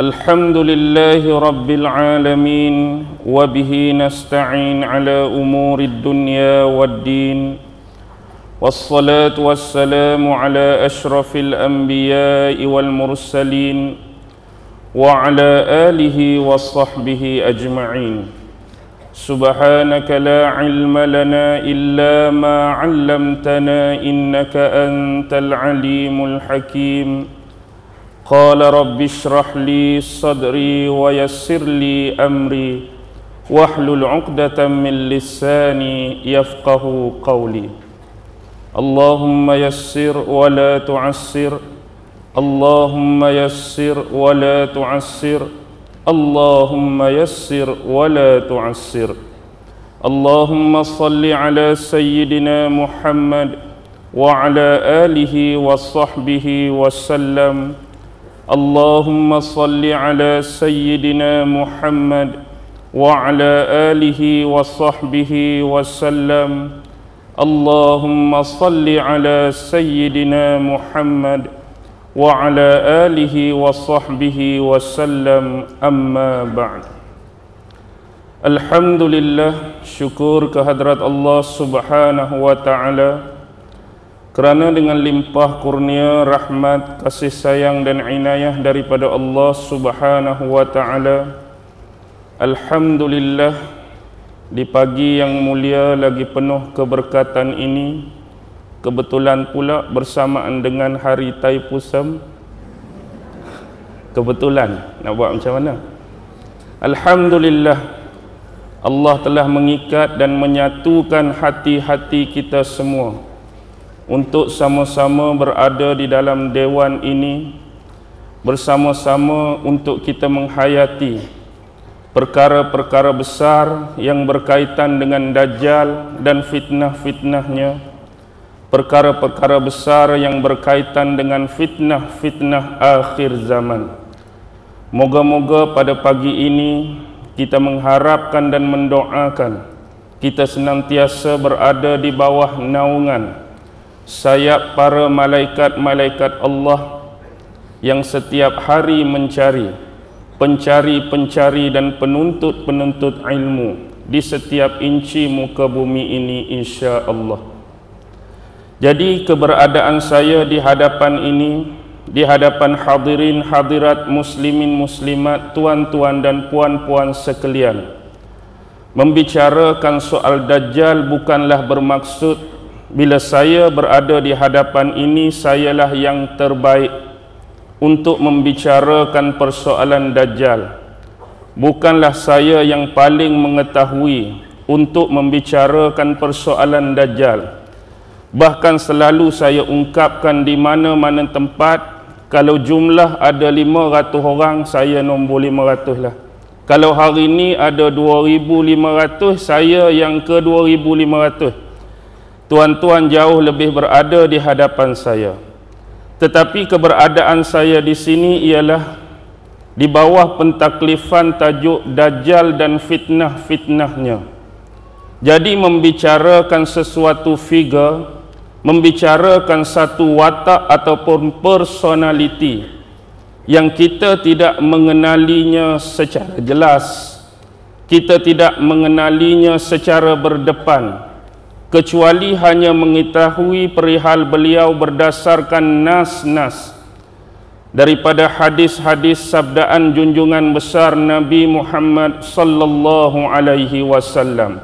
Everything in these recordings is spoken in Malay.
الحمد لله رب العالمين وبه نستعين على امور الدنيا والدين والصلاه والسلام على اشرف الانبياء والمرسلين وعلى اله وصحبه اجمعين سبحانك لا علم لنا الا ما علمتنا انك انت العليم الحكيم قال رب اشرح لي صدري ويسر لي أمري واحلل عقدة من لساني يفقه قولي اللهم يسر ولا تعسر اللهم يسر ولا تعسر اللهم يسر ولا تعسر اللهم صل على سيدنا محمد وعلى آله وصحبه وسلم اللهم صل على سيدنا محمد وعلى اله وصحبه وسلم اللهم صل على سيدنا محمد وعلى اله وصحبه وسلم اما بعد الحمد لله شكر كهدره الله سبحانه وتعالى kerana dengan limpah kurnia rahmat kasih sayang dan inayah daripada Allah Subhanahu wa taala alhamdulillah di pagi yang mulia lagi penuh keberkatan ini kebetulan pula bersamaan dengan hari taipusam kebetulan nak buat macam mana alhamdulillah Allah telah mengikat dan menyatukan hati-hati kita semua untuk sama-sama berada di dalam dewan ini bersama-sama untuk kita menghayati perkara-perkara besar yang berkaitan dengan dajjal dan fitnah-fitnahnya perkara-perkara besar yang berkaitan dengan fitnah-fitnah akhir zaman moga-moga pada pagi ini kita mengharapkan dan mendoakan kita senantiasa berada di bawah naungan sayap para malaikat-malaikat Allah yang setiap hari mencari pencari-pencari dan penuntut-penuntut ilmu di setiap inci muka bumi ini insya-Allah. Jadi keberadaan saya di hadapan ini di hadapan hadirin hadirat muslimin muslimat tuan-tuan dan puan-puan sekalian membicarakan soal dajjal bukanlah bermaksud bila saya berada di hadapan ini sayalah yang terbaik untuk membicarakan persoalan dajjal bukanlah saya yang paling mengetahui untuk membicarakan persoalan dajjal bahkan selalu saya ungkapkan di mana-mana tempat kalau jumlah ada 500 orang saya nombor 500 lah kalau hari ini ada 2500 saya yang ke 2500 Tuan-tuan jauh lebih berada di hadapan saya. Tetapi keberadaan saya di sini ialah di bawah pentaklifan tajuk dajal dan fitnah-fitnahnya. Jadi membicarakan sesuatu figure, membicarakan satu watak ataupun personality yang kita tidak mengenalinya secara jelas, kita tidak mengenalinya secara berdepan, kecuali hanya mengetahui perihal beliau berdasarkan nas-nas daripada hadis-hadis sabdaan junjungan besar Nabi Muhammad sallallahu alaihi wasallam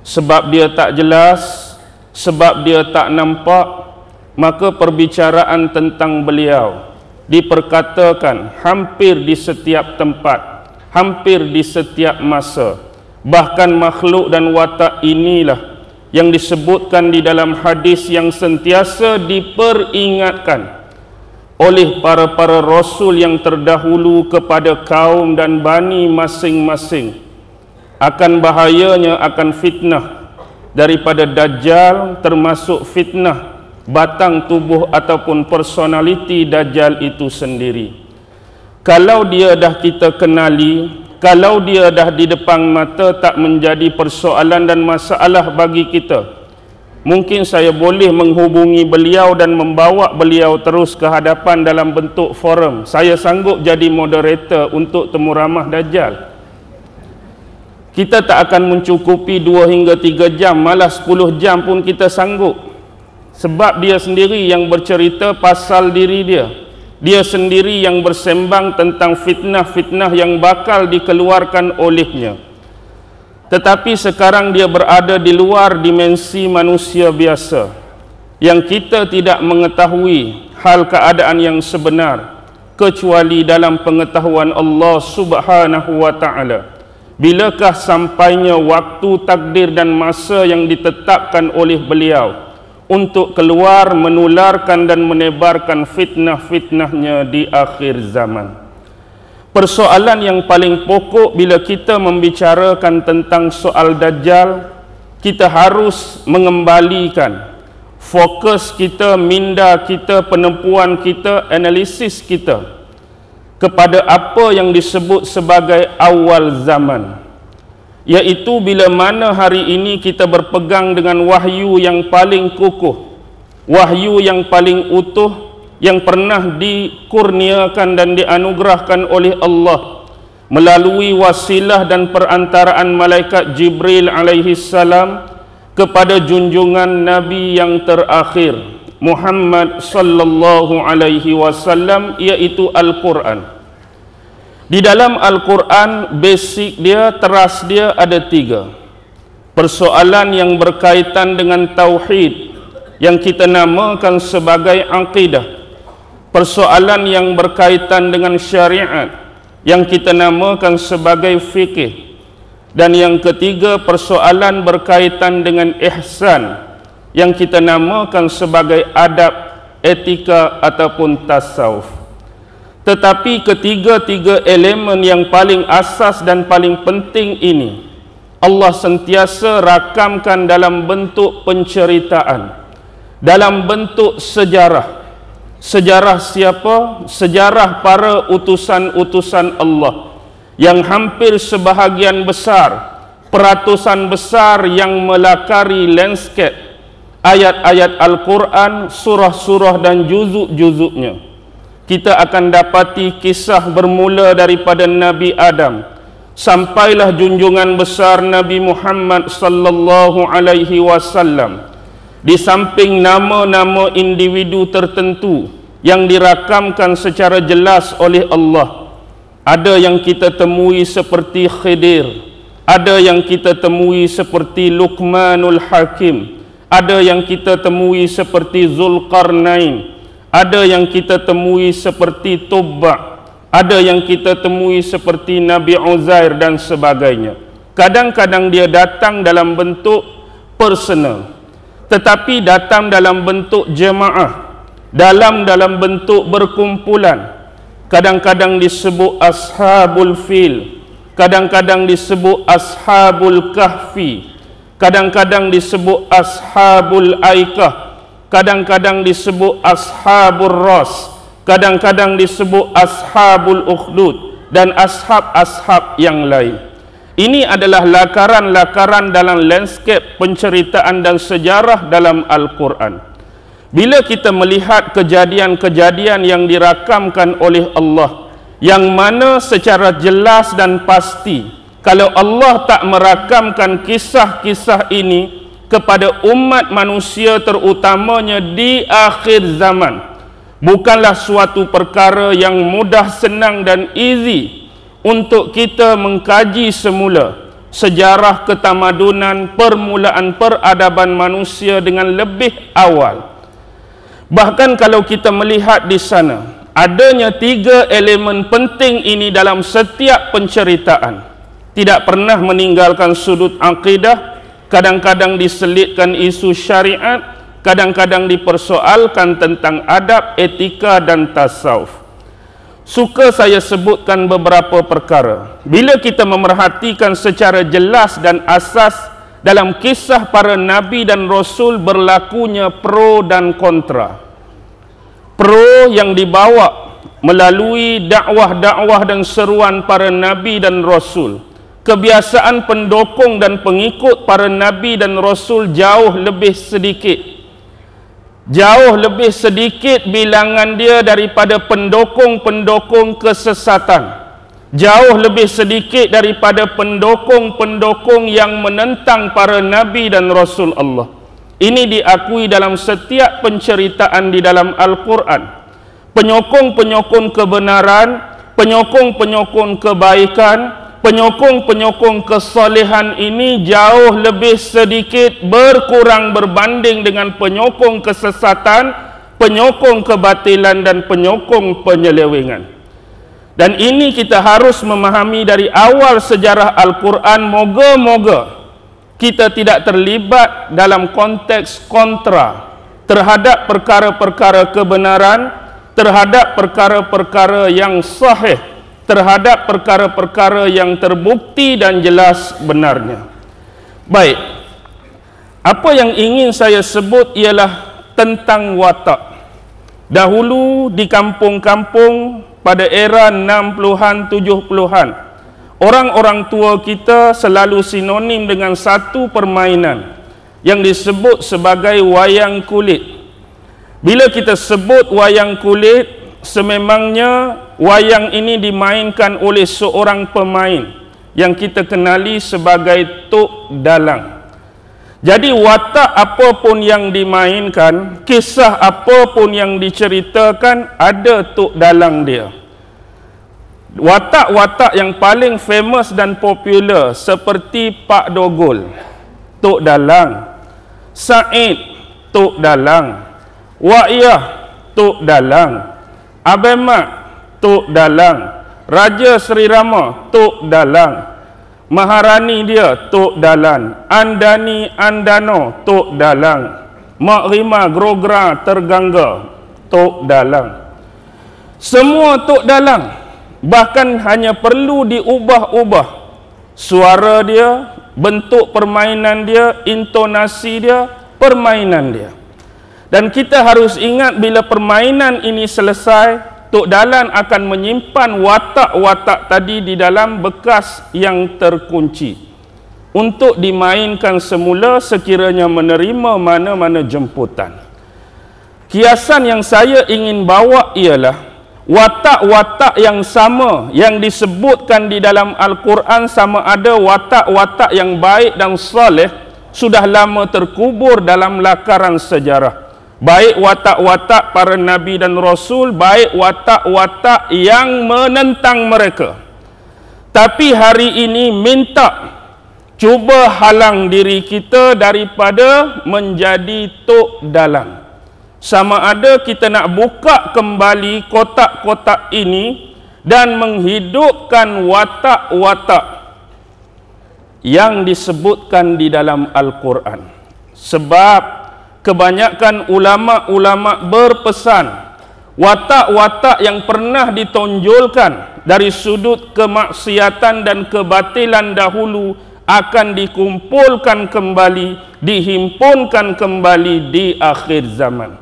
sebab dia tak jelas sebab dia tak nampak maka perbicaraan tentang beliau diperkatakan hampir di setiap tempat hampir di setiap masa bahkan makhluk dan watak inilah yang disebutkan di dalam hadis yang sentiasa diperingatkan oleh para-para rasul yang terdahulu kepada kaum dan bani masing-masing akan bahayanya akan fitnah daripada dajjal termasuk fitnah batang tubuh ataupun personaliti dajjal itu sendiri kalau dia dah kita kenali kalau dia dah di depan mata tak menjadi persoalan dan masalah bagi kita mungkin saya boleh menghubungi beliau dan membawa beliau terus ke hadapan dalam bentuk forum saya sanggup jadi moderator untuk temu ramah dajjal kita tak akan mencukupi 2 hingga 3 jam malah 10 jam pun kita sanggup sebab dia sendiri yang bercerita pasal diri dia dia sendiri yang bersembang tentang fitnah-fitnah yang bakal dikeluarkan olehnya tetapi sekarang dia berada di luar dimensi manusia biasa yang kita tidak mengetahui hal keadaan yang sebenar kecuali dalam pengetahuan Allah Subhanahu wa taala bilakah sampainya waktu takdir dan masa yang ditetapkan oleh beliau untuk keluar menularkan dan menebarkan fitnah-fitnahnya di akhir zaman. Persoalan yang paling pokok bila kita membicarakan tentang soal dajjal, kita harus mengembalikan fokus kita, minda kita, penempuan kita, analisis kita kepada apa yang disebut sebagai awal zaman iaitu bila mana hari ini kita berpegang dengan wahyu yang paling kukuh wahyu yang paling utuh yang pernah dikurniakan dan dianugerahkan oleh Allah melalui wasilah dan perantaraan malaikat Jibril alaihi salam kepada junjungan nabi yang terakhir Muhammad sallallahu alaihi wasallam iaitu Al-Quran. Di dalam Al-Quran, basic dia, teras dia ada tiga. Persoalan yang berkaitan dengan Tauhid, yang kita namakan sebagai Aqidah. Persoalan yang berkaitan dengan syariat, yang kita namakan sebagai fikih. Dan yang ketiga, persoalan berkaitan dengan ihsan, yang kita namakan sebagai adab, etika ataupun tasawuf. Tetapi ketiga-tiga elemen yang paling asas dan paling penting ini Allah sentiasa rakamkan dalam bentuk penceritaan Dalam bentuk sejarah Sejarah siapa? Sejarah para utusan-utusan Allah Yang hampir sebahagian besar Peratusan besar yang melakari landscape Ayat-ayat Al-Quran, surah-surah dan juzuk-juzuknya juzuk juzuknya kita akan dapati kisah bermula daripada Nabi Adam sampailah junjungan besar Nabi Muhammad sallallahu alaihi wasallam di samping nama-nama individu tertentu yang dirakamkan secara jelas oleh Allah ada yang kita temui seperti Khidir ada yang kita temui seperti Luqmanul Hakim ada yang kita temui seperti Zulkarnain ada yang kita temui seperti Tubba ada yang kita temui seperti Nabi Uzair dan sebagainya kadang-kadang dia datang dalam bentuk personal tetapi datang dalam bentuk jemaah dalam dalam bentuk berkumpulan kadang-kadang disebut ashabul fil kadang-kadang disebut ashabul kahfi kadang-kadang disebut ashabul aikah kadang-kadang disebut ashabul ras kadang-kadang disebut ashabul ukhdud dan ashab-ashab yang lain ini adalah lakaran-lakaran dalam landscape penceritaan dan sejarah dalam Al-Quran. Bila kita melihat kejadian-kejadian yang dirakamkan oleh Allah yang mana secara jelas dan pasti kalau Allah tak merakamkan kisah-kisah ini, kepada umat manusia terutamanya di akhir zaman bukanlah suatu perkara yang mudah senang dan easy untuk kita mengkaji semula sejarah ketamadunan permulaan peradaban manusia dengan lebih awal bahkan kalau kita melihat di sana adanya tiga elemen penting ini dalam setiap penceritaan tidak pernah meninggalkan sudut akidah kadang-kadang diselitkan isu syariat, kadang-kadang dipersoalkan tentang adab, etika dan tasawuf. Suka saya sebutkan beberapa perkara. Bila kita memerhatikan secara jelas dan asas dalam kisah para nabi dan rasul berlakunya pro dan kontra. Pro yang dibawa melalui dakwah-dakwah dan seruan para nabi dan rasul kebiasaan pendokong dan pengikut para nabi dan rasul jauh lebih sedikit jauh lebih sedikit bilangan dia daripada pendokong pendokong kesesatan jauh lebih sedikit daripada pendokong pendokong yang menentang para nabi dan rasul Allah ini diakui dalam setiap penceritaan di dalam Al-Quran penyokong-penyokong kebenaran penyokong-penyokong kebaikan penyokong-penyokong kesalehan ini jauh lebih sedikit berkurang berbanding dengan penyokong kesesatan, penyokong kebatilan dan penyokong penyelewengan. Dan ini kita harus memahami dari awal sejarah Al-Quran moga-moga kita tidak terlibat dalam konteks kontra terhadap perkara-perkara kebenaran, terhadap perkara-perkara yang sahih terhadap perkara-perkara yang terbukti dan jelas benarnya. Baik. Apa yang ingin saya sebut ialah tentang watak. Dahulu di kampung-kampung pada era 60-an 70-an, orang-orang tua kita selalu sinonim dengan satu permainan yang disebut sebagai wayang kulit. Bila kita sebut wayang kulit, sememangnya Wayang ini dimainkan oleh seorang pemain yang kita kenali sebagai Tok Dalang. Jadi watak apapun yang dimainkan, kisah apapun yang diceritakan ada Tok Dalang dia. Watak-watak yang paling famous dan popular seperti Pak Dogol, Tok Dalang, Said, Tok Dalang, Wa'iyah, Tok Dalang, Abemak, Tok Dalang. Raja Sri Rama, Tok Dalang. Maharani dia, Tok Dalang. Andani Andano, Tok Dalang. Mak Rima Grogra Terganga, Tok Dalang. Semua Tok Dalang bahkan hanya perlu diubah-ubah suara dia, bentuk permainan dia, intonasi dia, permainan dia. Dan kita harus ingat bila permainan ini selesai, Tok Dalan akan menyimpan watak-watak tadi di dalam bekas yang terkunci untuk dimainkan semula sekiranya menerima mana-mana jemputan. Kiasan yang saya ingin bawa ialah watak-watak yang sama yang disebutkan di dalam Al-Quran sama ada watak-watak yang baik dan soleh sudah lama terkubur dalam lakaran sejarah baik watak-watak para nabi dan rasul baik watak-watak yang menentang mereka tapi hari ini minta cuba halang diri kita daripada menjadi tok dalam sama ada kita nak buka kembali kotak-kotak ini dan menghidupkan watak-watak yang disebutkan di dalam al-Quran sebab kebanyakan ulama-ulama berpesan watak-watak yang pernah ditonjolkan dari sudut kemaksiatan dan kebatilan dahulu akan dikumpulkan kembali, dihimpunkan kembali di akhir zaman.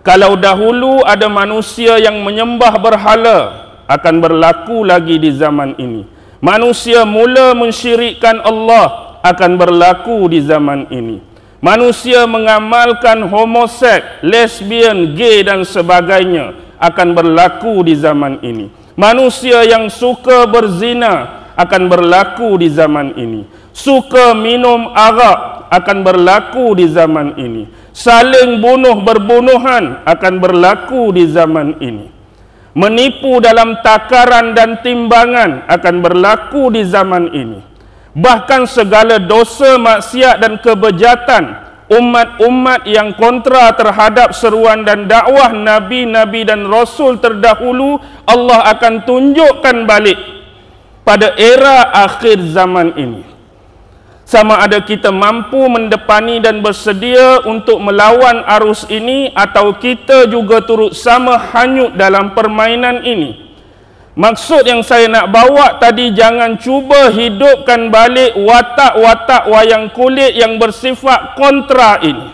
Kalau dahulu ada manusia yang menyembah berhala, akan berlaku lagi di zaman ini. Manusia mula mensyirikkan Allah akan berlaku di zaman ini manusia mengamalkan homoseks, lesbian, gay dan sebagainya akan berlaku di zaman ini. Manusia yang suka berzina akan berlaku di zaman ini. Suka minum arak akan berlaku di zaman ini. Saling bunuh berbunuhan akan berlaku di zaman ini. Menipu dalam takaran dan timbangan akan berlaku di zaman ini bahkan segala dosa maksiat dan kebejatan umat-umat yang kontra terhadap seruan dan dakwah nabi-nabi dan rasul terdahulu Allah akan tunjukkan balik pada era akhir zaman ini sama ada kita mampu mendepani dan bersedia untuk melawan arus ini atau kita juga turut sama hanyut dalam permainan ini. Maksud yang saya nak bawa tadi jangan cuba hidupkan balik watak-watak wayang kulit yang bersifat kontra ini.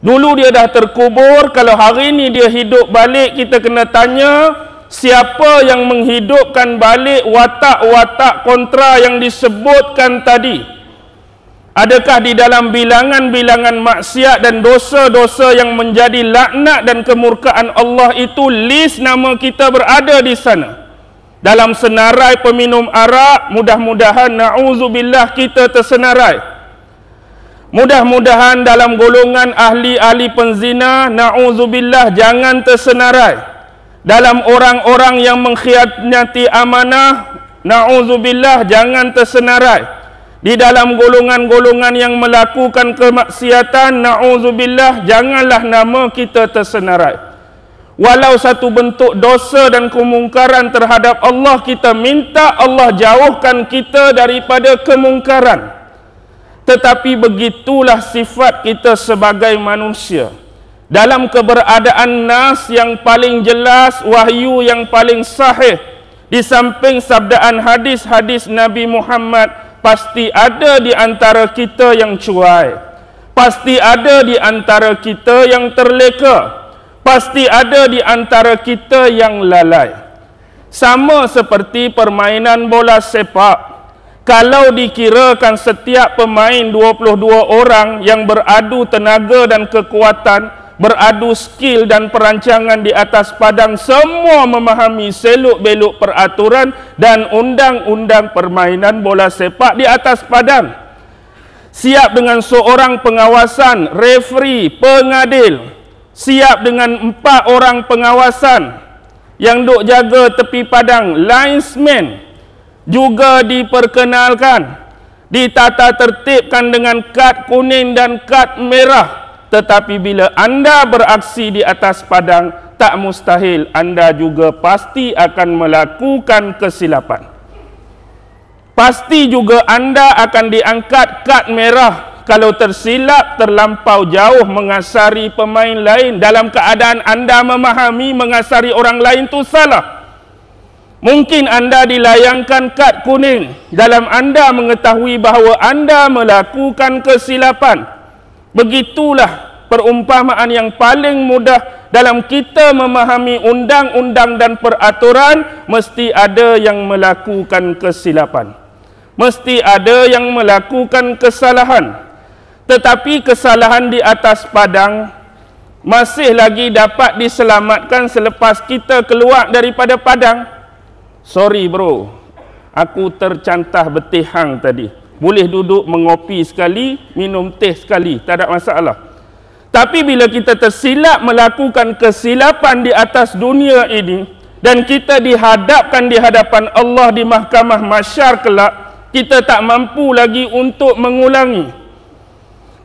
Dulu dia dah terkubur, kalau hari ini dia hidup balik kita kena tanya siapa yang menghidupkan balik watak-watak kontra yang disebutkan tadi. Adakah di dalam bilangan-bilangan maksiat dan dosa-dosa yang menjadi laknat dan kemurkaan Allah itu list nama kita berada di sana? Dalam senarai peminum arak, mudah-mudahan na'udzubillah kita tersenarai. Mudah-mudahan dalam golongan ahli-ahli penzina, na'udzubillah jangan tersenarai. Dalam orang-orang yang mengkhianati amanah, na'udzubillah jangan tersenarai di dalam golongan-golongan yang melakukan kemaksiatan naudzubillah janganlah nama kita tersenarai walau satu bentuk dosa dan kemungkaran terhadap Allah kita minta Allah jauhkan kita daripada kemungkaran tetapi begitulah sifat kita sebagai manusia dalam keberadaan nas yang paling jelas wahyu yang paling sahih di samping sabdaan hadis-hadis Nabi Muhammad SAW pasti ada di antara kita yang cuai. Pasti ada di antara kita yang terleka. Pasti ada di antara kita yang lalai. Sama seperti permainan bola sepak. Kalau dikirakan setiap pemain 22 orang yang beradu tenaga dan kekuatan, beradu skill dan perancangan di atas padang semua memahami seluk beluk peraturan dan undang-undang permainan bola sepak di atas padang siap dengan seorang pengawasan referee pengadil siap dengan empat orang pengawasan yang duk jaga tepi padang linesman juga diperkenalkan ditata tertibkan dengan kad kuning dan kad merah tetapi bila anda beraksi di atas padang, tak mustahil anda juga pasti akan melakukan kesilapan. Pasti juga anda akan diangkat kad merah kalau tersilap terlampau jauh mengasari pemain lain dalam keadaan anda memahami mengasari orang lain itu salah. Mungkin anda dilayangkan kad kuning dalam anda mengetahui bahawa anda melakukan kesilapan. Kesilapan. Begitulah perumpamaan yang paling mudah dalam kita memahami undang-undang dan peraturan mesti ada yang melakukan kesilapan. Mesti ada yang melakukan kesalahan. Tetapi kesalahan di atas padang masih lagi dapat diselamatkan selepas kita keluar daripada padang. Sorry bro. Aku tercantah betihang tadi. Boleh duduk mengopi sekali, minum teh sekali, tak ada masalah. Tapi bila kita tersilap melakukan kesilapan di atas dunia ini dan kita dihadapkan di hadapan Allah di mahkamah masyar kelak, kita tak mampu lagi untuk mengulangi.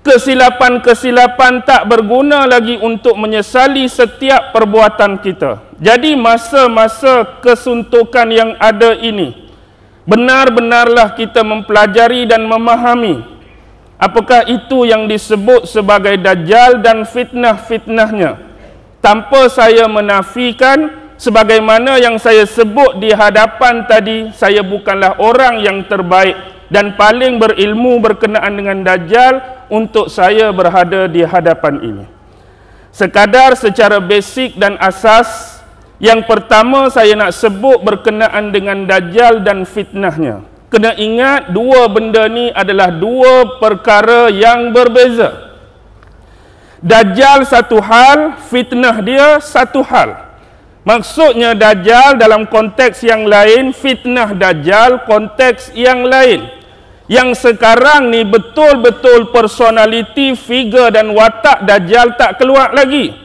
Kesilapan-kesilapan tak berguna lagi untuk menyesali setiap perbuatan kita. Jadi masa-masa kesuntukan yang ada ini, benar-benarlah kita mempelajari dan memahami apakah itu yang disebut sebagai dajjal dan fitnah-fitnahnya tanpa saya menafikan sebagaimana yang saya sebut di hadapan tadi saya bukanlah orang yang terbaik dan paling berilmu berkenaan dengan dajjal untuk saya berada di hadapan ini sekadar secara basic dan asas yang pertama saya nak sebut berkenaan dengan dajjal dan fitnahnya. Kena ingat dua benda ni adalah dua perkara yang berbeza. Dajjal satu hal, fitnah dia satu hal. Maksudnya dajjal dalam konteks yang lain, fitnah dajjal konteks yang lain. Yang sekarang ni betul-betul personaliti, figure dan watak dajjal tak keluar lagi.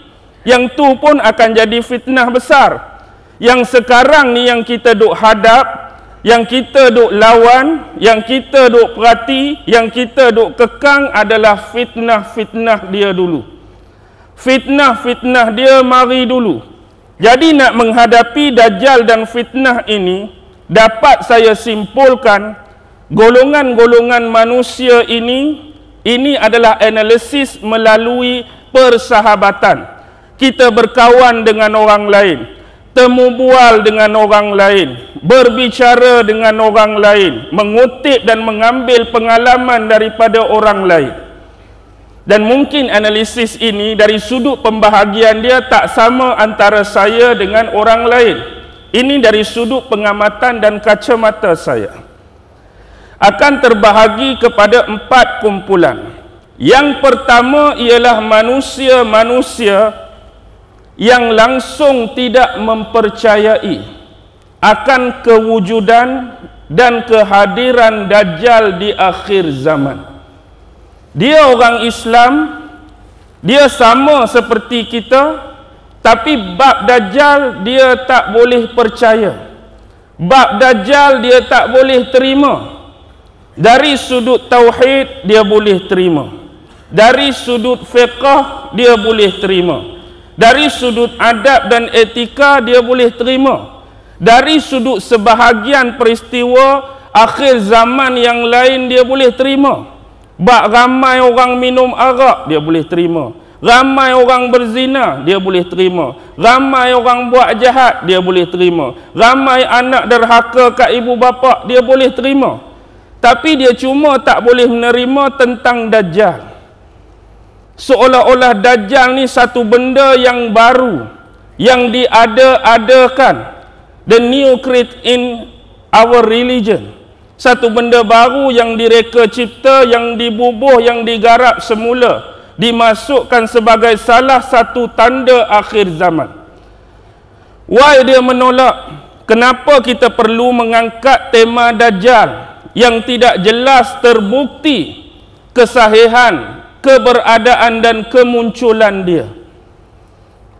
Yang tu pun akan jadi fitnah besar. Yang sekarang ni yang kita duk hadap, yang kita duk lawan, yang kita duk perhati, yang kita duk kekang adalah fitnah-fitnah dia dulu. Fitnah-fitnah dia mari dulu. Jadi nak menghadapi dajjal dan fitnah ini, dapat saya simpulkan golongan-golongan manusia ini ini adalah analisis melalui persahabatan kita berkawan dengan orang lain temu bual dengan orang lain berbicara dengan orang lain mengutip dan mengambil pengalaman daripada orang lain dan mungkin analisis ini dari sudut pembahagian dia tak sama antara saya dengan orang lain ini dari sudut pengamatan dan kacamata saya akan terbahagi kepada empat kumpulan yang pertama ialah manusia-manusia yang langsung tidak mempercayai akan kewujudan dan kehadiran dajjal di akhir zaman. Dia orang Islam, dia sama seperti kita tapi bab dajjal dia tak boleh percaya. Bab dajjal dia tak boleh terima. Dari sudut tauhid dia boleh terima. Dari sudut fiqh dia boleh terima dari sudut adab dan etika dia boleh terima dari sudut sebahagian peristiwa akhir zaman yang lain dia boleh terima bak ramai orang minum arak dia boleh terima ramai orang berzina dia boleh terima ramai orang buat jahat dia boleh terima ramai anak derhaka kat ibu bapa dia boleh terima tapi dia cuma tak boleh menerima tentang dajjal seolah-olah dajjal ni satu benda yang baru yang diada-adakan the new create in our religion satu benda baru yang direka cipta yang dibubuh yang digarap semula dimasukkan sebagai salah satu tanda akhir zaman why dia menolak kenapa kita perlu mengangkat tema dajjal yang tidak jelas terbukti kesahihan keberadaan dan kemunculan dia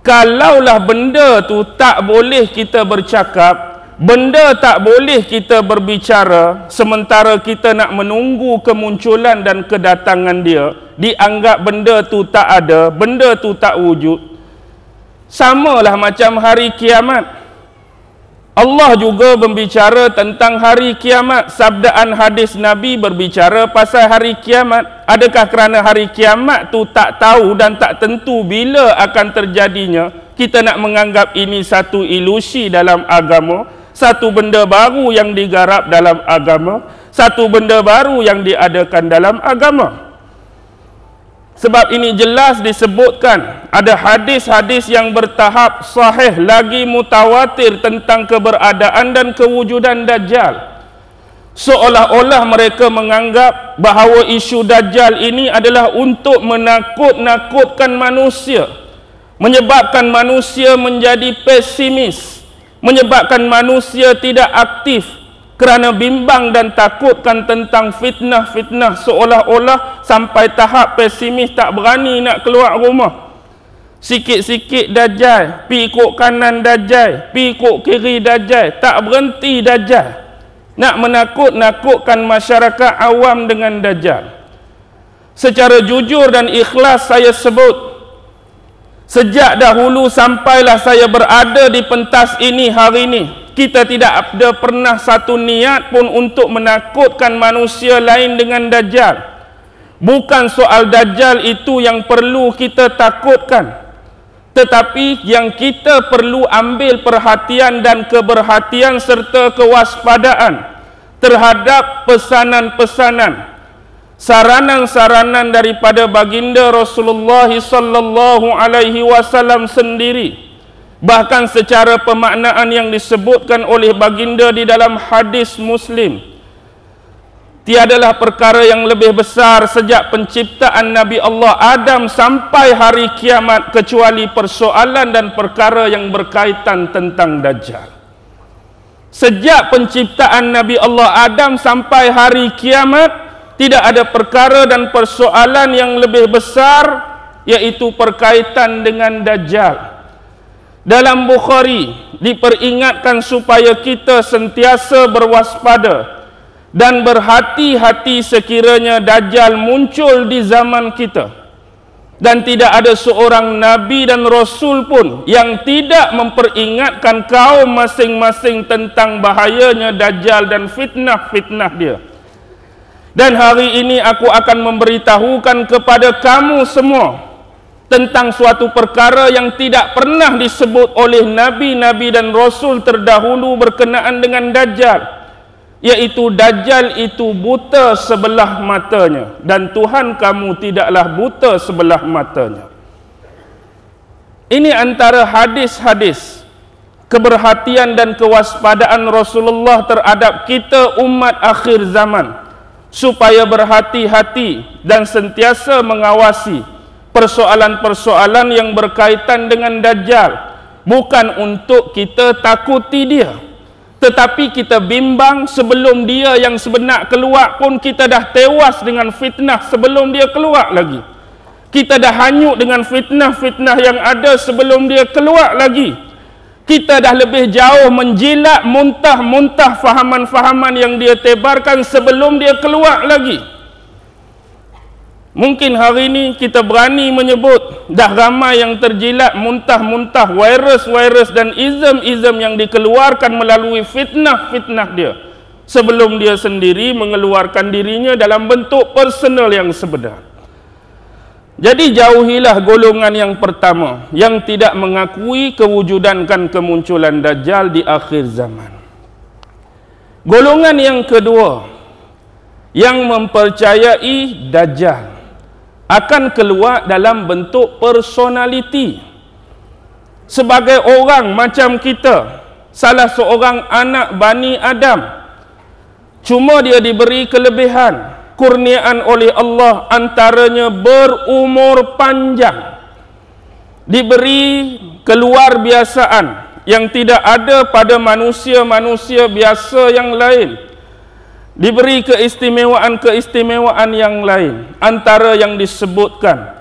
kalaulah benda tu tak boleh kita bercakap benda tak boleh kita berbicara sementara kita nak menunggu kemunculan dan kedatangan dia dianggap benda tu tak ada benda tu tak wujud samalah macam hari kiamat Allah juga membicara tentang hari kiamat. Sabdaan hadis Nabi berbicara pasal hari kiamat. Adakah kerana hari kiamat tu tak tahu dan tak tentu bila akan terjadinya? Kita nak menganggap ini satu ilusi dalam agama, satu benda baru yang digarap dalam agama, satu benda baru yang diadakan dalam agama. Sebab ini jelas disebutkan ada hadis-hadis yang bertahap sahih lagi mutawatir tentang keberadaan dan kewujudan dajjal. Seolah-olah mereka menganggap bahawa isu dajjal ini adalah untuk menakut-nakutkan manusia, menyebabkan manusia menjadi pesimis, menyebabkan manusia tidak aktif, kerana bimbang dan takutkan tentang fitnah-fitnah seolah-olah sampai tahap pesimis tak berani nak keluar rumah. Sikit-sikit dajjal, pi kok kanan dajjal, pi kok kiri dajjal, tak berhenti dajjal. Nak menakut-nakutkan masyarakat awam dengan dajjal. Secara jujur dan ikhlas saya sebut Sejak dahulu sampailah saya berada di pentas ini hari ini kita tidak ada pernah satu niat pun untuk menakutkan manusia lain dengan dajjal bukan soal dajjal itu yang perlu kita takutkan tetapi yang kita perlu ambil perhatian dan keberhatian serta kewaspadaan terhadap pesanan-pesanan saranan-saranan daripada baginda Rasulullah sallallahu alaihi wasallam sendiri. Bahkan secara pemaknaan yang disebutkan oleh baginda di dalam hadis Muslim Tiadalah perkara yang lebih besar sejak penciptaan Nabi Allah Adam sampai hari kiamat kecuali persoalan dan perkara yang berkaitan tentang Dajjal. Sejak penciptaan Nabi Allah Adam sampai hari kiamat, tidak ada perkara dan persoalan yang lebih besar, yaitu perkaitan dengan Dajjal dalam Bukhari diperingatkan supaya kita sentiasa berwaspada dan berhati-hati sekiranya dajjal muncul di zaman kita dan tidak ada seorang nabi dan rasul pun yang tidak memperingatkan kaum masing-masing tentang bahayanya dajjal dan fitnah-fitnah dia dan hari ini aku akan memberitahukan kepada kamu semua tentang suatu perkara yang tidak pernah disebut oleh nabi-nabi dan rasul terdahulu berkenaan dengan dajjal yaitu dajjal itu buta sebelah matanya dan Tuhan kamu tidaklah buta sebelah matanya ini antara hadis-hadis keberhatian dan kewaspadaan Rasulullah terhadap kita umat akhir zaman supaya berhati-hati dan sentiasa mengawasi persoalan-persoalan yang berkaitan dengan Dajjal bukan untuk kita takuti dia tetapi kita bimbang sebelum dia yang sebenar keluar pun kita dah tewas dengan fitnah sebelum dia keluar lagi kita dah hanyut dengan fitnah-fitnah yang ada sebelum dia keluar lagi kita dah lebih jauh menjilat muntah-muntah fahaman-fahaman yang dia tebarkan sebelum dia keluar lagi. Mungkin hari ini kita berani menyebut dah ramai yang terjilat muntah-muntah virus-virus dan izam-izam yang dikeluarkan melalui fitnah-fitnah dia sebelum dia sendiri mengeluarkan dirinya dalam bentuk personal yang sebenar. Jadi jauhilah golongan yang pertama yang tidak mengakui kewujudan dan kemunculan dajjal di akhir zaman. Golongan yang kedua yang mempercayai dajjal akan keluar dalam bentuk personaliti sebagai orang macam kita salah seorang anak bani Adam cuma dia diberi kelebihan kurniaan oleh Allah antaranya berumur panjang diberi keluar biasaan yang tidak ada pada manusia-manusia biasa yang lain diberi keistimewaan-keistimewaan yang lain antara yang disebutkan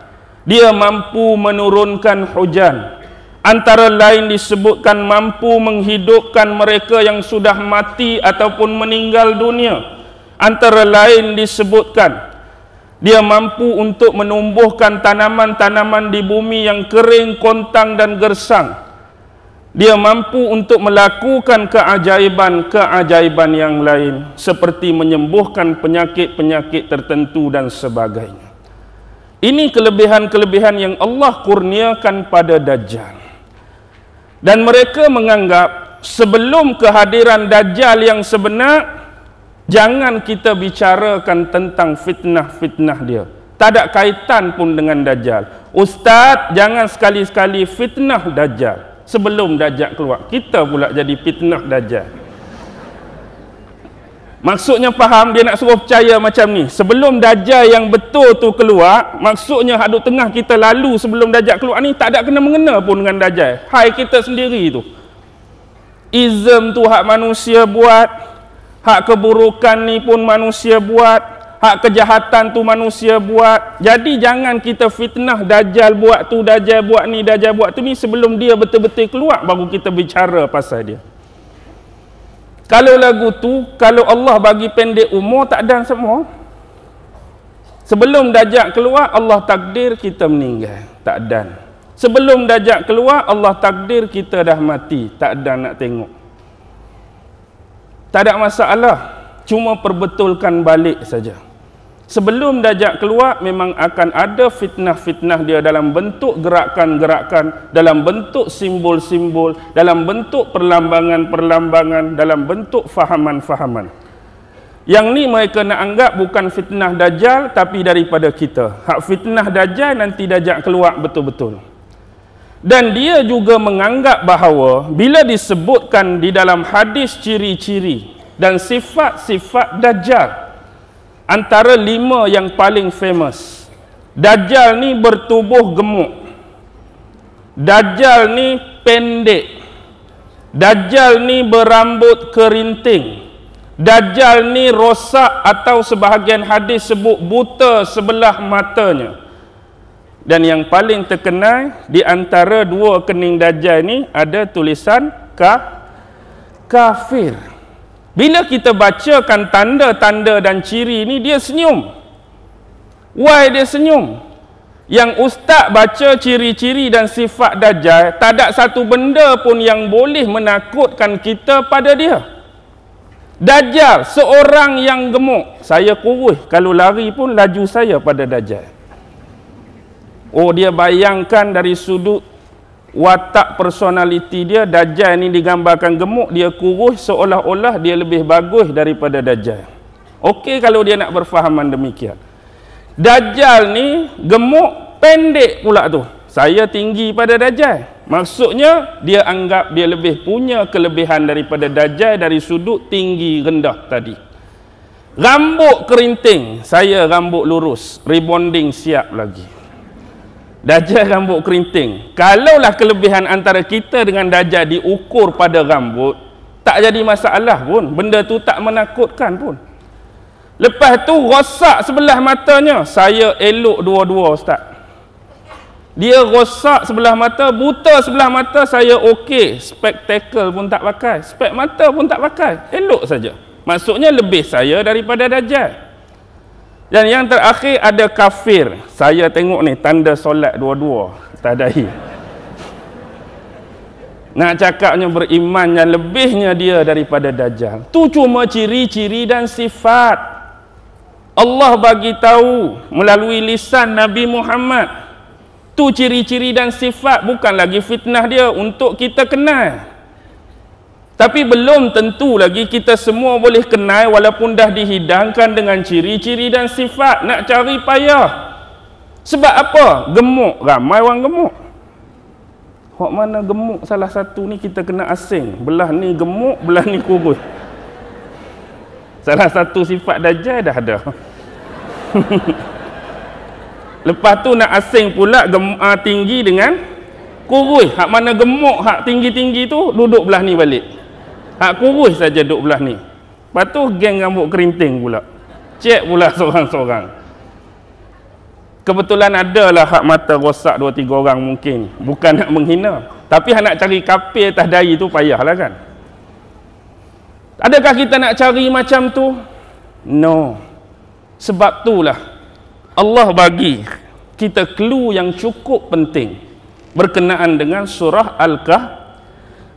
dia mampu menurunkan hujan antara lain disebutkan mampu menghidupkan mereka yang sudah mati ataupun meninggal dunia antara lain disebutkan dia mampu untuk menumbuhkan tanaman-tanaman di bumi yang kering, kontang dan gersang dia mampu untuk melakukan keajaiban-keajaiban yang lain seperti menyembuhkan penyakit-penyakit tertentu dan sebagainya. Ini kelebihan-kelebihan yang Allah kurniakan pada Dajjal. Dan mereka menganggap sebelum kehadiran Dajjal yang sebenar, jangan kita bicarakan tentang fitnah-fitnah dia. Tak ada kaitan pun dengan Dajjal. Ustaz, jangan sekali-sekali fitnah Dajjal sebelum dajjal keluar kita pula jadi fitnah dajjal maksudnya faham dia nak suruh percaya macam ni sebelum dajjal yang betul tu keluar maksudnya hadut tengah kita lalu sebelum dajjal keluar ni tak ada kena mengena pun dengan dajjal hai kita sendiri tu izm tu hak manusia buat hak keburukan ni pun manusia buat hak kejahatan tu manusia buat. Jadi jangan kita fitnah dajal buat tu, dajal buat ni, dajal buat tu ni sebelum dia betul-betul keluar baru kita bicara pasal dia. Kalau lagu tu, kalau Allah bagi pendek umur tak dan semua. Sebelum dajak keluar, Allah takdir kita meninggal. Tak dan. Sebelum dajak keluar, Allah takdir kita dah mati. Tak dan nak tengok. Tak ada masalah. Cuma perbetulkan balik saja sebelum dajjal keluar memang akan ada fitnah-fitnah dia dalam bentuk gerakan-gerakan dalam bentuk simbol-simbol dalam bentuk perlambangan-perlambangan dalam bentuk fahaman-fahaman yang ni mereka nak anggap bukan fitnah dajjal tapi daripada kita hak fitnah dajjal nanti dajjal keluar betul-betul dan dia juga menganggap bahawa bila disebutkan di dalam hadis ciri-ciri dan sifat-sifat dajjal antara lima yang paling famous Dajjal ni bertubuh gemuk Dajjal ni pendek Dajjal ni berambut kerinting Dajjal ni rosak atau sebahagian hadis sebut buta sebelah matanya dan yang paling terkenal di antara dua kening Dajjal ni ada tulisan ka kafir. Bila kita bacakan tanda-tanda dan ciri ni dia senyum. Why dia senyum? Yang ustaz baca ciri-ciri dan sifat dajjal, tak ada satu benda pun yang boleh menakutkan kita pada dia. Dajjal seorang yang gemuk, saya kurus kalau lari pun laju saya pada dajjal. Oh dia bayangkan dari sudut watak personaliti dia Dajjal ni digambarkan gemuk dia kurus seolah-olah dia lebih bagus daripada Dajjal Okey kalau dia nak berfahaman demikian Dajjal ni gemuk pendek pula tu saya tinggi pada Dajjal maksudnya dia anggap dia lebih punya kelebihan daripada Dajjal dari sudut tinggi rendah tadi rambut kerinting saya rambut lurus rebonding siap lagi Dajjal rambut kerinting. Kalaulah kelebihan antara kita dengan Dajjal diukur pada rambut, tak jadi masalah pun. Benda tu tak menakutkan pun. Lepas tu rosak sebelah matanya. Saya elok dua-dua ustaz. Dia rosak sebelah mata, buta sebelah mata, saya okey. Spectacle pun tak pakai, spek mata pun tak pakai. Elok saja. Maksudnya lebih saya daripada Dajjal. Dan yang terakhir ada kafir. Saya tengok ni tanda solat dua-dua. Tadahi. Nak cakapnya beriman yang lebihnya dia daripada dajjal. Tu cuma ciri-ciri dan sifat. Allah bagi tahu melalui lisan Nabi Muhammad. Tu ciri-ciri dan sifat bukan lagi fitnah dia untuk kita kenal. Tapi belum tentu lagi kita semua boleh kenal walaupun dah dihidangkan dengan ciri-ciri dan sifat. Nak cari payah. Sebab apa? Gemuk. Ramai orang gemuk. Hak mana gemuk salah satu ni kita kena asing. Belah ni gemuk, belah ni kurus. Salah satu sifat dajjal dah ada. Lepas tu nak asing pula gem, ah, tinggi dengan kurus. Hak mana gemuk, hak tinggi-tinggi tu duduk belah ni balik. Hak kurus saja duduk belah ni. Lepas tu geng rambut kerinting pula. Cek pula seorang-seorang. Kebetulan adalah hak mata rosak dua tiga orang mungkin. Bukan nak menghina. Tapi nak cari kapir atas dayi tu payahlah kan. Adakah kita nak cari macam tu? No. Sebab tu lah Allah bagi kita clue yang cukup penting berkenaan dengan surah Al-Kahf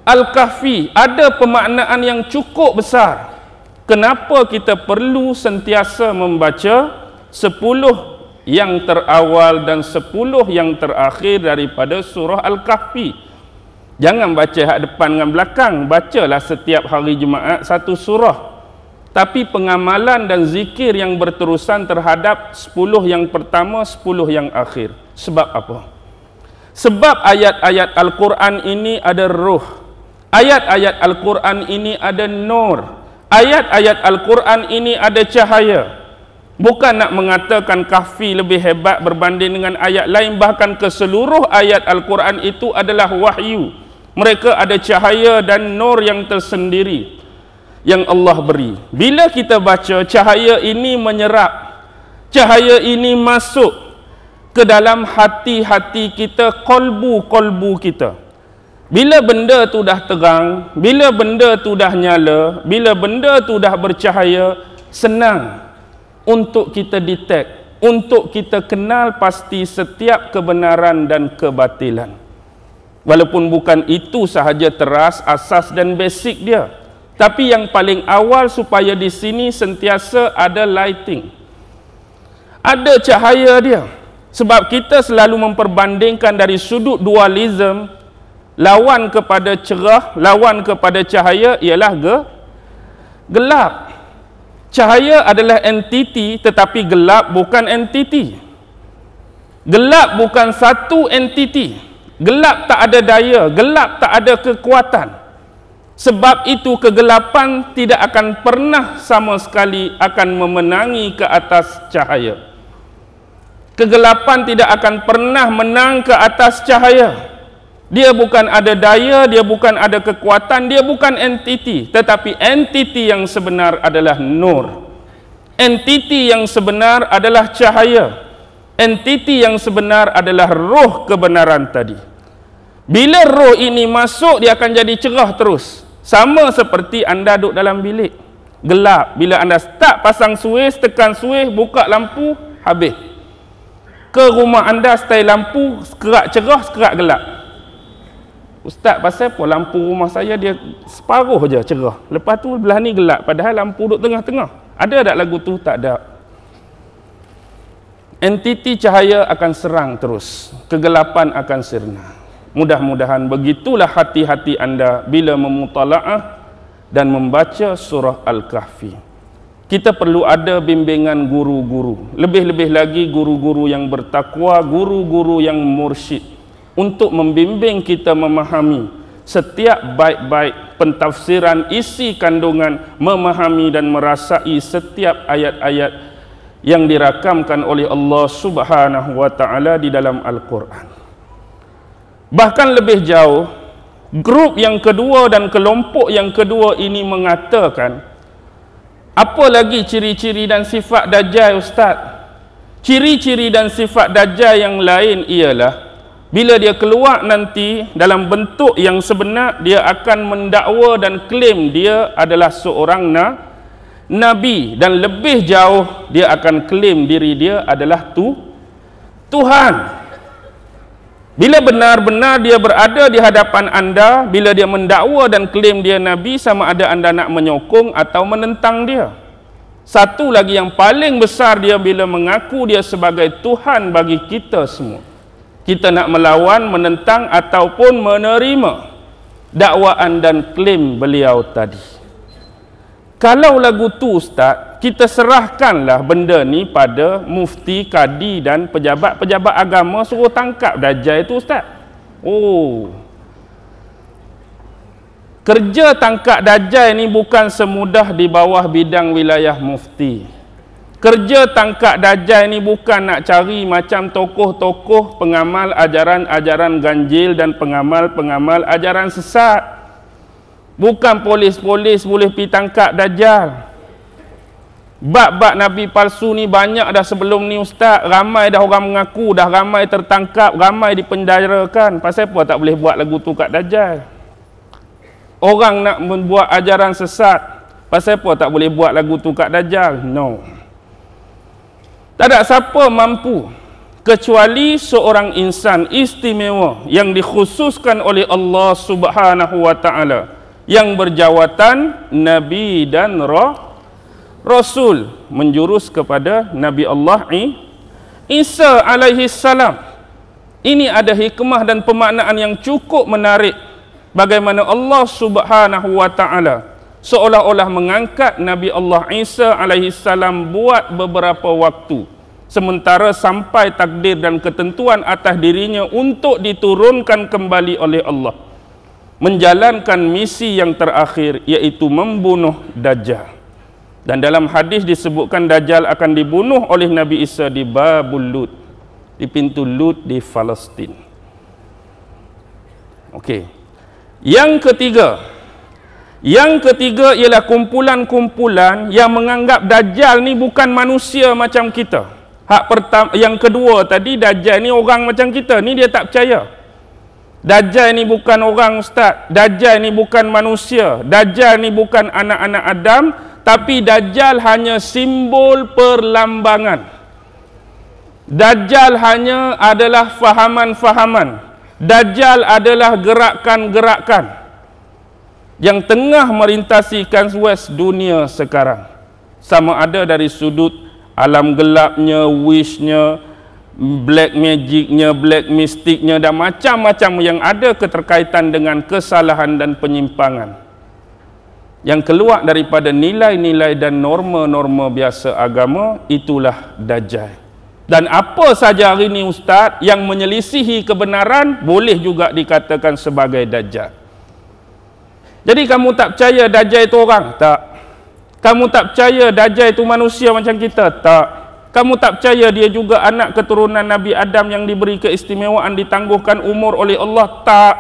Al-Kahfi ada pemaknaan yang cukup besar. Kenapa kita perlu sentiasa membaca sepuluh yang terawal dan sepuluh yang terakhir daripada surah Al-Kahfi? Jangan baca hak depan dengan belakang, bacalah setiap hari Jumaat satu surah. Tapi pengamalan dan zikir yang berterusan terhadap sepuluh yang pertama, sepuluh yang akhir. Sebab apa? Sebab ayat-ayat Al-Quran ini ada ruh Ayat-ayat Al-Quran ini ada nur. Ayat-ayat Al-Quran ini ada cahaya. Bukan nak mengatakan kahfi lebih hebat berbanding dengan ayat lain. Bahkan keseluruh ayat Al-Quran itu adalah wahyu. Mereka ada cahaya dan nur yang tersendiri yang Allah beri. Bila kita baca, cahaya ini menyerap. Cahaya ini masuk ke dalam hati-hati kita, kolbu-kolbu kita. Kita. Bila benda tu dah terang, bila benda tu dah nyala, bila benda tu dah bercahaya, senang untuk kita detect, untuk kita kenal pasti setiap kebenaran dan kebatilan. Walaupun bukan itu sahaja teras, asas dan basic dia. Tapi yang paling awal supaya di sini sentiasa ada lighting. Ada cahaya dia. Sebab kita selalu memperbandingkan dari sudut dualisme lawan kepada cerah, lawan kepada cahaya ialah ge gelap. Cahaya adalah entiti tetapi gelap bukan entiti. Gelap bukan satu entiti. Gelap tak ada daya, gelap tak ada kekuatan. Sebab itu kegelapan tidak akan pernah sama sekali akan memenangi ke atas cahaya. Kegelapan tidak akan pernah menang ke atas cahaya. Cahaya dia bukan ada daya, dia bukan ada kekuatan, dia bukan entiti. Tetapi entiti yang sebenar adalah nur. Entiti yang sebenar adalah cahaya. Entiti yang sebenar adalah roh kebenaran tadi. Bila roh ini masuk, dia akan jadi cerah terus. Sama seperti anda duduk dalam bilik. Gelap. Bila anda tak pasang suis, tekan suis, buka lampu, habis. Ke rumah anda, setai lampu, sekerak cerah, sekerak gelap. Ustaz pasal apa lampu rumah saya dia separuh je cerah. Lepas tu belah ni gelap padahal lampu duduk tengah-tengah. Ada tak lagu tu? Tak ada. Entiti cahaya akan serang terus. Kegelapan akan sirna. Mudah-mudahan begitulah hati-hati anda bila memutala'ah dan membaca surah Al-Kahfi. Kita perlu ada bimbingan guru-guru. Lebih-lebih lagi guru-guru yang bertakwa, guru-guru yang mursyid untuk membimbing kita memahami setiap baik-baik pentafsiran isi kandungan memahami dan merasai setiap ayat-ayat yang dirakamkan oleh Allah Subhanahu wa taala di dalam Al-Quran. Bahkan lebih jauh, grup yang kedua dan kelompok yang kedua ini mengatakan apa lagi ciri-ciri dan sifat dajjal ustaz? Ciri-ciri dan sifat dajjal yang lain ialah bila dia keluar nanti dalam bentuk yang sebenar dia akan mendakwa dan klaim dia adalah seorang na nabi dan lebih jauh dia akan klaim diri dia adalah tu Tuhan bila benar-benar dia berada di hadapan anda bila dia mendakwa dan klaim dia nabi sama ada anda nak menyokong atau menentang dia satu lagi yang paling besar dia bila mengaku dia sebagai Tuhan bagi kita semua kita nak melawan, menentang ataupun menerima dakwaan dan klaim beliau tadi. Kalau lagu tu ustaz, kita serahkanlah benda ni pada mufti, kadi dan pejabat-pejabat agama suruh tangkap dajjal itu ustaz. Oh. Kerja tangkap dajjal ni bukan semudah di bawah bidang wilayah mufti. Kerja tangkap dajjal ni bukan nak cari macam tokoh-tokoh pengamal ajaran-ajaran ganjil dan pengamal-pengamal ajaran sesat. Bukan polis-polis boleh pergi tangkap dajjal. Bab-bab Nabi palsu ni banyak dah sebelum ni ustaz. Ramai dah orang mengaku, dah ramai tertangkap, ramai dipenjarakan. Pasal apa tak boleh buat lagu tu kat dajjal? Orang nak membuat ajaran sesat. Pasal apa tak boleh buat lagu tu kat dajjal? No. No. Tak ada siapa mampu kecuali seorang insan istimewa yang dikhususkan oleh Allah Subhanahu wa taala yang berjawatan nabi dan roh rasul menjurus kepada nabi Allah Isa alaihi salam ini ada hikmah dan pemaknaan yang cukup menarik bagaimana Allah Subhanahu wa taala seolah-olah mengangkat Nabi Allah Isa alaihi salam buat beberapa waktu sementara sampai takdir dan ketentuan atas dirinya untuk diturunkan kembali oleh Allah menjalankan misi yang terakhir iaitu membunuh dajjal dan dalam hadis disebutkan dajjal akan dibunuh oleh Nabi Isa di Babul Lut di pintu Lut di Palestin okey yang ketiga yang ketiga ialah kumpulan-kumpulan yang menganggap dajjal ni bukan manusia macam kita. Hak pertama yang kedua tadi dajjal ni orang macam kita. Ni dia tak percaya. Dajjal ni bukan orang ustaz. Dajjal ni bukan manusia. Dajjal ni bukan anak-anak Adam, tapi dajjal hanya simbol perlambangan. Dajjal hanya adalah fahaman-fahaman. Dajjal adalah gerakan-gerakan yang tengah merintasi Kans West dunia sekarang. Sama ada dari sudut alam gelapnya, wishnya, black magicnya, black mysticnya dan macam-macam yang ada keterkaitan dengan kesalahan dan penyimpangan. Yang keluar daripada nilai-nilai dan norma-norma biasa agama itulah dajjal. Dan apa saja hari ini ustaz yang menyelisihi kebenaran boleh juga dikatakan sebagai dajjal. Jadi kamu tak percaya Dajjal itu orang? Tak. Kamu tak percaya Dajjal itu manusia macam kita? Tak. Kamu tak percaya dia juga anak keturunan Nabi Adam yang diberi keistimewaan ditangguhkan umur oleh Allah? Tak.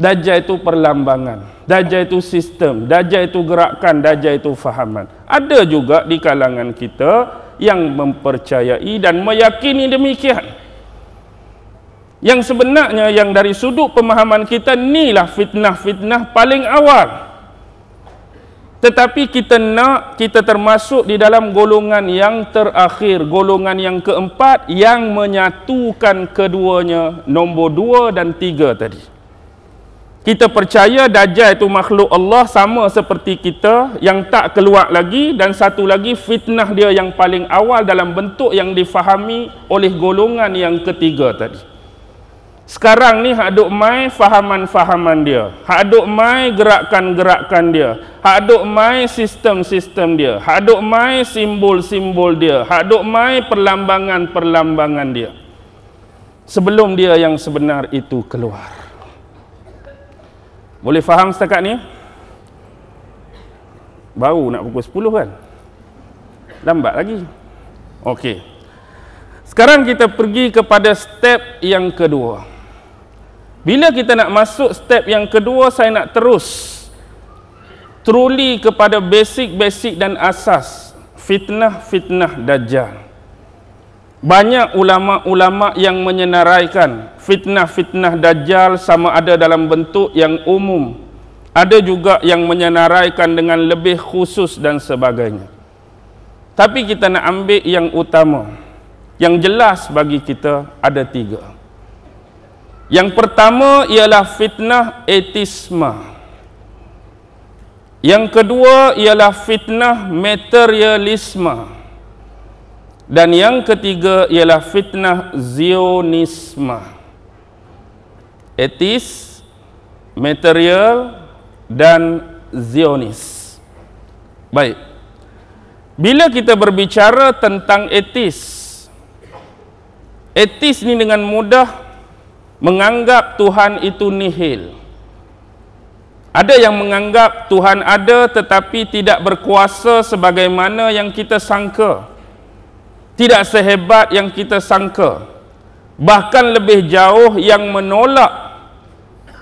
Dajjal itu perlambangan. Dajjal itu sistem. Dajjal itu gerakan. Dajjal itu fahaman. Ada juga di kalangan kita yang mempercayai dan meyakini demikian. Yang sebenarnya yang dari sudut pemahaman kita inilah fitnah-fitnah paling awal. Tetapi kita nak kita termasuk di dalam golongan yang terakhir, golongan yang keempat yang menyatukan keduanya nombor dua dan tiga tadi. Kita percaya Dajjal itu makhluk Allah sama seperti kita yang tak keluar lagi dan satu lagi fitnah dia yang paling awal dalam bentuk yang difahami oleh golongan yang ketiga tadi. Sekarang ni hak mai fahaman-fahaman dia. Hak mai gerakan-gerakan dia. Hak mai sistem-sistem dia. Hak mai simbol-simbol dia. Hak mai perlambangan-perlambangan dia. Sebelum dia yang sebenar itu keluar. Boleh faham setakat ni? Baru nak pukul 10 kan? Lambat lagi. Okey. Sekarang kita pergi kepada step yang kedua. Bila kita nak masuk step yang kedua, saya nak terus truly kepada basic-basic dan asas fitnah-fitnah dajjal. Banyak ulama-ulama yang menyenaraikan fitnah-fitnah dajjal sama ada dalam bentuk yang umum. Ada juga yang menyenaraikan dengan lebih khusus dan sebagainya. Tapi kita nak ambil yang utama. Yang jelas bagi kita ada tiga. Yang pertama ialah fitnah etisma. Yang kedua ialah fitnah materialisme. Dan yang ketiga ialah fitnah zionisme. Etis, material dan zionis. Baik. Bila kita berbicara tentang etis, etis ni dengan mudah menganggap Tuhan itu nihil. Ada yang menganggap Tuhan ada tetapi tidak berkuasa sebagaimana yang kita sangka. Tidak sehebat yang kita sangka. Bahkan lebih jauh yang menolak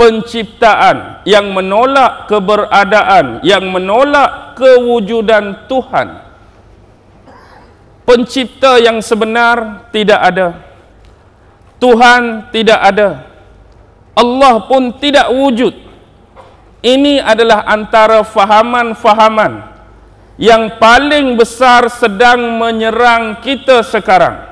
penciptaan, yang menolak keberadaan, yang menolak kewujudan Tuhan. Pencipta yang sebenar tidak ada. Tuhan tidak ada. Allah pun tidak wujud. Ini adalah antara fahaman-fahaman yang paling besar sedang menyerang kita sekarang.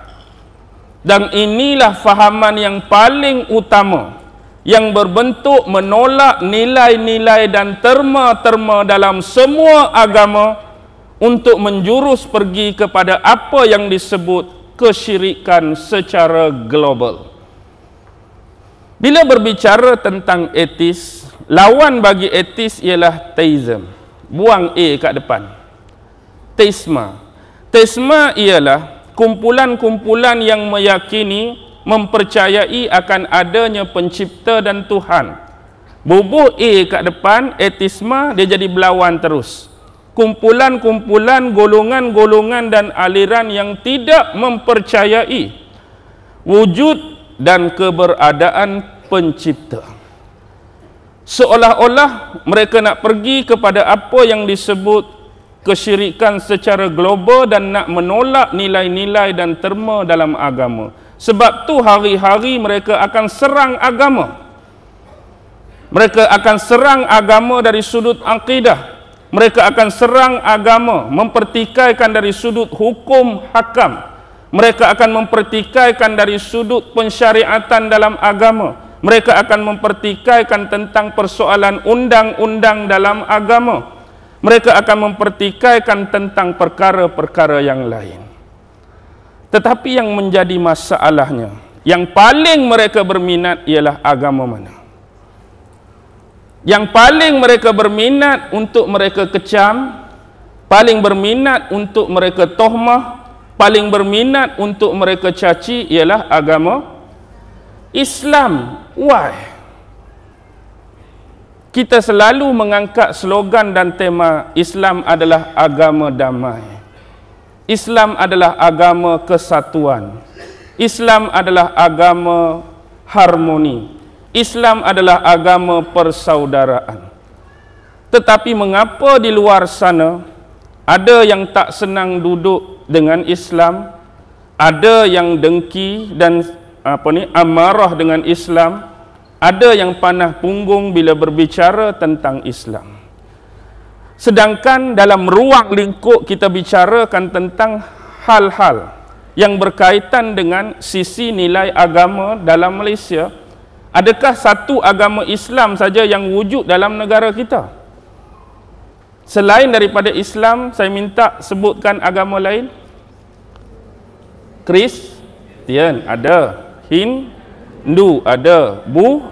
Dan inilah fahaman yang paling utama yang berbentuk menolak nilai-nilai dan terma-terma dalam semua agama untuk menjurus pergi kepada apa yang disebut kesyirikan secara global. Bila berbicara tentang etis, lawan bagi etis ialah teism. Buang A kat depan. Teisma. Teisma ialah kumpulan-kumpulan yang meyakini, mempercayai akan adanya pencipta dan Tuhan. Bubuh A kat depan, etisma, dia jadi berlawan terus. Terus kumpulan-kumpulan golongan-golongan dan aliran yang tidak mempercayai wujud dan keberadaan pencipta. Seolah-olah mereka nak pergi kepada apa yang disebut kesyirikan secara global dan nak menolak nilai-nilai dan terma dalam agama. Sebab tu hari-hari mereka akan serang agama. Mereka akan serang agama dari sudut akidah, mereka akan serang agama, mempertikaikan dari sudut hukum hakam. Mereka akan mempertikaikan dari sudut pensyariatan dalam agama. Mereka akan mempertikaikan tentang persoalan undang-undang dalam agama. Mereka akan mempertikaikan tentang perkara-perkara yang lain. Tetapi yang menjadi masalahnya, yang paling mereka berminat ialah agama mana? yang paling mereka berminat untuk mereka kecam paling berminat untuk mereka tohmah paling berminat untuk mereka caci ialah agama Islam why kita selalu mengangkat slogan dan tema Islam adalah agama damai. Islam adalah agama kesatuan. Islam adalah agama harmoni. Islam adalah agama persaudaraan. Tetapi mengapa di luar sana ada yang tak senang duduk dengan Islam, ada yang dengki dan apa ni amarah dengan Islam, ada yang panah punggung bila berbicara tentang Islam. Sedangkan dalam ruang lingkup kita bicarakan tentang hal-hal yang berkaitan dengan sisi nilai agama dalam Malaysia, Adakah satu agama Islam saja yang wujud dalam negara kita? Selain daripada Islam, saya minta sebutkan agama lain. Tian, ada, Hin, Hindu ada, Bu,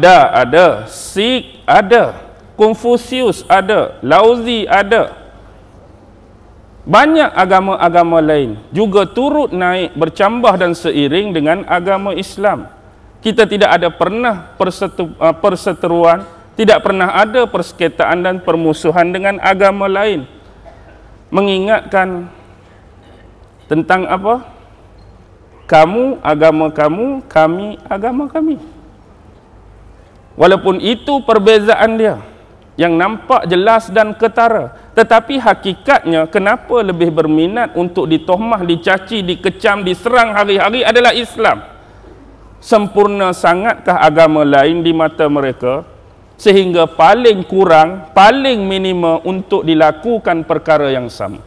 Da, ada, Sikh ada, Confucius ada, Laozi ada. Banyak agama-agama lain juga turut naik bercambah dan seiring dengan agama Islam kita tidak ada pernah persetu, uh, perseteruan, tidak pernah ada persekitaan dan permusuhan dengan agama lain. Mengingatkan tentang apa? Kamu agama kamu, kami agama kami. Walaupun itu perbezaan dia yang nampak jelas dan ketara, tetapi hakikatnya kenapa lebih berminat untuk ditohmah, dicaci, dikecam, diserang hari-hari adalah Islam sempurna sangatkah agama lain di mata mereka sehingga paling kurang paling minima untuk dilakukan perkara yang sama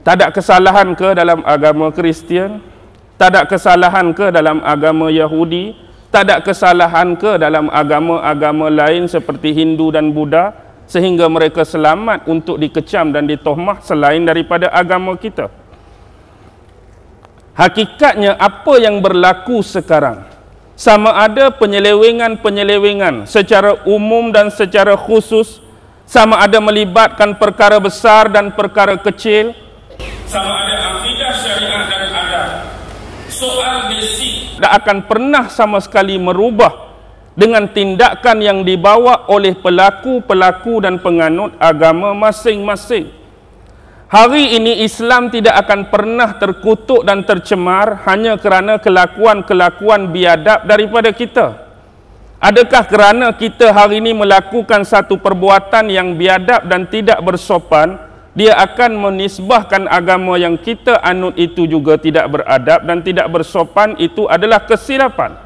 tak ada kesalahan ke dalam agama Kristian tak ada kesalahan ke dalam agama Yahudi tak ada kesalahan ke dalam agama-agama lain seperti Hindu dan Buddha sehingga mereka selamat untuk dikecam dan ditohmah selain daripada agama kita hakikatnya apa yang berlaku sekarang sama ada penyelewengan-penyelewengan secara umum dan secara khusus sama ada melibatkan perkara besar dan perkara kecil sama ada akidah syariah dan adab soal besi tak akan pernah sama sekali merubah dengan tindakan yang dibawa oleh pelaku-pelaku dan penganut agama masing-masing Hari ini Islam tidak akan pernah terkutuk dan tercemar hanya kerana kelakuan-kelakuan biadab daripada kita. Adakah kerana kita hari ini melakukan satu perbuatan yang biadab dan tidak bersopan, dia akan menisbahkan agama yang kita anut itu juga tidak beradab dan tidak bersopan itu adalah kesilapan.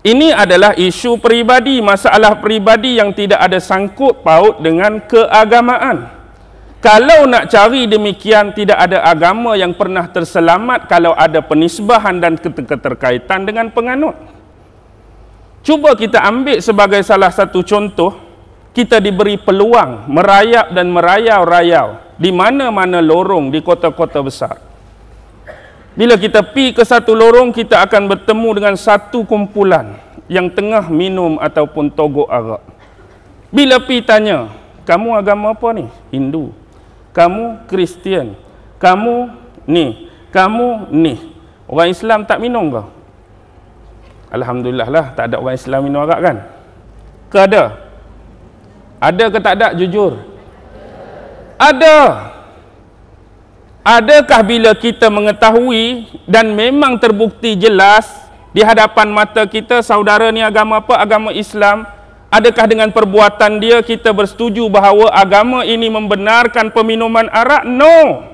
Ini adalah isu peribadi, masalah peribadi yang tidak ada sangkut paut dengan keagamaan kalau nak cari demikian tidak ada agama yang pernah terselamat kalau ada penisbahan dan keterkaitan dengan penganut cuba kita ambil sebagai salah satu contoh kita diberi peluang merayap dan merayau-rayau di mana-mana lorong di kota-kota besar bila kita pi ke satu lorong kita akan bertemu dengan satu kumpulan yang tengah minum ataupun togok arak bila pi tanya kamu agama apa ni hindu kamu Kristian, kamu ni, kamu ni. Orang Islam tak minum ke? Alhamdulillah lah, tak ada orang Islam minum arak kan? Ke ada? Ada ke tak ada? Jujur. Ada. Adakah bila kita mengetahui dan memang terbukti jelas di hadapan mata kita saudara ni agama apa? Agama Islam. Adakah dengan perbuatan dia kita bersetuju bahawa agama ini membenarkan peminuman arak? No.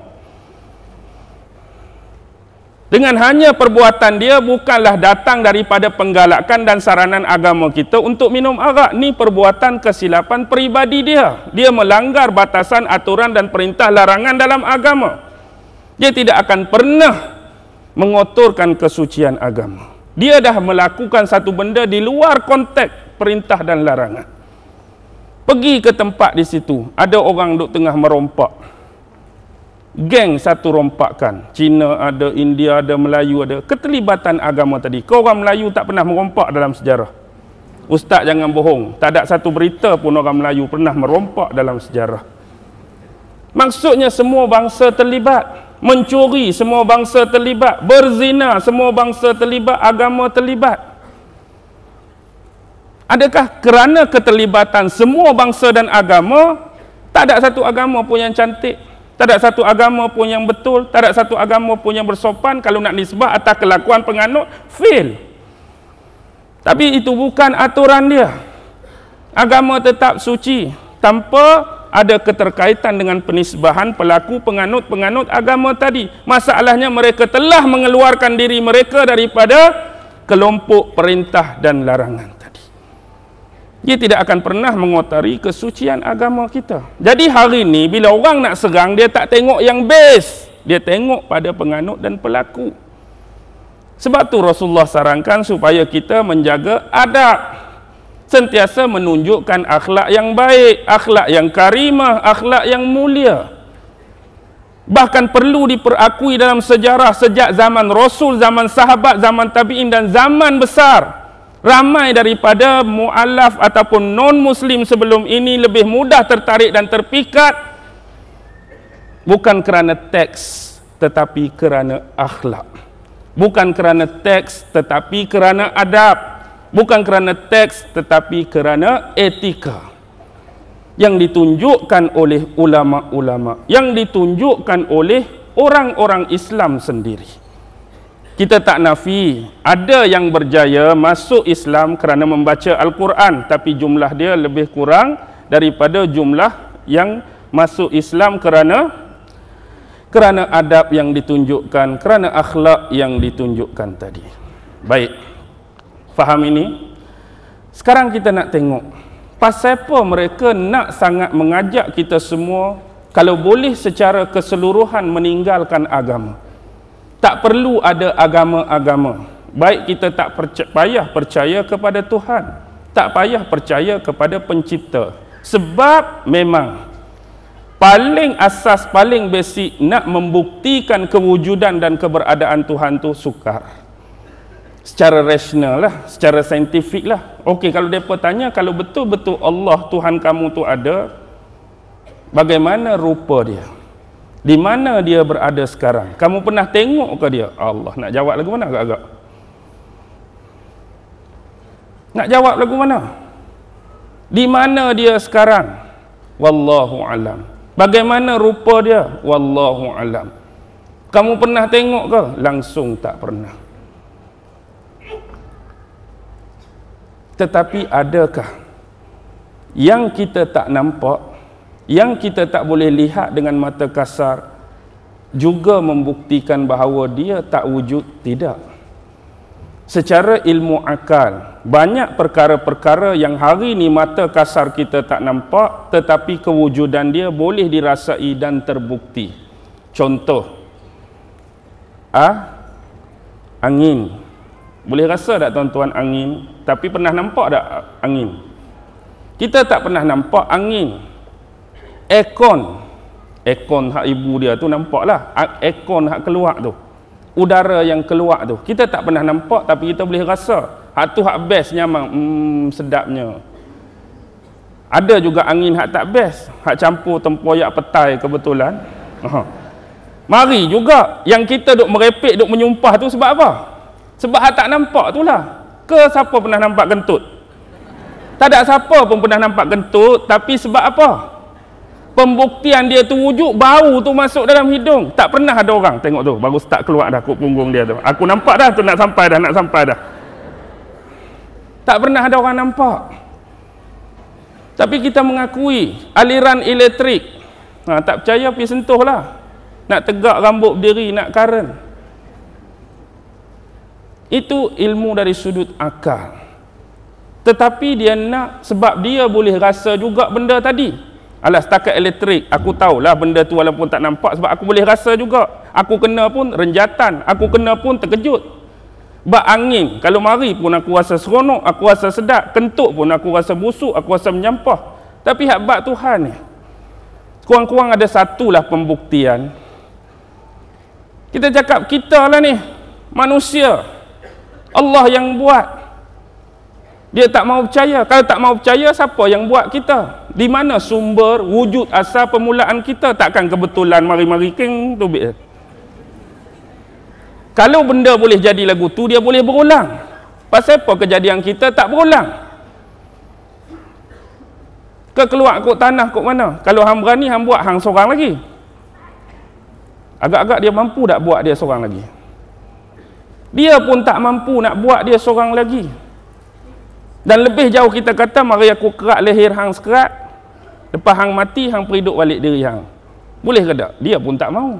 Dengan hanya perbuatan dia bukanlah datang daripada penggalakan dan saranan agama kita untuk minum arak. Ini perbuatan kesilapan peribadi dia. Dia melanggar batasan aturan dan perintah larangan dalam agama. Dia tidak akan pernah mengotorkan kesucian agama. Dia dah melakukan satu benda di luar konteks perintah dan larangan. Pergi ke tempat di situ, ada orang duduk tengah merompak. Geng satu rompakkan. Cina ada, India ada, Melayu ada. Keterlibatan agama tadi. Kau orang Melayu tak pernah merompak dalam sejarah. Ustaz jangan bohong. Tak ada satu berita pun orang Melayu pernah merompak dalam sejarah. Maksudnya semua bangsa terlibat. Mencuri semua bangsa terlibat. Berzina semua bangsa terlibat. Agama terlibat. Adakah kerana keterlibatan semua bangsa dan agama tak ada satu agama pun yang cantik, tak ada satu agama pun yang betul, tak ada satu agama pun yang bersopan kalau nak nisbah atas kelakuan penganut fail. Tapi itu bukan aturan dia. Agama tetap suci tanpa ada keterkaitan dengan penisbahan pelaku penganut-penganut agama tadi. Masalahnya mereka telah mengeluarkan diri mereka daripada kelompok perintah dan larangan. Dia tidak akan pernah mengotari kesucian agama kita. Jadi hari ini bila orang nak serang dia tak tengok yang base, dia tengok pada penganut dan pelaku. Sebab tu Rasulullah sarankan supaya kita menjaga adab. Sentiasa menunjukkan akhlak yang baik, akhlak yang karimah, akhlak yang mulia. Bahkan perlu diperakui dalam sejarah sejak zaman Rasul, zaman sahabat, zaman tabi'in dan zaman besar ramai daripada mualaf ataupun non muslim sebelum ini lebih mudah tertarik dan terpikat bukan kerana teks tetapi kerana akhlak bukan kerana teks tetapi kerana adab bukan kerana teks tetapi kerana etika yang ditunjukkan oleh ulama-ulama yang ditunjukkan oleh orang-orang Islam sendiri kita tak nafi ada yang berjaya masuk Islam kerana membaca Al-Quran tapi jumlah dia lebih kurang daripada jumlah yang masuk Islam kerana kerana adab yang ditunjukkan kerana akhlak yang ditunjukkan tadi baik faham ini sekarang kita nak tengok pasal apa mereka nak sangat mengajak kita semua kalau boleh secara keseluruhan meninggalkan agama tak perlu ada agama-agama baik kita tak perca- payah percaya kepada Tuhan tak payah percaya kepada pencipta sebab memang paling asas paling basic nak membuktikan kewujudan dan keberadaan Tuhan tu sukar secara rasional lah secara saintifik lah Okey, kalau mereka tanya kalau betul-betul Allah Tuhan kamu tu ada bagaimana rupa dia di mana dia berada sekarang? Kamu pernah tengok ke dia? Allah nak jawab lagu mana agak-agak? Nak jawab lagu mana? Di mana dia sekarang? Wallahu alam. Bagaimana rupa dia? Wallahu alam. Kamu pernah tengok ke? Langsung tak pernah. Tetapi adakah yang kita tak nampak yang kita tak boleh lihat dengan mata kasar juga membuktikan bahawa dia tak wujud tidak secara ilmu akal banyak perkara-perkara yang hari ini mata kasar kita tak nampak tetapi kewujudan dia boleh dirasai dan terbukti contoh ah ha? angin boleh rasa tak tuan-tuan angin tapi pernah nampak tak angin kita tak pernah nampak angin aircon aircon hak ibu dia tu nampak lah. aircon hak keluar tu udara yang keluar tu kita tak pernah nampak tapi kita boleh rasa hak tu hak best nyaman hmm, sedapnya ada juga angin hak tak best hak campur tempoyak petai kebetulan ha. mari juga yang kita duk merepek duk menyumpah tu sebab apa sebab hak tak nampak tu lah ke siapa pernah nampak gentut? tak ada siapa pun pernah nampak gentut, tapi sebab apa pembuktian dia tu wujud bau tu masuk dalam hidung tak pernah ada orang tengok tu baru start keluar dah kuk punggung dia tu aku nampak dah tu nak sampai dah nak sampai dah tak pernah ada orang nampak tapi kita mengakui aliran elektrik ha, tak percaya pergi sentuh lah nak tegak rambut berdiri nak karen itu ilmu dari sudut akal tetapi dia nak sebab dia boleh rasa juga benda tadi Alah setakat elektrik aku tahulah benda tu walaupun tak nampak sebab aku boleh rasa juga. Aku kena pun renjatan, aku kena pun terkejut. Bak angin, kalau mari pun aku rasa seronok, aku rasa sedap, kentuk pun aku rasa busuk, aku rasa menyampah. Tapi hak bak Tuhan ni. Kurang-kurang ada satulah pembuktian. Kita cakap kita lah ni, manusia. Allah yang buat. Dia tak mau percaya. Kalau tak mau percaya, siapa yang buat kita? Di mana sumber wujud asal permulaan kita? Takkan kebetulan mari-mari king tu bit. Kalau benda boleh jadi lagu tu, dia boleh berulang. Pasal apa kejadian kita tak berulang? Ke keluar kot tanah kot mana? Kalau hang berani, hang buat hang seorang lagi. Agak-agak dia mampu tak buat dia seorang lagi. Dia pun tak mampu nak buat dia seorang lagi. Dan lebih jauh kita kata mari aku kerak leher hang sekerat. Lepas hang mati hang periduk balik diri hang. Boleh ke tak? Dia pun tak mau.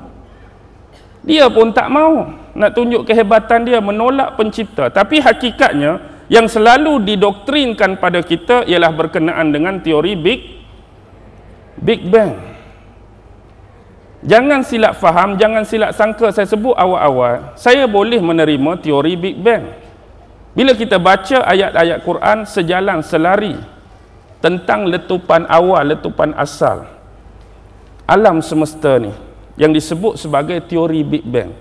Dia pun tak mau nak tunjuk kehebatan dia menolak pencipta. Tapi hakikatnya yang selalu didoktrinkan pada kita ialah berkenaan dengan teori Big Big Bang. Jangan silap faham, jangan silap sangka saya sebut awal-awal, saya boleh menerima teori Big Bang. Bila kita baca ayat-ayat Quran sejalan selari tentang letupan awal, letupan asal alam semesta ni yang disebut sebagai teori Big Bang.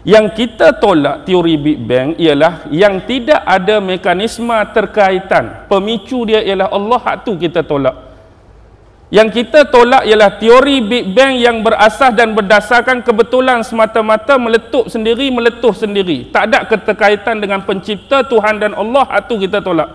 Yang kita tolak teori Big Bang ialah yang tidak ada mekanisme terkaitan. Pemicu dia ialah Allah hak tu kita tolak. Yang kita tolak ialah teori Big Bang yang berasas dan berdasarkan kebetulan semata-mata meletup sendiri, meletuh sendiri. Tak ada keterkaitan dengan pencipta Tuhan dan Allah, itu ah, kita tolak.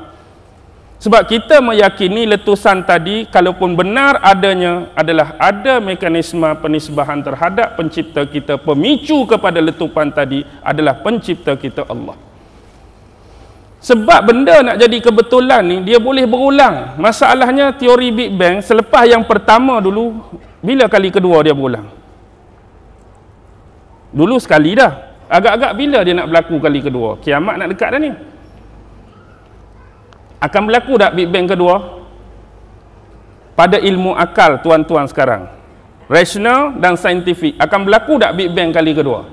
Sebab kita meyakini letusan tadi, kalaupun benar adanya, adalah ada mekanisme penisbahan terhadap pencipta kita. Pemicu kepada letupan tadi adalah pencipta kita Allah. Sebab benda nak jadi kebetulan ni, dia boleh berulang. Masalahnya teori Big Bang selepas yang pertama dulu, bila kali kedua dia berulang? Dulu sekali dah. Agak-agak bila dia nak berlaku kali kedua? Kiamat nak dekat dah ni. Akan berlaku tak Big Bang kedua? Pada ilmu akal tuan-tuan sekarang. Rational dan saintifik. Akan berlaku tak Big Bang kali kedua?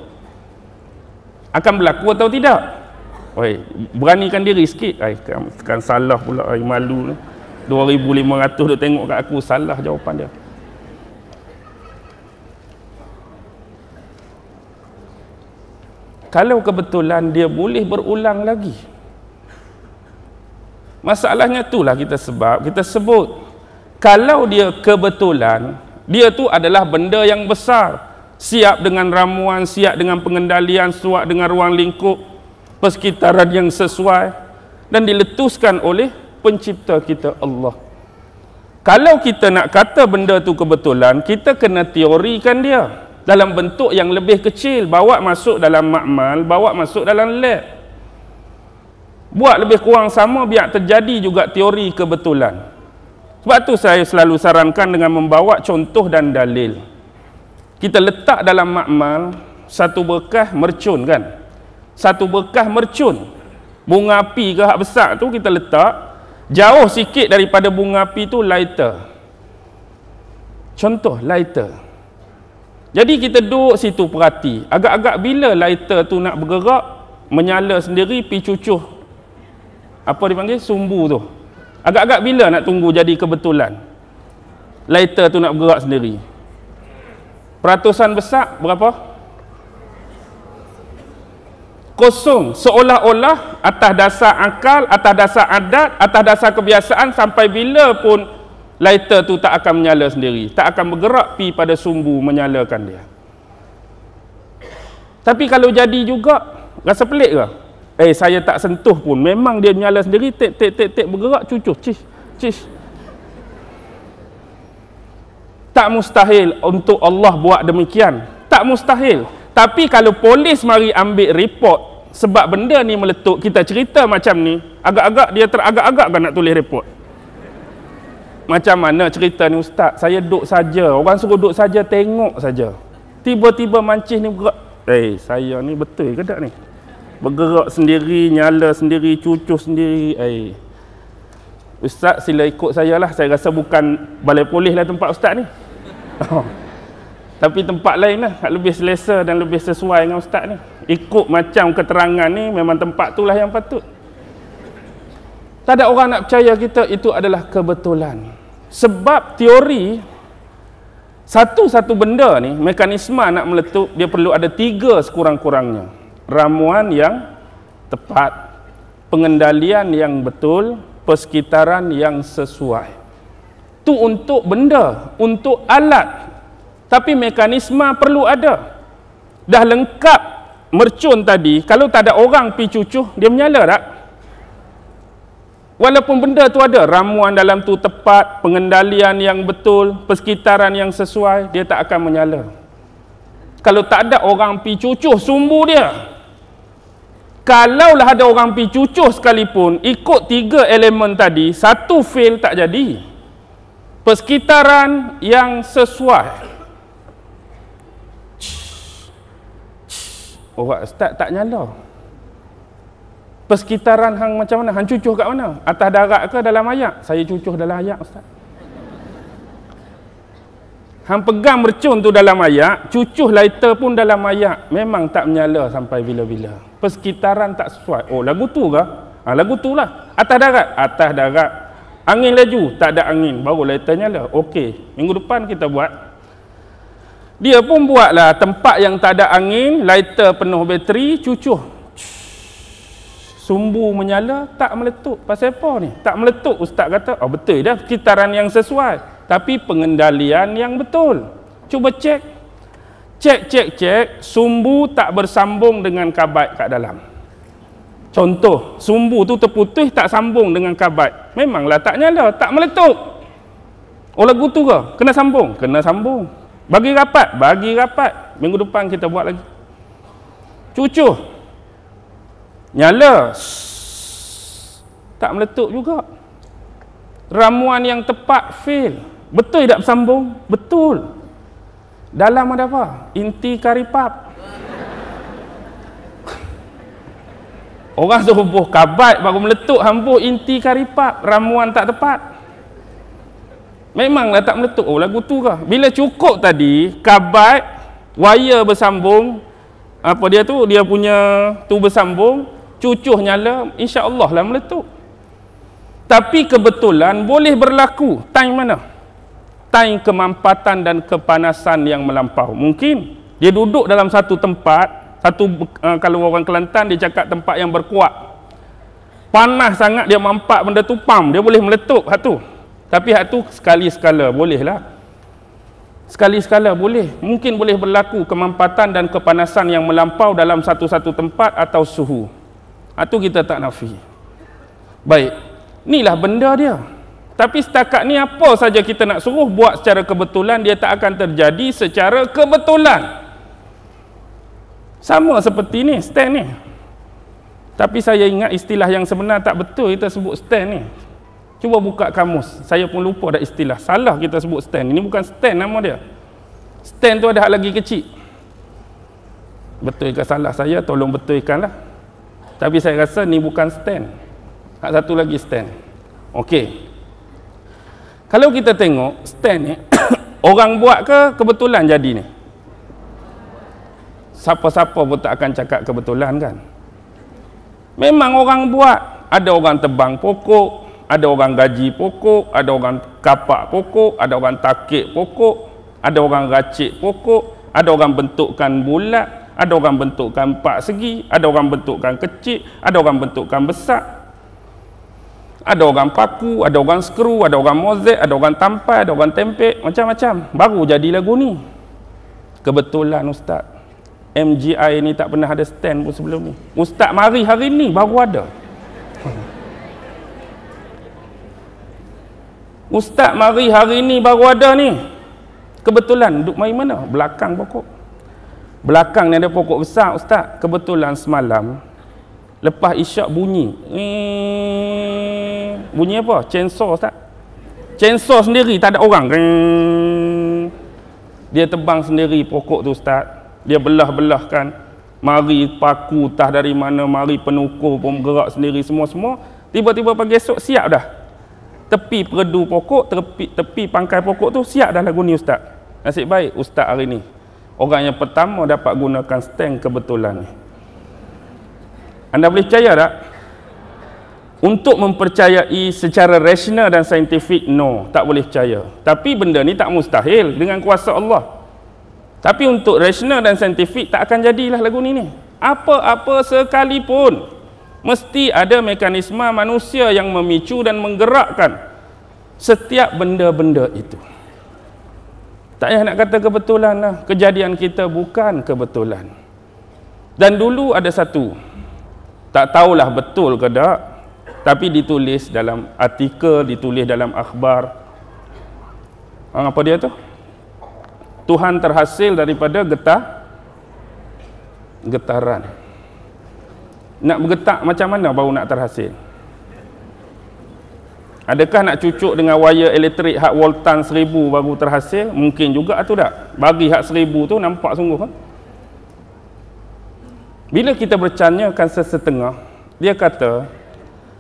Akan berlaku atau Tidak. Oi, beranikan diri sikit. Ai kan, kan salah pula, ai malu. 2500 dia tengok kat aku salah jawapan dia. Kalau kebetulan dia boleh berulang lagi. Masalahnya itulah kita sebab kita sebut kalau dia kebetulan dia tu adalah benda yang besar siap dengan ramuan siap dengan pengendalian suap dengan ruang lingkup persekitaran yang sesuai dan diletuskan oleh pencipta kita Allah. Kalau kita nak kata benda tu kebetulan, kita kena teorikan dia dalam bentuk yang lebih kecil, bawa masuk dalam makmal, bawa masuk dalam lab. Buat lebih kurang sama biar terjadi juga teori kebetulan. Sebab tu saya selalu sarankan dengan membawa contoh dan dalil. Kita letak dalam makmal satu bekas mercun kan? satu bekas mercun bunga api ke hak besar tu kita letak jauh sikit daripada bunga api tu lighter contoh lighter jadi kita duduk situ perhati agak-agak bila lighter tu nak bergerak menyala sendiri pi cucuh apa dipanggil sumbu tu agak-agak bila nak tunggu jadi kebetulan lighter tu nak bergerak sendiri peratusan besar berapa berapa kosong seolah-olah atas dasar akal, atas dasar adat, atas dasar kebiasaan sampai bila pun lighter tu tak akan menyala sendiri, tak akan bergerak pi pada sumbu menyalakan dia. Tapi kalau jadi juga rasa pelik ke? Eh saya tak sentuh pun memang dia menyala sendiri tek tek tek tek bergerak cucuk cis cis. Tak mustahil untuk Allah buat demikian. Tak mustahil. Tapi kalau polis mari ambil report sebab benda ni meletup, kita cerita macam ni, agak-agak dia teragak-agak kan nak tulis report. Macam mana cerita ni ustaz? Saya duduk saja, orang suruh duduk saja tengok saja. Tiba-tiba mancis ni bergerak. Eh, hey, saya ni betul ke tak ni? Bergerak sendiri, nyala sendiri, cucu sendiri. Eh. Hey. Ustaz sila ikut saya lah. Saya rasa bukan balai polis lah tempat ustaz ni. Tapi tempat lain lah Yang lebih selesa dan lebih sesuai dengan ustaz ni Ikut macam keterangan ni Memang tempat tu lah yang patut Tak ada orang nak percaya kita Itu adalah kebetulan Sebab teori Satu-satu benda ni Mekanisme nak meletup Dia perlu ada tiga sekurang-kurangnya Ramuan yang tepat Pengendalian yang betul Persekitaran yang sesuai Tu untuk benda Untuk alat tapi mekanisme perlu ada dah lengkap mercun tadi kalau tak ada orang pi cucuh dia menyala tak walaupun benda tu ada ramuan dalam tu tepat pengendalian yang betul persekitaran yang sesuai dia tak akan menyala kalau tak ada orang pi cucuh sumbu dia Kalau lah ada orang pi cucuh sekalipun ikut tiga elemen tadi satu fail tak jadi persekitaran yang sesuai apa oh, buat? Ustaz tak nyala. Persekitaran hang macam mana? Hang cucuh kat mana? Atas darat ke dalam ayak? Saya cucuh dalam ayak, Ustaz. Hang pegang mercun tu dalam ayak, cucuh lighter pun dalam ayak. Memang tak menyala sampai bila-bila. Persekitaran tak sesuai. Oh, lagu tu ke? Ha, ah, lagu tu lah. Atas darat? Atas darat. Angin laju? Tak ada angin. Baru lighter nyala. Okey. Minggu depan kita buat. Dia pun buatlah tempat yang tak ada angin, lighter penuh bateri, cucuh. Sumbu menyala, tak meletup. Pasal apa ni? Tak meletup. Ustaz kata, oh betul dah, kitaran yang sesuai. Tapi pengendalian yang betul. Cuba cek. Cek, cek, cek. Sumbu tak bersambung dengan kabat kat dalam. Contoh, sumbu tu terputus tak sambung dengan kabat. Memanglah tak nyala, tak meletup. Oh lagu tu ke? Kena sambung? Kena sambung. Bagi rapat, bagi rapat. Minggu depan kita buat lagi. cucu Nyala. Tak meletup juga. Ramuan yang tepat fail. Betul tak sambung Betul. Dalam ada apa? Inti karipap. Orang suruh buh kabat baru meletup hambur inti karipap. Ramuan tak tepat. Memanglah tak meletup. Oh lagu tu kah? Bila cukup tadi, kabat, wire bersambung, apa dia tu, dia punya tu bersambung, cucuh nyala, insyaAllah lah meletup. Tapi kebetulan boleh berlaku. Time mana? Time kemampatan dan kepanasan yang melampau. Mungkin dia duduk dalam satu tempat, satu uh, kalau orang Kelantan dia cakap tempat yang berkuat. Panas sangat dia mampat benda tu, pam, dia boleh meletup. Satu. Ha satu. Tapi hak tu sekali-sekala bolehlah. Sekali-sekala boleh. Mungkin boleh berlaku kemampatan dan kepanasan yang melampau dalam satu-satu tempat atau suhu. Hak tu kita tak nafi. Baik. Inilah benda dia. Tapi setakat ni apa saja kita nak suruh buat secara kebetulan dia tak akan terjadi secara kebetulan. Sama seperti ni, stand ni. Tapi saya ingat istilah yang sebenar tak betul kita sebut stand ni. Cuba buka kamus. Saya pun lupa ada istilah. Salah kita sebut stand. Ini bukan stand nama dia. Stand tu ada hak lagi kecil. Betulkan salah saya, tolong betulkanlah. Tapi saya rasa ni bukan stand. Hak satu lagi stand. Okey. Kalau kita tengok stand ni orang buat ke kebetulan jadi ni? Siapa-siapa pun tak akan cakap kebetulan kan? Memang orang buat. Ada orang tebang pokok, ada orang gaji pokok, ada orang kapak pokok, ada orang takik pokok, ada orang racik pokok, ada orang bentukkan bulat, ada orang bentukkan empat segi, ada orang bentukkan kecil, ada orang bentukkan besar. Ada orang paku, ada orang skru, ada orang mozek, ada orang tampai, ada orang tempek, macam-macam. Baru jadi lagu ni. Kebetulan Ustaz, MGI ni tak pernah ada stand pun sebelum ni. Ustaz mari hari ni baru ada. Ustaz mari hari ni baru ada ni. Kebetulan duduk mari mana? Belakang pokok. Belakang ni ada pokok besar ustaz. Kebetulan semalam lepas isyak bunyi. Bunyi apa? Chainsaw ustaz. Chainsaw sendiri tak ada orang. Dia tebang sendiri pokok tu ustaz. Dia belah-belahkan. Mari paku tah dari mana, mari penukur pun gerak sendiri semua-semua. Tiba-tiba pagi esok siap dah tepi peredu pokok, tepi, tepi pangkai pokok tu siap dah lagu ni ustaz. Nasib baik ustaz hari ni. Orang yang pertama dapat gunakan stand kebetulan ni. Anda boleh percaya tak? Untuk mempercayai secara rasional dan saintifik, no. Tak boleh percaya. Tapi benda ni tak mustahil dengan kuasa Allah. Tapi untuk rasional dan saintifik, tak akan jadilah lagu ni ni. Apa-apa sekalipun mesti ada mekanisme manusia yang memicu dan menggerakkan setiap benda-benda itu. Tak payah nak kata kebetulan lah. Kejadian kita bukan kebetulan. Dan dulu ada satu. Tak tahulah betul ke tak. Tapi ditulis dalam artikel, ditulis dalam akhbar. Ah, apa dia tu? Tuhan terhasil daripada getah getaran nak bergetak macam mana baru nak terhasil adakah nak cucuk dengan wire elektrik hak voltan seribu baru terhasil mungkin juga atau tak bagi hak seribu tu nampak sungguh kan? bila kita bercanyakan sesetengah dia kata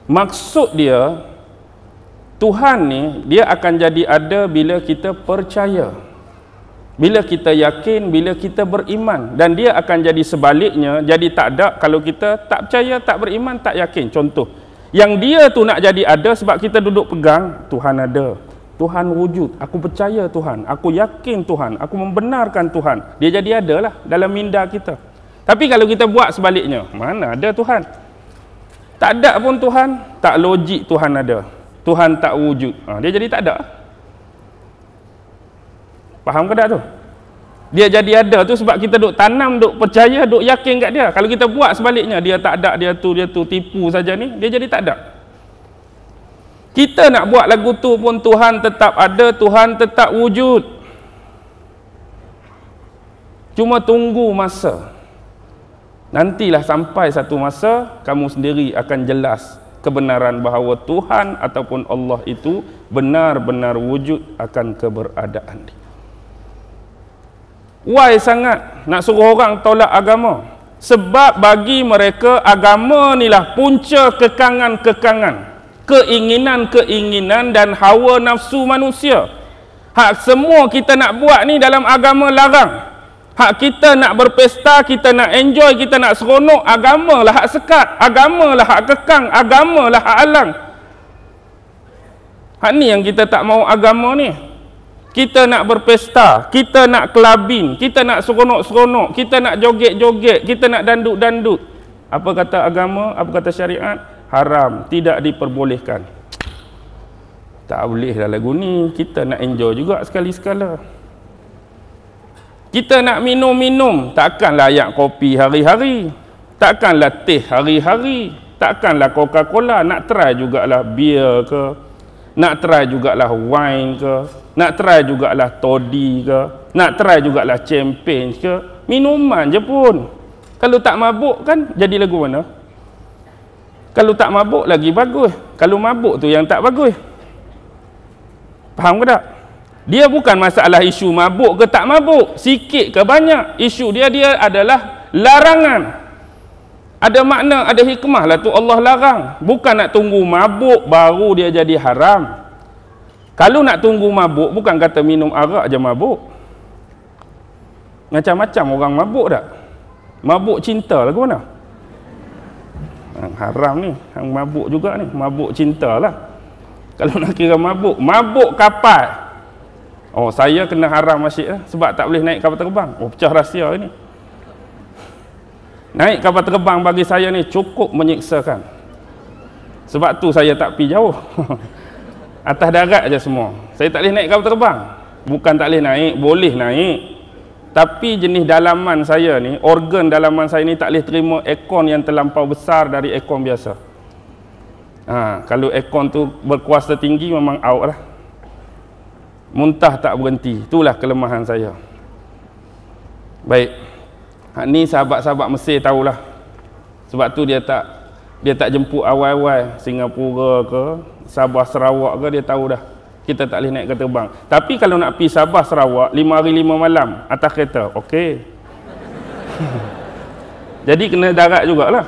maksud dia Tuhan ni dia akan jadi ada bila kita percaya percaya bila kita yakin bila kita beriman dan dia akan jadi sebaliknya jadi tak ada kalau kita tak percaya tak beriman tak yakin contoh yang dia tu nak jadi ada sebab kita duduk pegang Tuhan ada Tuhan wujud aku percaya Tuhan aku yakin Tuhan aku membenarkan Tuhan dia jadi ada lah dalam minda kita tapi kalau kita buat sebaliknya mana ada Tuhan tak ada pun Tuhan tak logik Tuhan ada Tuhan tak wujud ha, dia jadi tak ada Faham ke tak tu? Dia jadi ada tu sebab kita duk tanam, duk percaya, duk yakin kat dia. Kalau kita buat sebaliknya, dia tak ada, dia tu, dia tu, tipu saja ni, dia jadi tak ada. Kita nak buat lagu tu pun Tuhan tetap ada, Tuhan tetap wujud. Cuma tunggu masa. Nantilah sampai satu masa, kamu sendiri akan jelas kebenaran bahawa Tuhan ataupun Allah itu benar-benar wujud akan keberadaan dia. Why sangat nak suruh orang tolak agama? Sebab bagi mereka agama ni lah punca kekangan-kekangan. Keinginan-keinginan dan hawa nafsu manusia. Hak semua kita nak buat ni dalam agama larang. Hak kita nak berpesta, kita nak enjoy, kita nak seronok, agama lah hak sekat, agama lah hak kekang, agama lah hak alang. Hak ni yang kita tak mau agama ni kita nak berpesta, kita nak kelabin, kita nak seronok-seronok, kita nak joget-joget, kita nak danduk-danduk. Apa kata agama, apa kata syariat? Haram, tidak diperbolehkan. Tak boleh lah lagu ni, kita nak enjoy juga sekali-sekala. Kita nak minum-minum, takkanlah ayak kopi hari-hari. Takkanlah teh hari-hari. Takkanlah Coca-Cola, nak try jugalah beer ke, nak try jugalah wine ke, nak try jugalah toddy ke, nak try jugalah champagne ke, minuman je pun. Kalau tak mabuk kan jadi lagu mana? Kalau tak mabuk lagi bagus. Kalau mabuk tu yang tak bagus. Faham ke tak? Dia bukan masalah isu mabuk ke tak mabuk. Sikit ke banyak. Isu dia dia adalah larangan ada makna ada hikmah lah tu Allah larang bukan nak tunggu mabuk baru dia jadi haram kalau nak tunggu mabuk bukan kata minum arak je mabuk macam-macam orang mabuk tak mabuk cinta lah ke mana ha, haram ni hang mabuk juga ni mabuk cinta lah kalau nak kira mabuk mabuk kapal oh saya kena haram masyid lah sebab tak boleh naik kapal terbang oh pecah rahsia ni Naik kapal terbang bagi saya ni cukup menyiksakan. Sebab tu saya tak pergi jauh. Atas darat aja semua. Saya tak boleh naik kapal terbang. Bukan tak boleh naik, boleh naik. Tapi jenis dalaman saya ni, organ dalaman saya ni tak boleh terima ekon yang terlampau besar dari ekon biasa. Ha, kalau ekon tu berkuasa tinggi memang out lah. Muntah tak berhenti. Itulah kelemahan saya. Baik. Ha, ni sahabat-sahabat Mesir tahulah. Sebab tu dia tak dia tak jemput awal-awal Singapura ke Sabah Sarawak ke dia tahu dah. Kita tak boleh naik kereta bang. Tapi kalau nak pergi Sabah Sarawak 5 hari 5 malam atas kereta, okey. Jadi kena darat jugalah.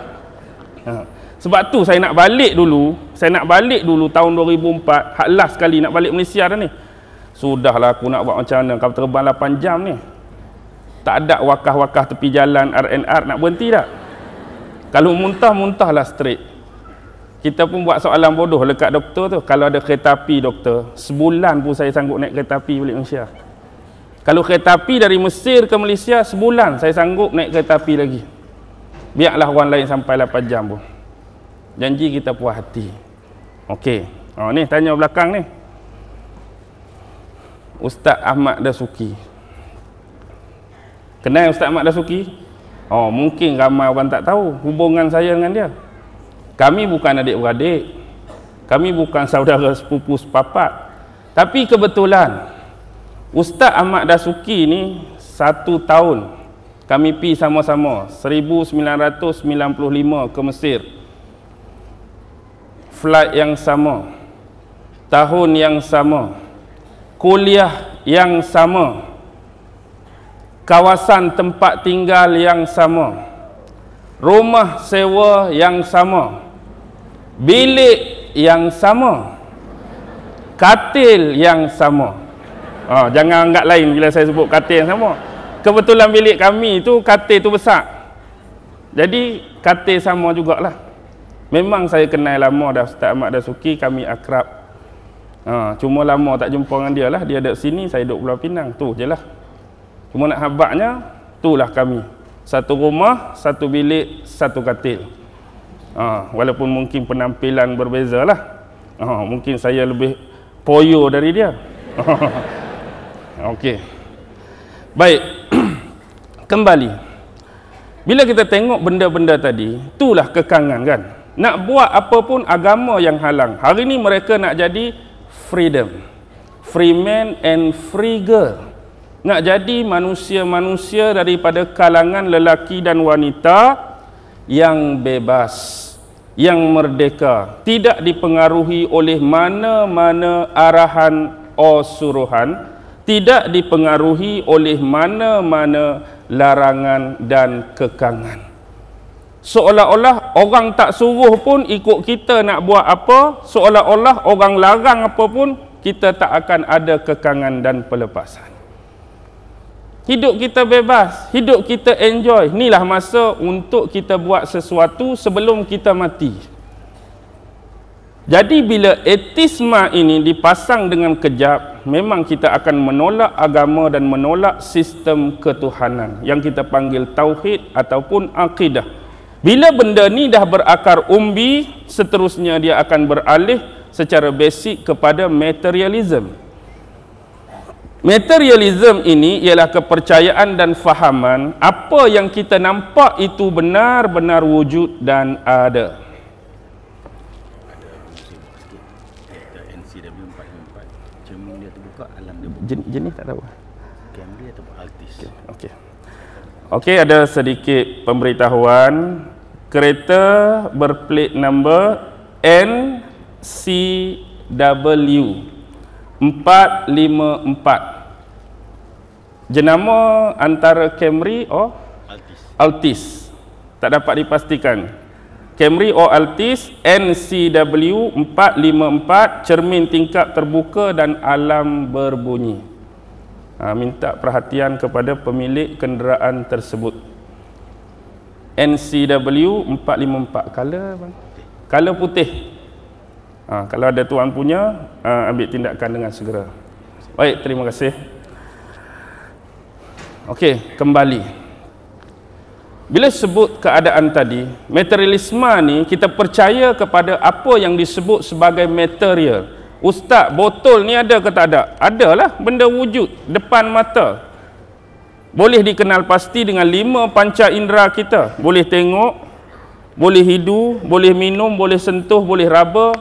Ha. Sebab tu saya nak balik dulu, saya nak balik dulu tahun 2004, hak last sekali nak balik Malaysia dah ni. Sudahlah aku nak buat macam mana, kalau terbang 8 jam ni, tak ada wakah-wakah tepi jalan RNR nak berhenti tak kalau muntah muntahlah straight kita pun buat soalan bodoh dekat doktor tu kalau ada kereta api doktor sebulan pun saya sanggup naik kereta api balik Malaysia kalau kereta api dari Mesir ke Malaysia sebulan saya sanggup naik kereta api lagi biarlah orang lain sampai 8 jam pun janji kita puas hati Okey. Oh ni tanya belakang ni. Ustaz Ahmad Dasuki. Kenal Ustaz Ahmad Dasuki? Oh, mungkin ramai orang tak tahu hubungan saya dengan dia. Kami bukan adik-beradik. Kami bukan saudara sepupu sepapat. Tapi kebetulan Ustaz Ahmad Dasuki ni satu tahun kami pi sama-sama 1995 ke Mesir. Flight yang sama. Tahun yang sama. Kuliah yang sama kawasan tempat tinggal yang sama rumah sewa yang sama bilik yang sama katil yang sama oh, jangan anggap lain bila saya sebut katil yang sama kebetulan bilik kami tu katil tu besar jadi katil sama jugalah memang saya kenal lama dah Ustaz Ahmad Suki, kami akrab ha, cuma lama tak jumpa dengan dia lah dia ada sini saya duduk pulau pinang tu je lah Cuma nak habaknya, itulah kami. Satu rumah, satu bilik, satu katil. Ha, walaupun mungkin penampilan berbeza lah. Ha, mungkin saya lebih poyo dari dia. Okey. Baik. Kembali. Bila kita tengok benda-benda tadi, itulah kekangan kan. Nak buat apa pun agama yang halang. Hari ini mereka nak jadi freedom. Free man and free girl nak jadi manusia-manusia daripada kalangan lelaki dan wanita yang bebas yang merdeka tidak dipengaruhi oleh mana-mana arahan atau suruhan tidak dipengaruhi oleh mana-mana larangan dan kekangan seolah-olah orang tak suruh pun ikut kita nak buat apa seolah-olah orang larang apa pun kita tak akan ada kekangan dan pelepasan Hidup kita bebas, hidup kita enjoy. Inilah masa untuk kita buat sesuatu sebelum kita mati. Jadi bila etisma ini dipasang dengan kejap, memang kita akan menolak agama dan menolak sistem ketuhanan yang kita panggil tauhid ataupun akidah. Bila benda ni dah berakar umbi, seterusnya dia akan beralih secara basic kepada materialisme. Materialism ini ialah kepercayaan dan fahaman apa yang kita nampak itu benar-benar wujud dan ada. Jenis tak tahu. Gambir atau artis. Okey. Okey, ada sedikit pemberitahuan. Kereta berplate number W. 454 Jenama antara Camry or Altis. Tak dapat dipastikan. Camry or Altis NCW 454 cermin tingkap terbuka dan alam berbunyi. Ha, minta perhatian kepada pemilik kenderaan tersebut. NCW 454 color bang. Color putih. Ha, kalau ada tuan punya, ha, ambil tindakan dengan segera. Baik, terima kasih. Okey, kembali. Bila sebut keadaan tadi, materialisme ni kita percaya kepada apa yang disebut sebagai material. Ustaz, botol ni ada ke tak ada? Adalah benda wujud depan mata. Boleh dikenal pasti dengan lima panca indera kita. Boleh tengok, boleh hidu, boleh minum, boleh sentuh, boleh raba,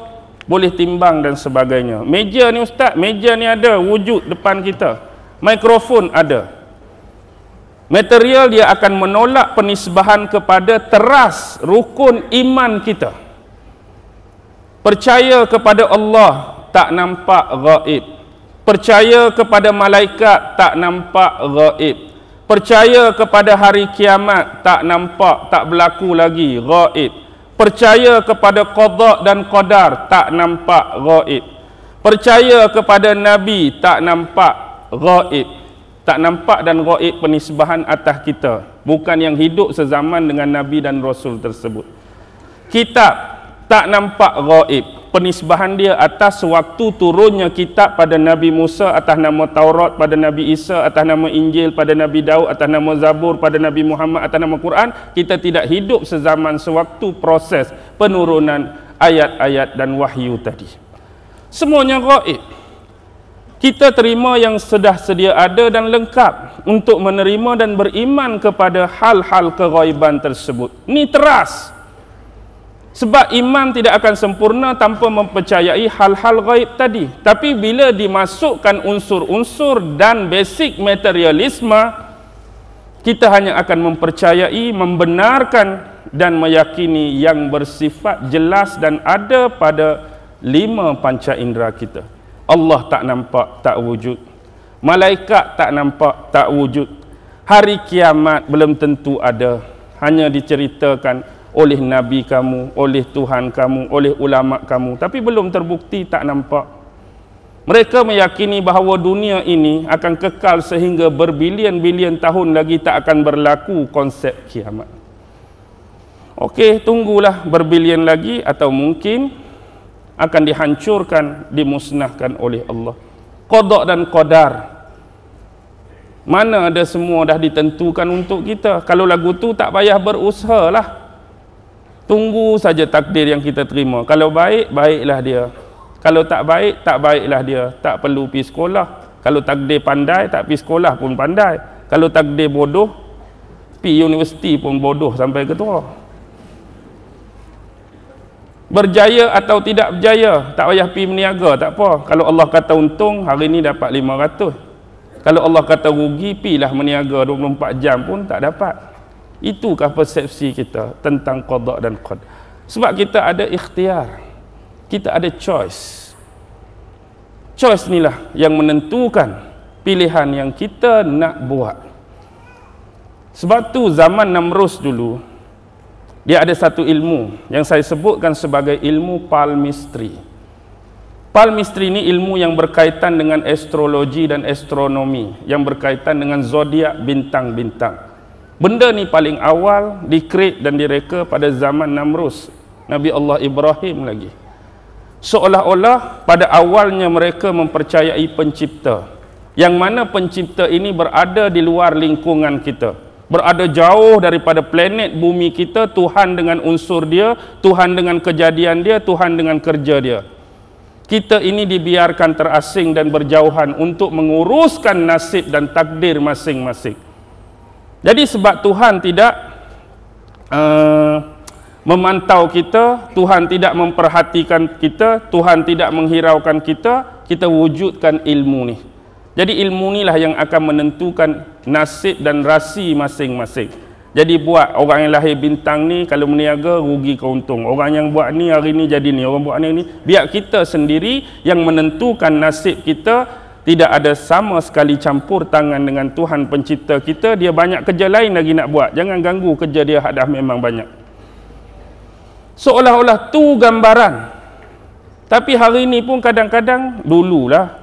boleh timbang dan sebagainya. Meja ni ustaz, meja ni ada wujud depan kita. Mikrofon ada. Material dia akan menolak penisbahan kepada teras rukun iman kita. Percaya kepada Allah tak nampak gaib. Percaya kepada malaikat tak nampak gaib. Percaya kepada hari kiamat tak nampak, tak berlaku lagi gaib percaya kepada qada dan qadar tak nampak ghaib percaya kepada nabi tak nampak ghaib tak nampak dan ghaib penisbahan atas kita bukan yang hidup sezaman dengan nabi dan rasul tersebut kitab tak nampak ghaib penisbahan dia atas waktu turunnya kitab pada Nabi Musa atas nama Taurat pada Nabi Isa atas nama Injil pada Nabi Daud atas nama Zabur pada Nabi Muhammad atas nama Quran kita tidak hidup sezaman sewaktu proses penurunan ayat-ayat dan wahyu tadi semuanya gaib kita terima yang sudah sedia ada dan lengkap untuk menerima dan beriman kepada hal-hal kegaiban tersebut Ini teras sebab iman tidak akan sempurna tanpa mempercayai hal-hal gaib tadi. Tapi bila dimasukkan unsur-unsur dan basic materialisme, kita hanya akan mempercayai, membenarkan dan meyakini yang bersifat jelas dan ada pada lima panca indera kita. Allah tak nampak, tak wujud. Malaikat tak nampak, tak wujud. Hari kiamat belum tentu ada. Hanya diceritakan, oleh Nabi kamu, oleh Tuhan kamu, oleh ulama kamu. Tapi belum terbukti, tak nampak. Mereka meyakini bahawa dunia ini akan kekal sehingga berbilion-bilion tahun lagi tak akan berlaku konsep kiamat. Okey, tunggulah berbilion lagi atau mungkin akan dihancurkan, dimusnahkan oleh Allah. Kodok dan kodar. Mana ada semua dah ditentukan untuk kita. Kalau lagu tu tak payah berusaha lah. Tunggu saja takdir yang kita terima. Kalau baik, baiklah dia. Kalau tak baik, tak baiklah dia. Tak perlu pergi sekolah. Kalau takdir pandai, tak pergi sekolah pun pandai. Kalau takdir bodoh, pergi universiti pun bodoh sampai ketua. Berjaya atau tidak berjaya, tak payah pergi meniaga, tak apa. Kalau Allah kata untung, hari ini dapat 500. Kalau Allah kata rugi, pilah meniaga 24 jam pun tak dapat. Itukah persepsi kita tentang qada dan qad. Sebab kita ada ikhtiar. Kita ada choice. Choice inilah yang menentukan pilihan yang kita nak buat. Sebab tu zaman Namrus dulu dia ada satu ilmu yang saya sebutkan sebagai ilmu palmistry. Palmistry ini ilmu yang berkaitan dengan astrologi dan astronomi, yang berkaitan dengan zodiak bintang-bintang. Benda ni paling awal dikreat dan direka pada zaman Namrus. Nabi Allah Ibrahim lagi. Seolah-olah pada awalnya mereka mempercayai pencipta. Yang mana pencipta ini berada di luar lingkungan kita. Berada jauh daripada planet bumi kita, Tuhan dengan unsur dia, Tuhan dengan kejadian dia, Tuhan dengan kerja dia. Kita ini dibiarkan terasing dan berjauhan untuk menguruskan nasib dan takdir masing-masing. Jadi sebab Tuhan tidak uh, memantau kita, Tuhan tidak memperhatikan kita, Tuhan tidak menghiraukan kita, kita wujudkan ilmu ni. Jadi ilmu inilah yang akan menentukan nasib dan rasi masing-masing. Jadi buat orang yang lahir bintang ni kalau meniaga rugi keuntung. Orang yang buat ni hari ni jadi ni, orang buat ni ni, biar kita sendiri yang menentukan nasib kita, tidak ada sama sekali campur tangan dengan Tuhan pencipta kita dia banyak kerja lain lagi nak buat jangan ganggu kerja dia dah memang banyak seolah-olah tu gambaran tapi hari ini pun kadang-kadang dululah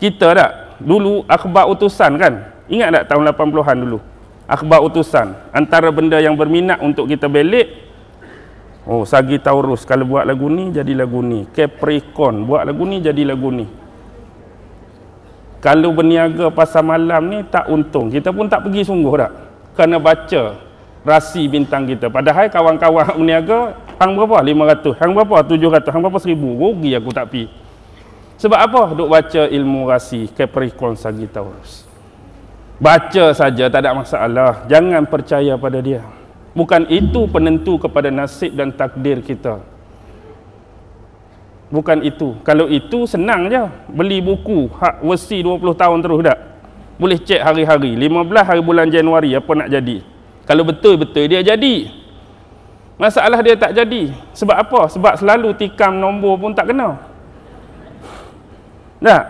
kita tak dulu akhbar utusan kan ingat tak tahun 80-an dulu akhbar utusan antara benda yang berminat untuk kita belik Oh Sagittarius kalau buat lagu ni jadi lagu ni Capricorn buat lagu ni jadi lagu ni kalau berniaga pasal malam ni tak untung kita pun tak pergi sungguh dah kena baca rasi bintang kita padahal kawan-kawan berniaga hang berapa 500 hang berapa 700 hang berapa 1000 rugi aku tak pi sebab apa duk baca ilmu rasi Capricorn Sagittarius baca saja tak ada masalah jangan percaya pada dia bukan itu penentu kepada nasib dan takdir kita bukan itu kalau itu senang je beli buku hak wesi 20 tahun terus tak boleh cek hari-hari 15 hari bulan Januari apa nak jadi kalau betul-betul dia jadi masalah dia tak jadi sebab apa? sebab selalu tikam nombor pun tak kenal tak?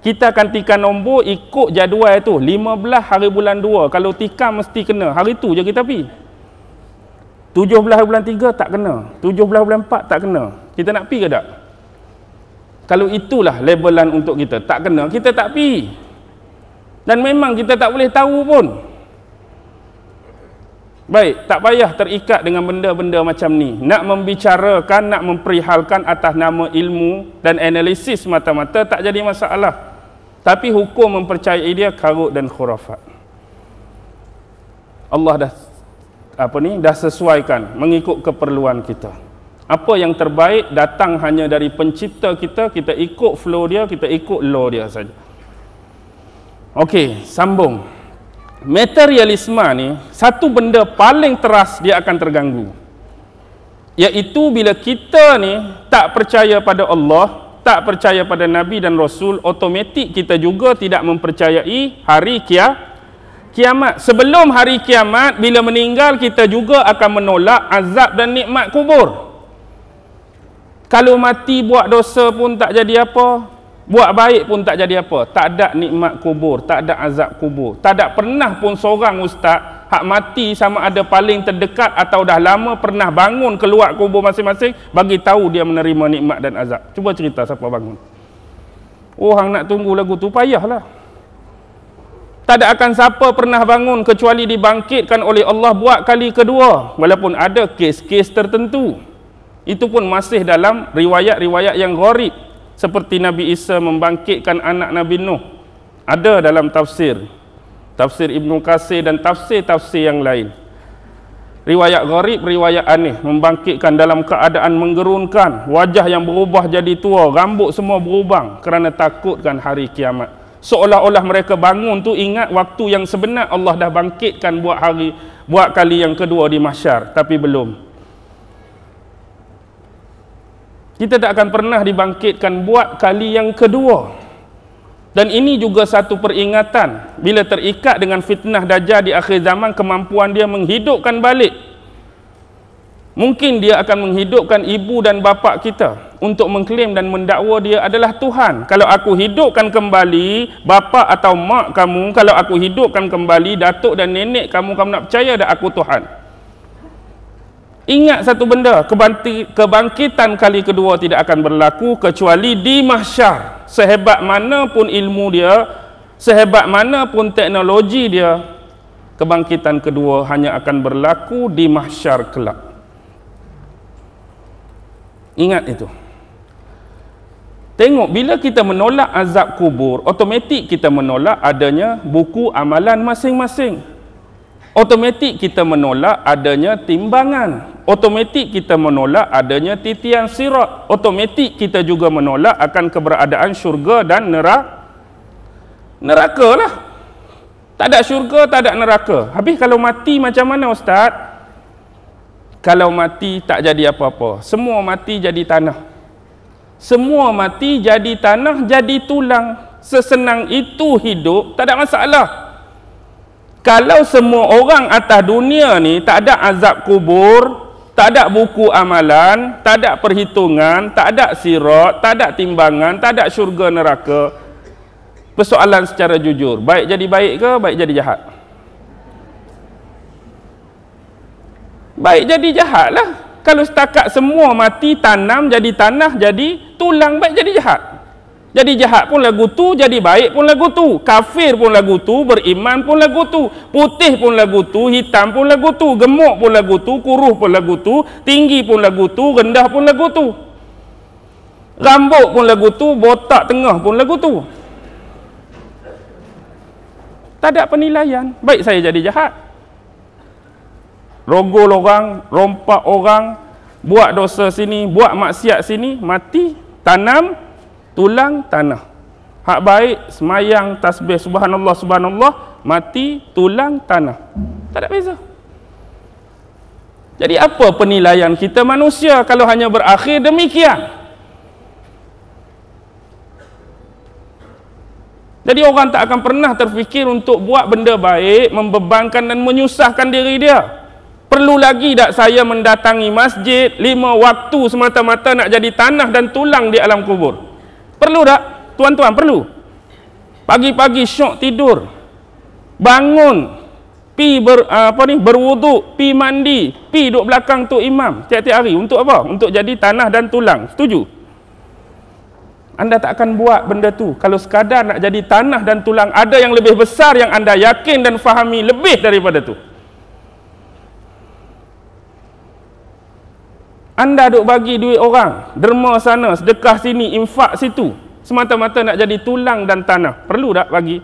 kita akan tikam nombor ikut jadual itu 15 hari bulan 2 kalau tikam mesti kena hari tu je kita pergi 17 bulan 3 tak kena 17 bulan 4 tak kena kita nak pi, ke tak? Kalau itulah levelan untuk kita, tak kena, kita tak pi, Dan memang kita tak boleh tahu pun. Baik, tak payah terikat dengan benda-benda macam ni. Nak membicarakan, nak memperihalkan atas nama ilmu dan analisis mata-mata tak jadi masalah. Tapi hukum mempercayai dia karut dan khurafat. Allah dah apa ni? Dah sesuaikan mengikut keperluan kita apa yang terbaik datang hanya dari pencipta kita, kita ikut flow dia, kita ikut law dia saja. Okey, sambung. Materialisme ni, satu benda paling teras dia akan terganggu. Iaitu bila kita ni tak percaya pada Allah, tak percaya pada Nabi dan Rasul, otomatik kita juga tidak mempercayai hari kia, kiamat. Sebelum hari kiamat, bila meninggal kita juga akan menolak azab dan nikmat kubur. Kalau mati buat dosa pun tak jadi apa. Buat baik pun tak jadi apa. Tak ada nikmat kubur. Tak ada azab kubur. Tak ada pernah pun seorang ustaz hak mati sama ada paling terdekat atau dah lama pernah bangun keluar kubur masing-masing bagi tahu dia menerima nikmat dan azab. Cuba cerita siapa bangun. Oh, hang nak tunggu lagu tu payahlah. Tak ada akan siapa pernah bangun kecuali dibangkitkan oleh Allah buat kali kedua. Walaupun ada kes-kes tertentu itu pun masih dalam riwayat-riwayat yang gharib seperti Nabi Isa membangkitkan anak Nabi Nuh ada dalam tafsir tafsir Ibnu Kasir dan tafsir-tafsir yang lain riwayat gharib riwayat aneh membangkitkan dalam keadaan menggerunkan wajah yang berubah jadi tua rambut semua berubang kerana takutkan hari kiamat seolah-olah mereka bangun tu ingat waktu yang sebenar Allah dah bangkitkan buat hari buat kali yang kedua di mahsyar tapi belum kita tak akan pernah dibangkitkan buat kali yang kedua dan ini juga satu peringatan bila terikat dengan fitnah dajah di akhir zaman kemampuan dia menghidupkan balik mungkin dia akan menghidupkan ibu dan bapa kita untuk mengklaim dan mendakwa dia adalah Tuhan kalau aku hidupkan kembali bapa atau mak kamu kalau aku hidupkan kembali datuk dan nenek kamu kamu nak percaya dah aku Tuhan Ingat satu benda, kebangkitan kali kedua tidak akan berlaku kecuali di mahsyar. Sehebat mana pun ilmu dia, sehebat mana pun teknologi dia, kebangkitan kedua hanya akan berlaku di mahsyar kelak. Ingat itu. Tengok bila kita menolak azab kubur, automatik kita menolak adanya buku amalan masing-masing. Automatik kita menolak adanya timbangan otomatik kita menolak adanya titian sirat otomatik kita juga menolak akan keberadaan syurga dan neraka neraka lah tak ada syurga, tak ada neraka habis kalau mati macam mana ustaz? kalau mati tak jadi apa-apa semua mati jadi tanah semua mati jadi tanah, jadi tulang sesenang itu hidup, tak ada masalah kalau semua orang atas dunia ni tak ada azab kubur, tak ada buku amalan, tak ada perhitungan, tak ada sirat, tak ada timbangan, tak ada syurga neraka. Persoalan secara jujur, baik jadi baik ke baik jadi jahat? Baik jadi jahatlah. Kalau setakat semua mati tanam jadi tanah jadi tulang baik jadi jahat. Jadi jahat pun lagu tu, jadi baik pun lagu tu. Kafir pun lagu tu, beriman pun lagu tu. Putih pun lagu tu, hitam pun lagu tu. Gemuk pun lagu tu, kuruh pun lagu tu. Tinggi pun lagu tu, rendah pun lagu tu. Rambut pun lagu tu, botak tengah pun lagu tu. Tak ada penilaian. Baik saya jadi jahat. Rogol orang, rompak orang, buat dosa sini, buat maksiat sini, mati, tanam, tulang tanah hak baik semayang tasbih subhanallah subhanallah mati tulang tanah tak ada beza jadi apa penilaian kita manusia kalau hanya berakhir demikian jadi orang tak akan pernah terfikir untuk buat benda baik membebankan dan menyusahkan diri dia Perlu lagi tak saya mendatangi masjid lima waktu semata-mata nak jadi tanah dan tulang di alam kubur? Perlu tak? Tuan-tuan, perlu. Pagi-pagi syok tidur. Bangun. Pi ber, ah, apa ni? Berwuduk, pi mandi, pi duduk belakang tu imam setiap hari. Untuk apa? Untuk jadi tanah dan tulang. Setuju? Anda tak akan buat benda tu. Kalau sekadar nak jadi tanah dan tulang, ada yang lebih besar yang anda yakin dan fahami lebih daripada tu. Anda duk bagi duit orang, derma sana, sedekah sini, infak situ. Semata-mata nak jadi tulang dan tanah. Perlu tak bagi?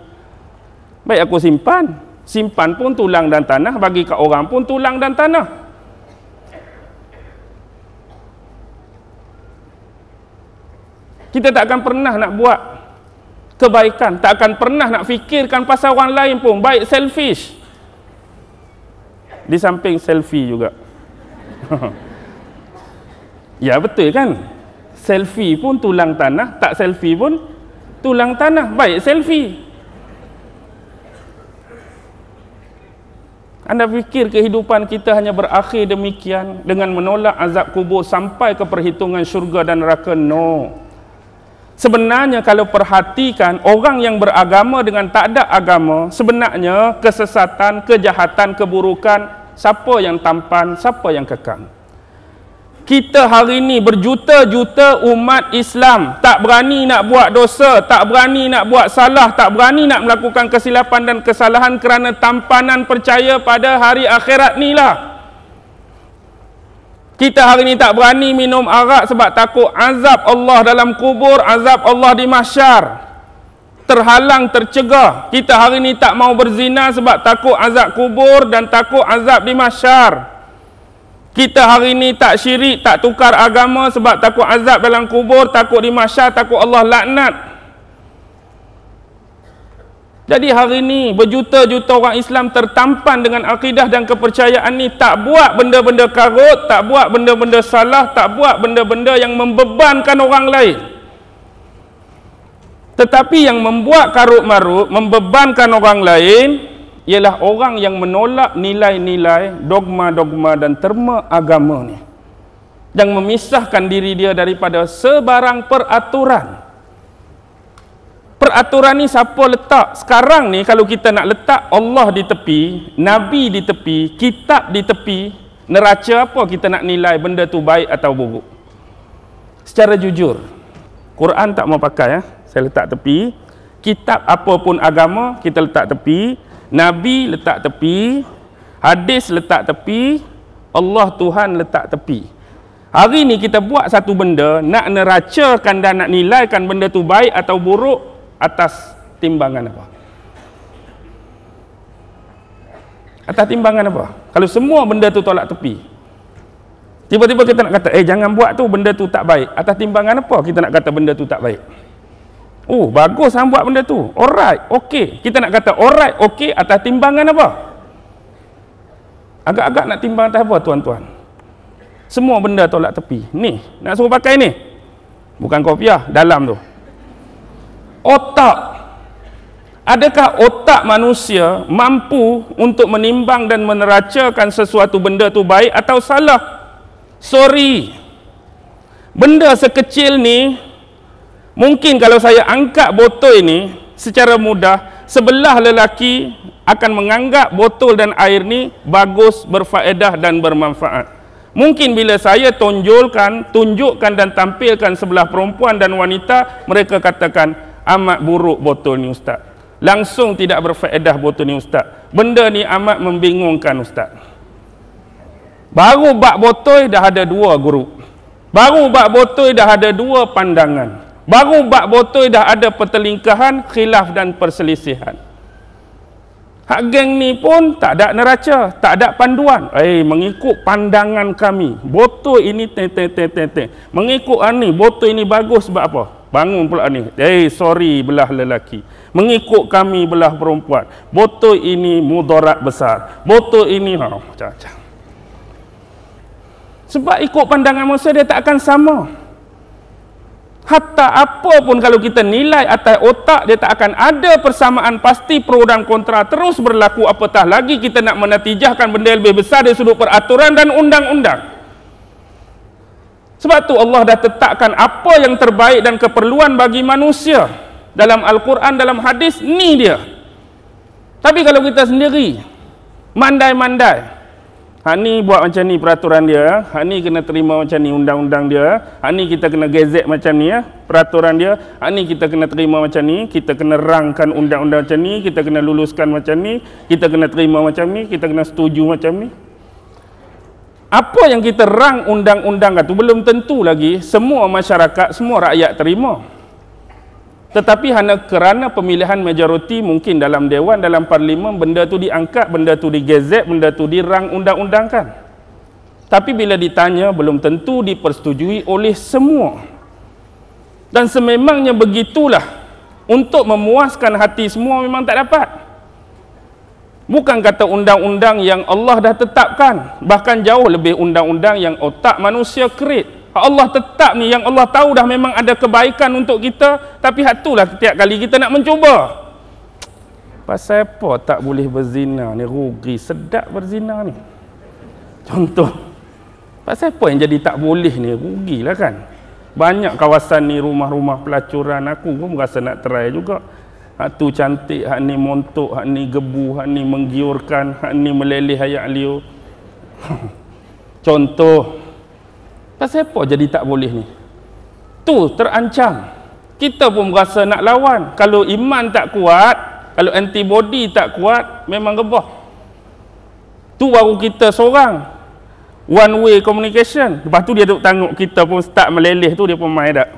Baik aku simpan. Simpan pun tulang dan tanah, bagi kat orang pun tulang dan tanah. Kita tak akan pernah nak buat kebaikan. Tak akan pernah nak fikirkan pasal orang lain pun. Baik selfish. Di samping selfie juga. t- t- Ya betul kan? Selfie pun tulang tanah, tak selfie pun tulang tanah. Baik selfie. Anda fikir kehidupan kita hanya berakhir demikian dengan menolak azab kubur sampai ke perhitungan syurga dan neraka? No. Sebenarnya kalau perhatikan orang yang beragama dengan tak ada agama, sebenarnya kesesatan, kejahatan, keburukan, siapa yang tampan, siapa yang kekang? kita hari ini berjuta-juta umat Islam tak berani nak buat dosa, tak berani nak buat salah, tak berani nak melakukan kesilapan dan kesalahan kerana tampanan percaya pada hari akhirat ni lah. Kita hari ini tak berani minum arak sebab takut azab Allah dalam kubur, azab Allah di mahsyar. Terhalang, tercegah. Kita hari ini tak mau berzina sebab takut azab kubur dan takut azab di mahsyar. Kita hari ini tak syirik, tak tukar agama sebab takut azab dalam kubur, takut di mahsyar, takut Allah laknat. Jadi hari ini berjuta-juta orang Islam tertampan dengan akidah dan kepercayaan ini tak buat benda-benda karut, tak buat benda-benda salah, tak buat benda-benda yang membebankan orang lain. Tetapi yang membuat karut marut, membebankan orang lain, ialah orang yang menolak nilai-nilai, dogma-dogma dan terma agama ni. Yang memisahkan diri dia daripada sebarang peraturan. Peraturan ni siapa letak? Sekarang ni kalau kita nak letak Allah di tepi, Nabi di tepi, kitab di tepi, neraca apa kita nak nilai benda tu baik atau buruk? Secara jujur, Quran tak mau pakai ya. Saya letak tepi. Kitab apapun agama, kita letak tepi. Nabi letak tepi, hadis letak tepi, Allah Tuhan letak tepi. Hari ni kita buat satu benda, nak neracakan dan nak nilaikan benda tu baik atau buruk atas timbangan apa? Atas timbangan apa? Kalau semua benda tu tolak tepi. Tiba-tiba kita nak kata, eh jangan buat tu benda tu tak baik. Atas timbangan apa kita nak kata benda tu tak baik? Oh, bagus hang lah buat benda tu. Alright, okey. Kita nak kata alright, okey atas timbangan apa? Agak-agak nak timbang atas apa tuan-tuan? Semua benda tolak tepi. Ni, nak suruh pakai ni. Bukan kopiah, dalam tu. Otak. Adakah otak manusia mampu untuk menimbang dan meneracakan sesuatu benda tu baik atau salah? Sorry. Benda sekecil ni Mungkin kalau saya angkat botol ini secara mudah, sebelah lelaki akan menganggap botol dan air ni bagus, berfaedah dan bermanfaat. Mungkin bila saya tonjolkan, tunjukkan dan tampilkan sebelah perempuan dan wanita, mereka katakan amat buruk botol ni ustaz. Langsung tidak berfaedah botol ni ustaz. Benda ni amat membingungkan ustaz. Baru bak botol dah ada dua guru. Baru bak botol dah ada dua pandangan. Baru bab botol dah ada pertelingkahan, khilaf dan perselisihan. Hak geng ni pun tak ada neraca, tak ada panduan. Eh, mengikut pandangan kami, botol ini teng teng teng teng te, Mengikut ani, ah, botol ini bagus sebab apa? Bangun pula ni. Eh, sorry belah lelaki. Mengikut kami belah perempuan. Botol ini mudarat besar. Botol ini ha, oh, macam-macam. Sebab ikut pandangan manusia dia tak akan sama. Hatta apa pun kalau kita nilai atas otak dia tak akan ada persamaan pasti pro dan kontra terus berlaku apatah lagi kita nak menatijahkan benda lebih besar dari sudut peraturan dan undang-undang. Sebab tu Allah dah tetapkan apa yang terbaik dan keperluan bagi manusia dalam Al-Quran dalam hadis ni dia. Tapi kalau kita sendiri mandai-mandai Hak ni buat macam ni peraturan dia. Hak ni kena terima macam ni undang-undang dia. Hak ni kita kena gazet macam ni ya. Peraturan dia. Hak ni kita kena terima macam ni. Kita kena rangkan undang-undang macam ni. Kita kena luluskan macam ni. Kita kena terima macam ni. Kita kena setuju macam ni. Apa yang kita rang undang-undang kat tu belum tentu lagi semua masyarakat, semua rakyat terima. Tetapi hanya kerana pemilihan majoriti mungkin dalam dewan, dalam parlimen, benda tu diangkat, benda tu digezek, benda tu dirang undang-undangkan. Tapi bila ditanya, belum tentu dipersetujui oleh semua. Dan sememangnya begitulah. Untuk memuaskan hati semua memang tak dapat. Bukan kata undang-undang yang Allah dah tetapkan. Bahkan jauh lebih undang-undang yang otak manusia kerit. Allah tetap ni yang Allah tahu dah memang ada kebaikan untuk kita tapi hak itulah setiap kali kita nak mencuba pasal apa tak boleh berzina ni rugi sedap berzina ni contoh pasal apa yang jadi tak boleh ni rugilah kan banyak kawasan ni rumah-rumah pelacuran aku pun rasa nak try juga hak tu cantik hak ni montok hak ni gebu hak ni menggiurkan hak ni meleleh ayak liu contoh Pasal apa jadi tak boleh ni? Tu terancam. Kita pun rasa nak lawan. Kalau iman tak kuat, kalau antibody tak kuat, memang rebah. Tu baru kita seorang. One way communication. Lepas tu dia duduk tanguk kita pun start meleleh tu, dia pun main tak?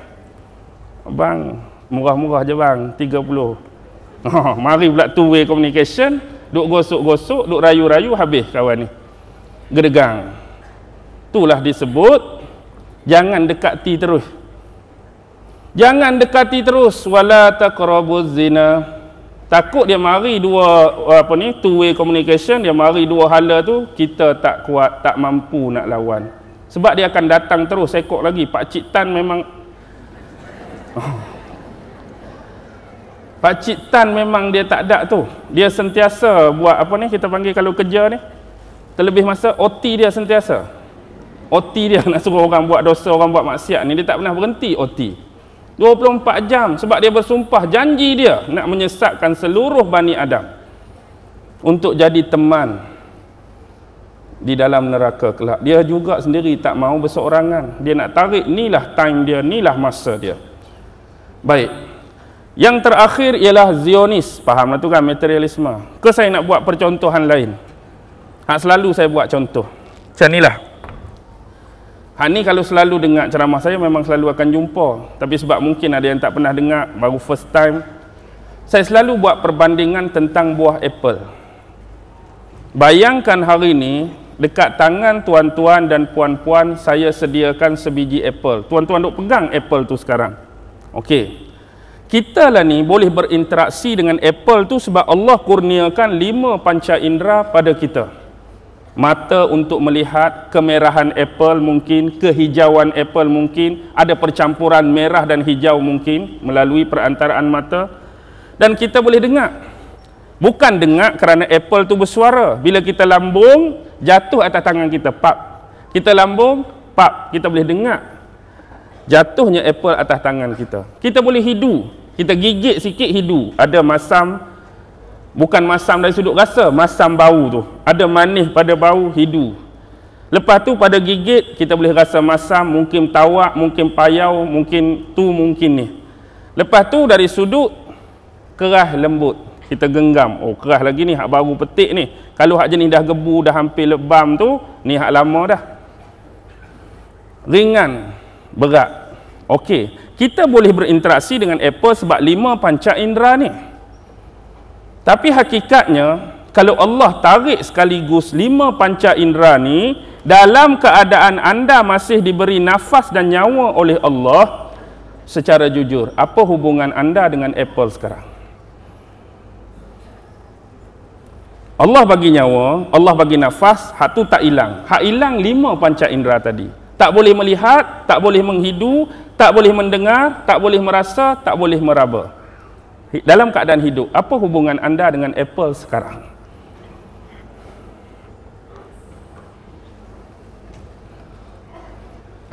Bang, murah-murah je bang, 30. Oh, mari pula two way communication. Duk gosok-gosok, duk rayu-rayu, habis kawan ni. Gedegang. Itulah disebut Jangan dekati terus. Jangan dekati terus wala taqrabuz zina. Takut dia mari dua apa ni two way communication dia mari dua hala tu kita tak kuat tak mampu nak lawan. Sebab dia akan datang terus sekok lagi Pak Cik Tan memang Pak Cik Tan memang dia tak ada tu. Dia sentiasa buat apa ni kita panggil kalau kerja ni terlebih masa OT dia sentiasa. OT dia nak suruh orang buat dosa, orang buat maksiat ni, dia tak pernah berhenti OT. 24 jam sebab dia bersumpah janji dia nak menyesatkan seluruh Bani Adam untuk jadi teman di dalam neraka kelak. Dia juga sendiri tak mau berseorangan. Dia nak tarik inilah time dia, inilah masa dia. Baik. Yang terakhir ialah Zionis. Faham lah tu kan materialisme. Ke saya nak buat percontohan lain. Hak selalu saya buat contoh. Macam inilah. Hani kalau selalu dengar ceramah saya memang selalu akan jumpa tapi sebab mungkin ada yang tak pernah dengar baru first time saya selalu buat perbandingan tentang buah apple bayangkan hari ini dekat tangan tuan-tuan dan puan-puan saya sediakan sebiji apple tuan-tuan duk pegang apple tu sekarang okey kita lah ni boleh berinteraksi dengan apple tu sebab Allah kurniakan lima panca indera pada kita mata untuk melihat kemerahan apple mungkin kehijauan apple mungkin ada percampuran merah dan hijau mungkin melalui perantaraan mata dan kita boleh dengar bukan dengar kerana apple tu bersuara bila kita lambung jatuh atas tangan kita pap kita lambung pap kita boleh dengar jatuhnya apple atas tangan kita kita boleh hidu kita gigit sikit hidu ada masam Bukan masam dari sudut rasa, masam bau tu. Ada manis pada bau hidu. Lepas tu pada gigit kita boleh rasa masam, mungkin tawak, mungkin payau, mungkin tu mungkin ni. Lepas tu dari sudut kerah lembut. Kita genggam. Oh kerah lagi ni hak baru petik ni. Kalau hak jenis dah gebu, dah hampir lebam tu, ni hak lama dah. Ringan, berat. Okey. Kita boleh berinteraksi dengan apple sebab lima panca indera ni. Tapi hakikatnya kalau Allah tarik sekaligus lima panca indera ni dalam keadaan anda masih diberi nafas dan nyawa oleh Allah secara jujur, apa hubungan anda dengan Apple sekarang? Allah bagi nyawa, Allah bagi nafas, hak tu tak hilang. Hak hilang lima panca indera tadi. Tak boleh melihat, tak boleh menghidu, tak boleh mendengar, tak boleh merasa, tak boleh meraba dalam keadaan hidup apa hubungan anda dengan Apple sekarang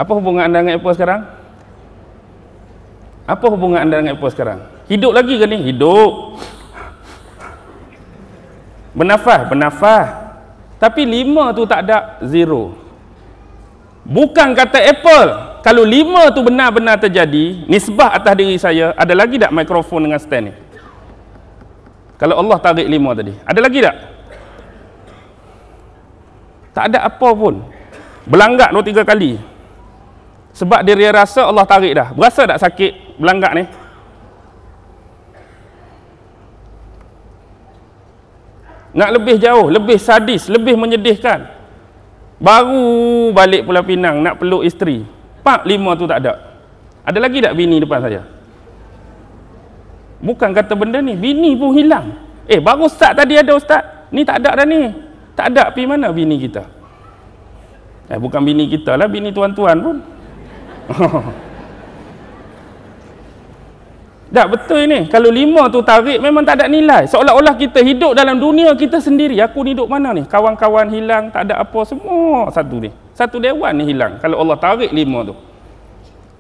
apa hubungan anda dengan Apple sekarang apa hubungan anda dengan Apple sekarang hidup lagi ke ni hidup bernafas bernafas tapi lima tu tak ada zero bukan kata Apple kalau lima tu benar-benar terjadi, nisbah atas diri saya, ada lagi tak mikrofon dengan stand ni? Kalau Allah tarik lima tadi, ada lagi tak? Tak ada apa pun. Belanggak dua tiga kali. Sebab dia rasa Allah tarik dah. Berasa tak sakit belanggak ni? Nak lebih jauh, lebih sadis, lebih menyedihkan. Baru balik pulau Pinang nak peluk isteri empat lima tu tak ada ada lagi tak bini depan saya bukan kata benda ni bini pun hilang eh baru ustaz tadi ada ustaz ni tak ada dah ni tak ada pergi mana bini kita eh bukan bini kita lah bini tuan-tuan pun Tak betul ni. Kalau lima tu tarik memang tak ada nilai. Seolah-olah kita hidup dalam dunia kita sendiri. Aku ni hidup mana ni? Kawan-kawan hilang, tak ada apa semua. Satu ni. Satu dewan ni hilang. Kalau Allah tarik lima tu.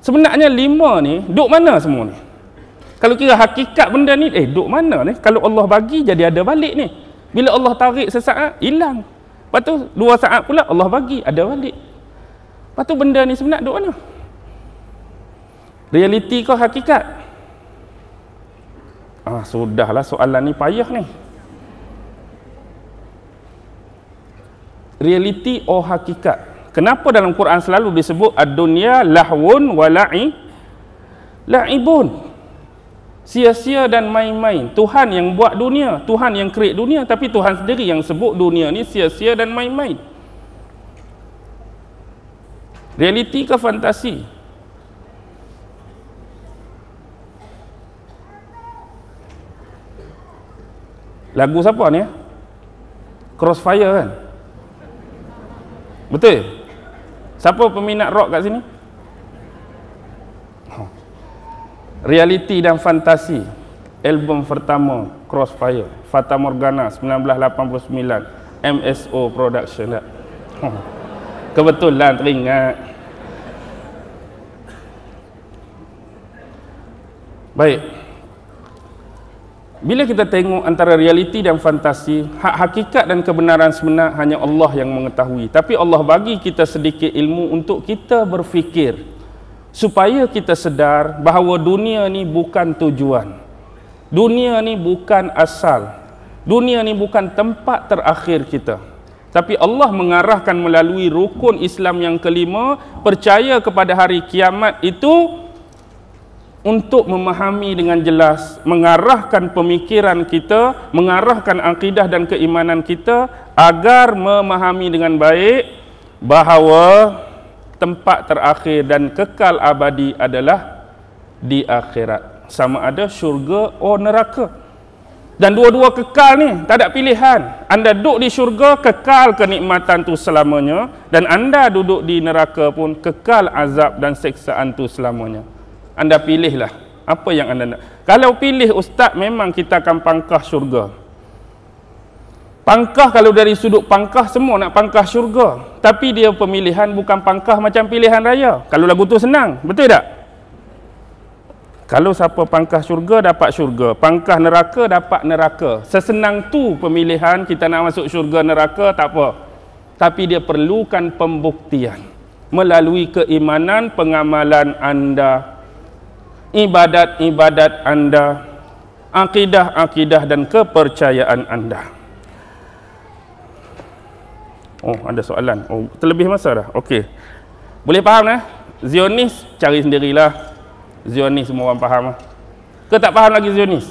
Sebenarnya lima ni, duk mana semua ni? Kalau kira hakikat benda ni, eh duk mana ni? Kalau Allah bagi jadi ada balik ni. Bila Allah tarik sesaat, hilang. Lepas tu dua saat pula Allah bagi, ada balik. Lepas tu benda ni sebenarnya duk mana? Realiti kau hakikat? Hakikat? Ah, sudahlah soalan ni payah ni. Realiti oh hakikat. Kenapa dalam Quran selalu disebut ad-dunya lahwun wa la'i la'ibun? Sia-sia dan main-main. Tuhan yang buat dunia, Tuhan yang create dunia tapi Tuhan sendiri yang sebut dunia ni sia-sia dan main-main. Realiti ke fantasi? Lagu siapa ni? Crossfire kan? Betul? Siapa peminat rock kat sini? Realiti dan Fantasi Album pertama Crossfire Fata Morgana 1989 MSO Production tak? Lah. Kebetulan teringat Baik, bila kita tengok antara realiti dan fantasi, hak hakikat dan kebenaran sebenar hanya Allah yang mengetahui. Tapi Allah bagi kita sedikit ilmu untuk kita berfikir supaya kita sedar bahawa dunia ni bukan tujuan. Dunia ni bukan asal. Dunia ni bukan tempat terakhir kita. Tapi Allah mengarahkan melalui rukun Islam yang kelima, percaya kepada hari kiamat itu untuk memahami dengan jelas mengarahkan pemikiran kita mengarahkan akidah dan keimanan kita agar memahami dengan baik bahawa tempat terakhir dan kekal abadi adalah di akhirat sama ada syurga atau neraka dan dua-dua kekal ni tak ada pilihan anda duduk di syurga kekal kenikmatan tu selamanya dan anda duduk di neraka pun kekal azab dan seksaan tu selamanya anda pilihlah apa yang anda nak kalau pilih ustaz memang kita akan pangkah syurga pangkah kalau dari sudut pangkah semua nak pangkah syurga tapi dia pemilihan bukan pangkah macam pilihan raya kalau lagu tu senang betul tak kalau siapa pangkah syurga dapat syurga pangkah neraka dapat neraka sesenang tu pemilihan kita nak masuk syurga neraka tak apa tapi dia perlukan pembuktian melalui keimanan pengamalan anda ibadat-ibadat anda, akidah-akidah dan kepercayaan anda. Oh, ada soalan. Oh, terlebih masa dah. Okey. Boleh faham dah? Eh? Zionis cari sendirilah. Zionis semua orang faham lah. Ke tak faham lagi Zionis?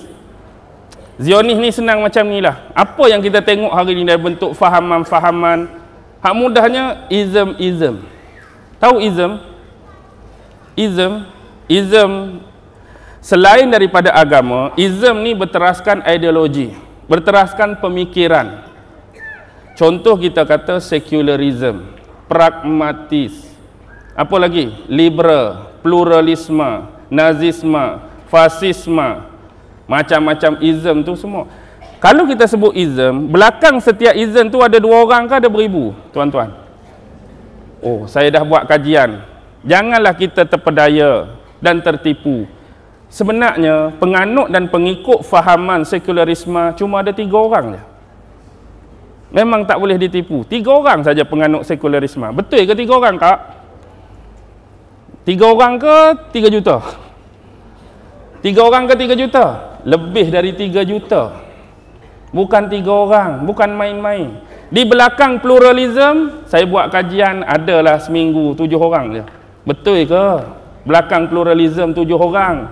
Zionis ni senang macam ni lah. Apa yang kita tengok hari ni dari bentuk fahaman-fahaman. Hak mudahnya, ism-ism. Tahu ism? Ism, ism Ism selain daripada agama, ism ni berteraskan ideologi, berteraskan pemikiran. Contoh kita kata secularism, pragmatis. Apa lagi? Liberal, pluralisme, nazisme, fasisme, macam-macam ism tu semua. Kalau kita sebut ism, belakang setiap ism tu ada dua orang ke ada beribu, tuan-tuan? Oh, saya dah buat kajian. Janganlah kita terpedaya dan tertipu. Sebenarnya penganut dan pengikut fahaman sekularisme cuma ada tiga orang saja. Memang tak boleh ditipu. Tiga orang saja penganut sekularisme. Betul ke tiga orang, Kak? Tiga orang ke tiga juta? Tiga orang ke tiga juta? Lebih dari tiga juta. Bukan tiga orang. Bukan main-main. Di belakang pluralism, saya buat kajian adalah seminggu tujuh orang saja. Betul ke? Betul ke? belakang pluralism tujuh orang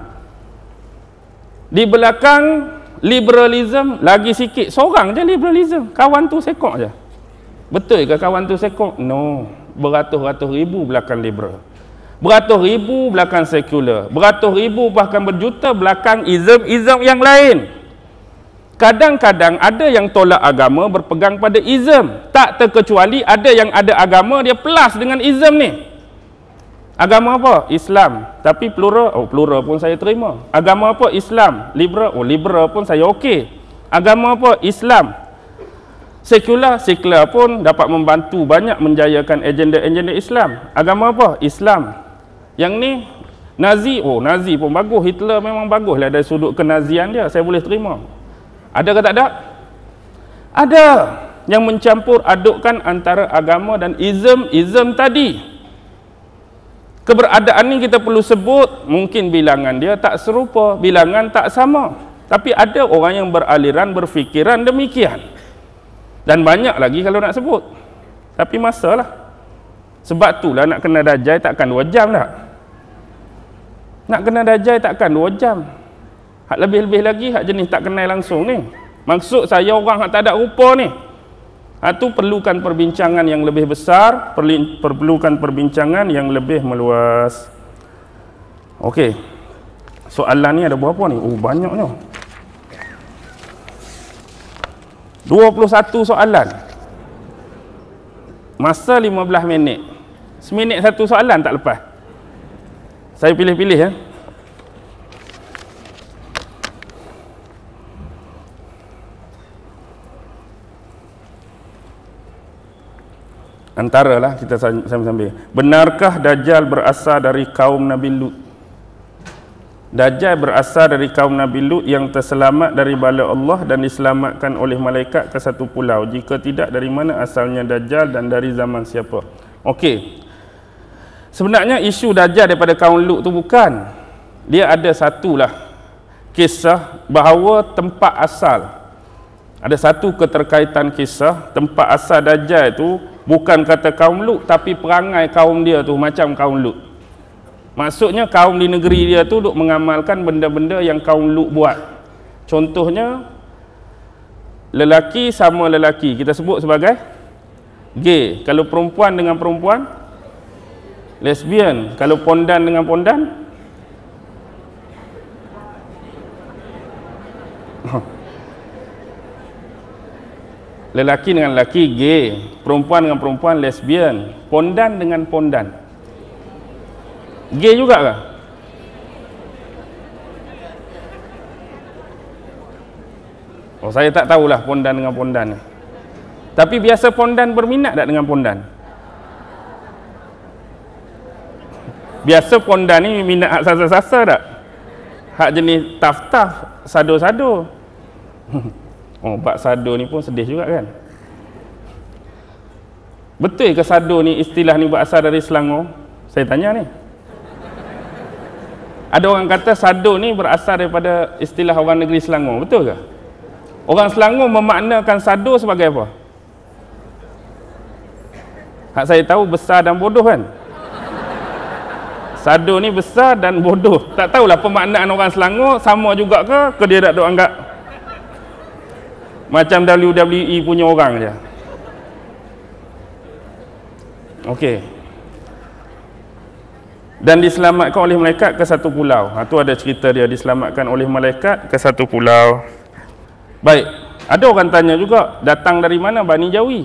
di belakang liberalism lagi sikit seorang je liberalism kawan tu sekok je betul ke kawan tu sekok no beratus-ratus ribu belakang liberal beratus ribu belakang sekular beratus ribu bahkan berjuta belakang ism-ism yang lain kadang-kadang ada yang tolak agama berpegang pada ism tak terkecuali ada yang ada agama dia plus dengan ism ni Agama apa? Islam. Tapi plural, oh plural pun saya terima. Agama apa? Islam. Liberal, oh liberal pun saya okey. Agama apa? Islam. Sekular, sekular pun dapat membantu banyak menjayakan agenda-agenda Islam. Agama apa? Islam. Yang ni, Nazi, oh Nazi pun bagus. Hitler memang bagus lah dari sudut kenazian dia. Saya boleh terima. Ada ke tak ada? Ada. Yang mencampur adukkan antara agama dan ism Ism tadi. Keberadaan ni kita perlu sebut mungkin bilangan dia tak serupa, bilangan tak sama. Tapi ada orang yang beraliran berfikiran demikian. Dan banyak lagi kalau nak sebut. Tapi masalah. Sebab itulah nak kena dajai takkan dua jam tak? Nak kena dajai takkan dua jam. lebih-lebih lagi hak jenis tak kenal langsung ni. Maksud saya orang tak ada rupa ni. Itu ha, perlukan perbincangan yang lebih besar, perlukan perbincangan yang lebih meluas. Okey. Soalan ni ada berapa ni? Oh, banyaknya. 21 soalan. Masa 15 minit. Seminit satu soalan tak lepas. Saya pilih-pilih ya. Eh? Antara lah kita sambil-sambil benarkah dajjal berasal dari kaum nabi lut dajjal berasal dari kaum nabi lut yang terselamat dari bala Allah dan diselamatkan oleh malaikat ke satu pulau jika tidak dari mana asalnya dajjal dan dari zaman siapa okey sebenarnya isu dajjal daripada kaum lut tu bukan dia ada satulah kisah bahawa tempat asal ada satu keterkaitan kisah tempat asal Dajjal tu bukan kata kaum Lut tapi perangai kaum dia tu macam kaum Lut maksudnya kaum di negeri dia tu duk mengamalkan benda-benda yang kaum Lut buat contohnya lelaki sama lelaki kita sebut sebagai gay kalau perempuan dengan perempuan lesbian kalau pondan dengan pondan lelaki dengan lelaki gay perempuan dengan perempuan lesbian pondan dengan pondan gay juga ke oh saya tak tahulah pondan dengan pondan ni tapi biasa pondan berminat tak dengan pondan biasa pondan ni minat hak sasa-sasa tak hak jenis taf-taf sado-sado Oh, bab sado ni pun sedih juga kan? Betul ke sado ni istilah ni berasal dari Selangor? Saya tanya ni. Ada orang kata sado ni berasal daripada istilah orang negeri Selangor. Betul ke? Orang Selangor memaknakan sado sebagai apa? Hak saya tahu besar dan bodoh kan? Sado ni besar dan bodoh. Tak tahulah pemaknaan orang Selangor sama juga ke ke dia tak anggap macam WWE punya orang je Okey. Dan diselamatkan oleh malaikat ke satu pulau. Ha tu ada cerita dia diselamatkan oleh malaikat ke satu pulau. Baik. Ada orang tanya juga datang dari mana Bani Jawi?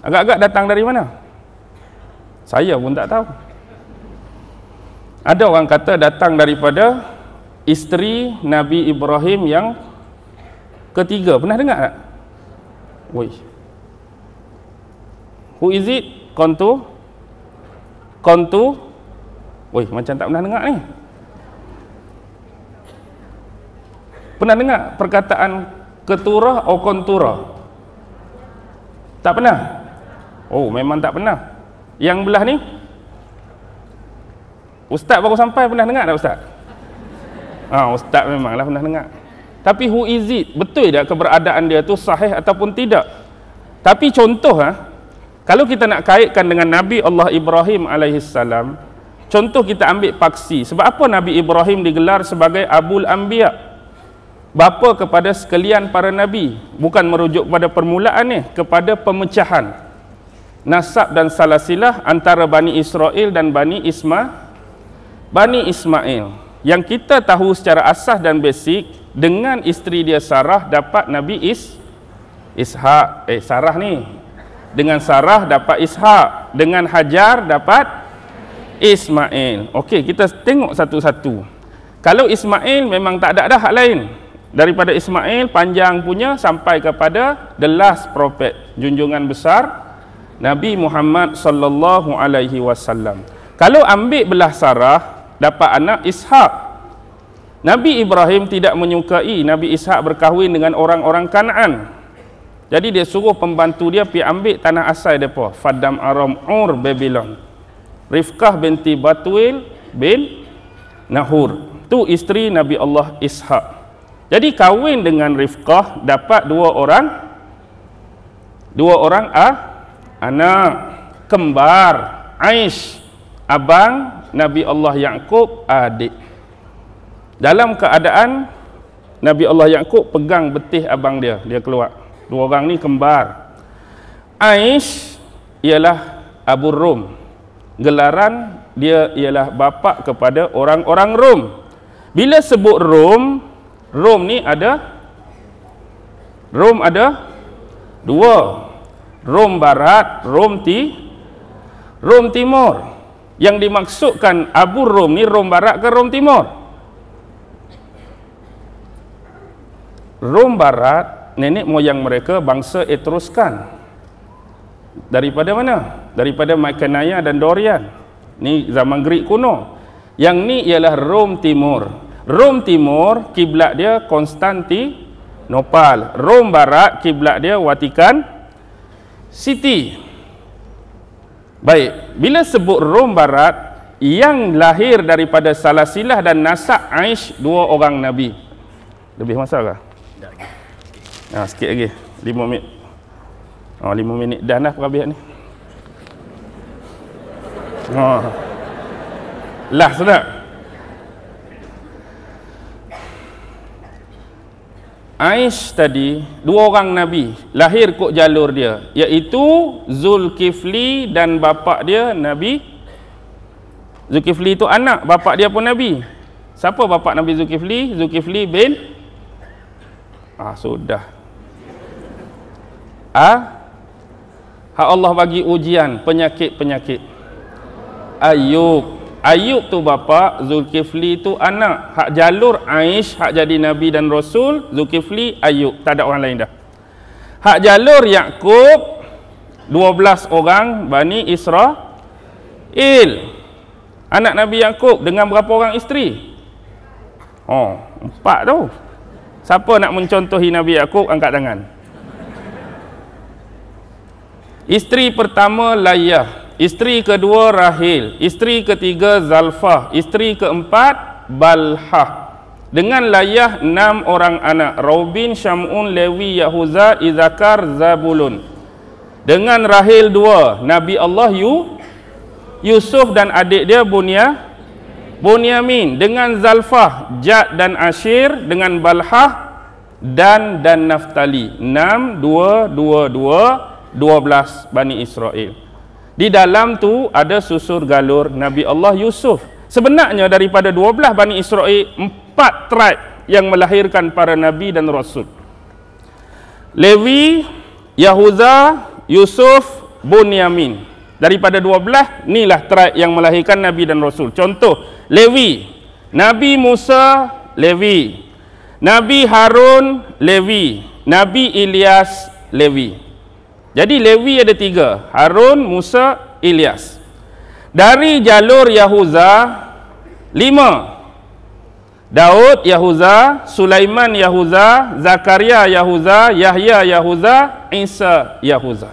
Agak-agak datang dari mana? Saya pun tak tahu. Ada orang kata datang daripada isteri Nabi Ibrahim yang ketiga pernah dengar tak Woi. Who is it? Kontu? Kontu? Woi, macam tak pernah dengar ni. Pernah dengar perkataan keturah atau konturah? Tak pernah? Oh, memang tak pernah. Yang belah ni? Ustaz baru sampai pernah dengar tak Ustaz? Ah, ha, Ustaz memanglah pernah dengar. Tapi who is it? Betul tak keberadaan dia tu sahih ataupun tidak? Tapi contoh ha kalau kita nak kaitkan dengan Nabi Allah Ibrahim alaihi salam, contoh kita ambil paksi. Sebab apa Nabi Ibrahim digelar sebagai Abul Anbiya? Bapa kepada sekalian para nabi, bukan merujuk pada permulaan ni, kepada pemecahan nasab dan salasilah antara Bani Israel dan Bani Isma Bani Ismail. Bani Ismail yang kita tahu secara asas dan basic dengan isteri dia Sarah dapat Nabi Is Ishak eh Sarah ni dengan Sarah dapat Ishak dengan Hajar dapat Ismail okey kita tengok satu-satu kalau Ismail memang tak ada dah hak lain daripada Ismail panjang punya sampai kepada the last prophet junjungan besar Nabi Muhammad sallallahu alaihi wasallam kalau ambil belah Sarah dapat anak Ishak. Nabi Ibrahim tidak menyukai Nabi Ishak berkahwin dengan orang-orang Kanaan. Jadi dia suruh pembantu dia pi ambil tanah asal depa, Fadam Aram Ur Babylon. Rifkah binti Batuil bin Nahur. Tu isteri Nabi Allah Ishak. Jadi kahwin dengan Rifkah dapat dua orang dua orang ah anak kembar Aish abang Nabi Allah Yaakob adik. Dalam keadaan Nabi Allah Yaakob pegang betih abang dia, dia keluar. Dua orang ni kembar. Aish ialah Abu Rum. Gelaran dia ialah bapa kepada orang-orang Rom. Bila sebut Rom, Rom ni ada Rom ada dua. Rom barat, Rom ti Rom timur yang dimaksudkan Abu Rum ni Rom Barat ke Rom Timur? Rom Barat nenek moyang mereka bangsa Etruskan. Daripada mana? Daripada Mykenaia dan Dorian. Ni zaman Greek kuno. Yang ni ialah Rom Timur. Rom Timur kiblat dia Konstanti, Nopal. Rom Barat kiblat dia Watikan, City. Baik, bila sebut Rom Barat yang lahir daripada Salasilah dan nasak Aish dua orang Nabi. Lebih masa ke? Ha, ah, sikit lagi. Lima minit. oh, lima minit dah dah perhabis ni. Oh. Ah. Last tak? Aish tadi dua orang nabi lahir kok jalur dia iaitu Zulkifli dan bapa dia nabi Zulkifli itu anak bapa dia pun nabi siapa bapa nabi Zulkifli Zulkifli bin ah sudah ah ha Allah bagi ujian penyakit-penyakit Ayub Ayub tu bapa, Zulkifli tu anak. Hak jalur Aish, hak jadi Nabi dan Rasul, Zulkifli, Ayub. Tak ada orang lain dah. Hak jalur Yaakob, 12 orang Bani Isra, Il. Anak Nabi Yaakob dengan berapa orang isteri? Oh, empat tu. Siapa nak mencontohi Nabi Yaakob, angkat tangan. Isteri pertama Layah. Isteri kedua Rahil, isteri ketiga Zalfah, isteri keempat Balha, Dengan layah enam orang anak, Raubin, Syam'un, Lewi, Yahuza, Izakar, Zabulun. Dengan Rahil dua, Nabi Allah Yu, Yusuf dan adik dia Bunia, Bunyamin. Dengan Zalfah, Jad dan Ashir, dengan Balha Dan dan Naftali. Enam, dua, dua, dua, dua belas Bani Israel. Di dalam tu ada susur galur Nabi Allah Yusuf. Sebenarnya daripada 12 Bani Israel, 4 tribe yang melahirkan para Nabi dan Rasul. Levi, Yahuza, Yusuf, Bunyamin. Daripada 12, lah tribe yang melahirkan Nabi dan Rasul. Contoh, Levi. Nabi Musa, Levi. Nabi Harun, Levi. Nabi Ilyas, Levi. Levi. Jadi Lewi ada tiga, Harun, Musa, Ilyas. Dari jalur Yahuza, lima. Daud Yahuza, Sulaiman Yahuza, Zakaria Yahuza, Yahya Yahuza, Isa Yahuza.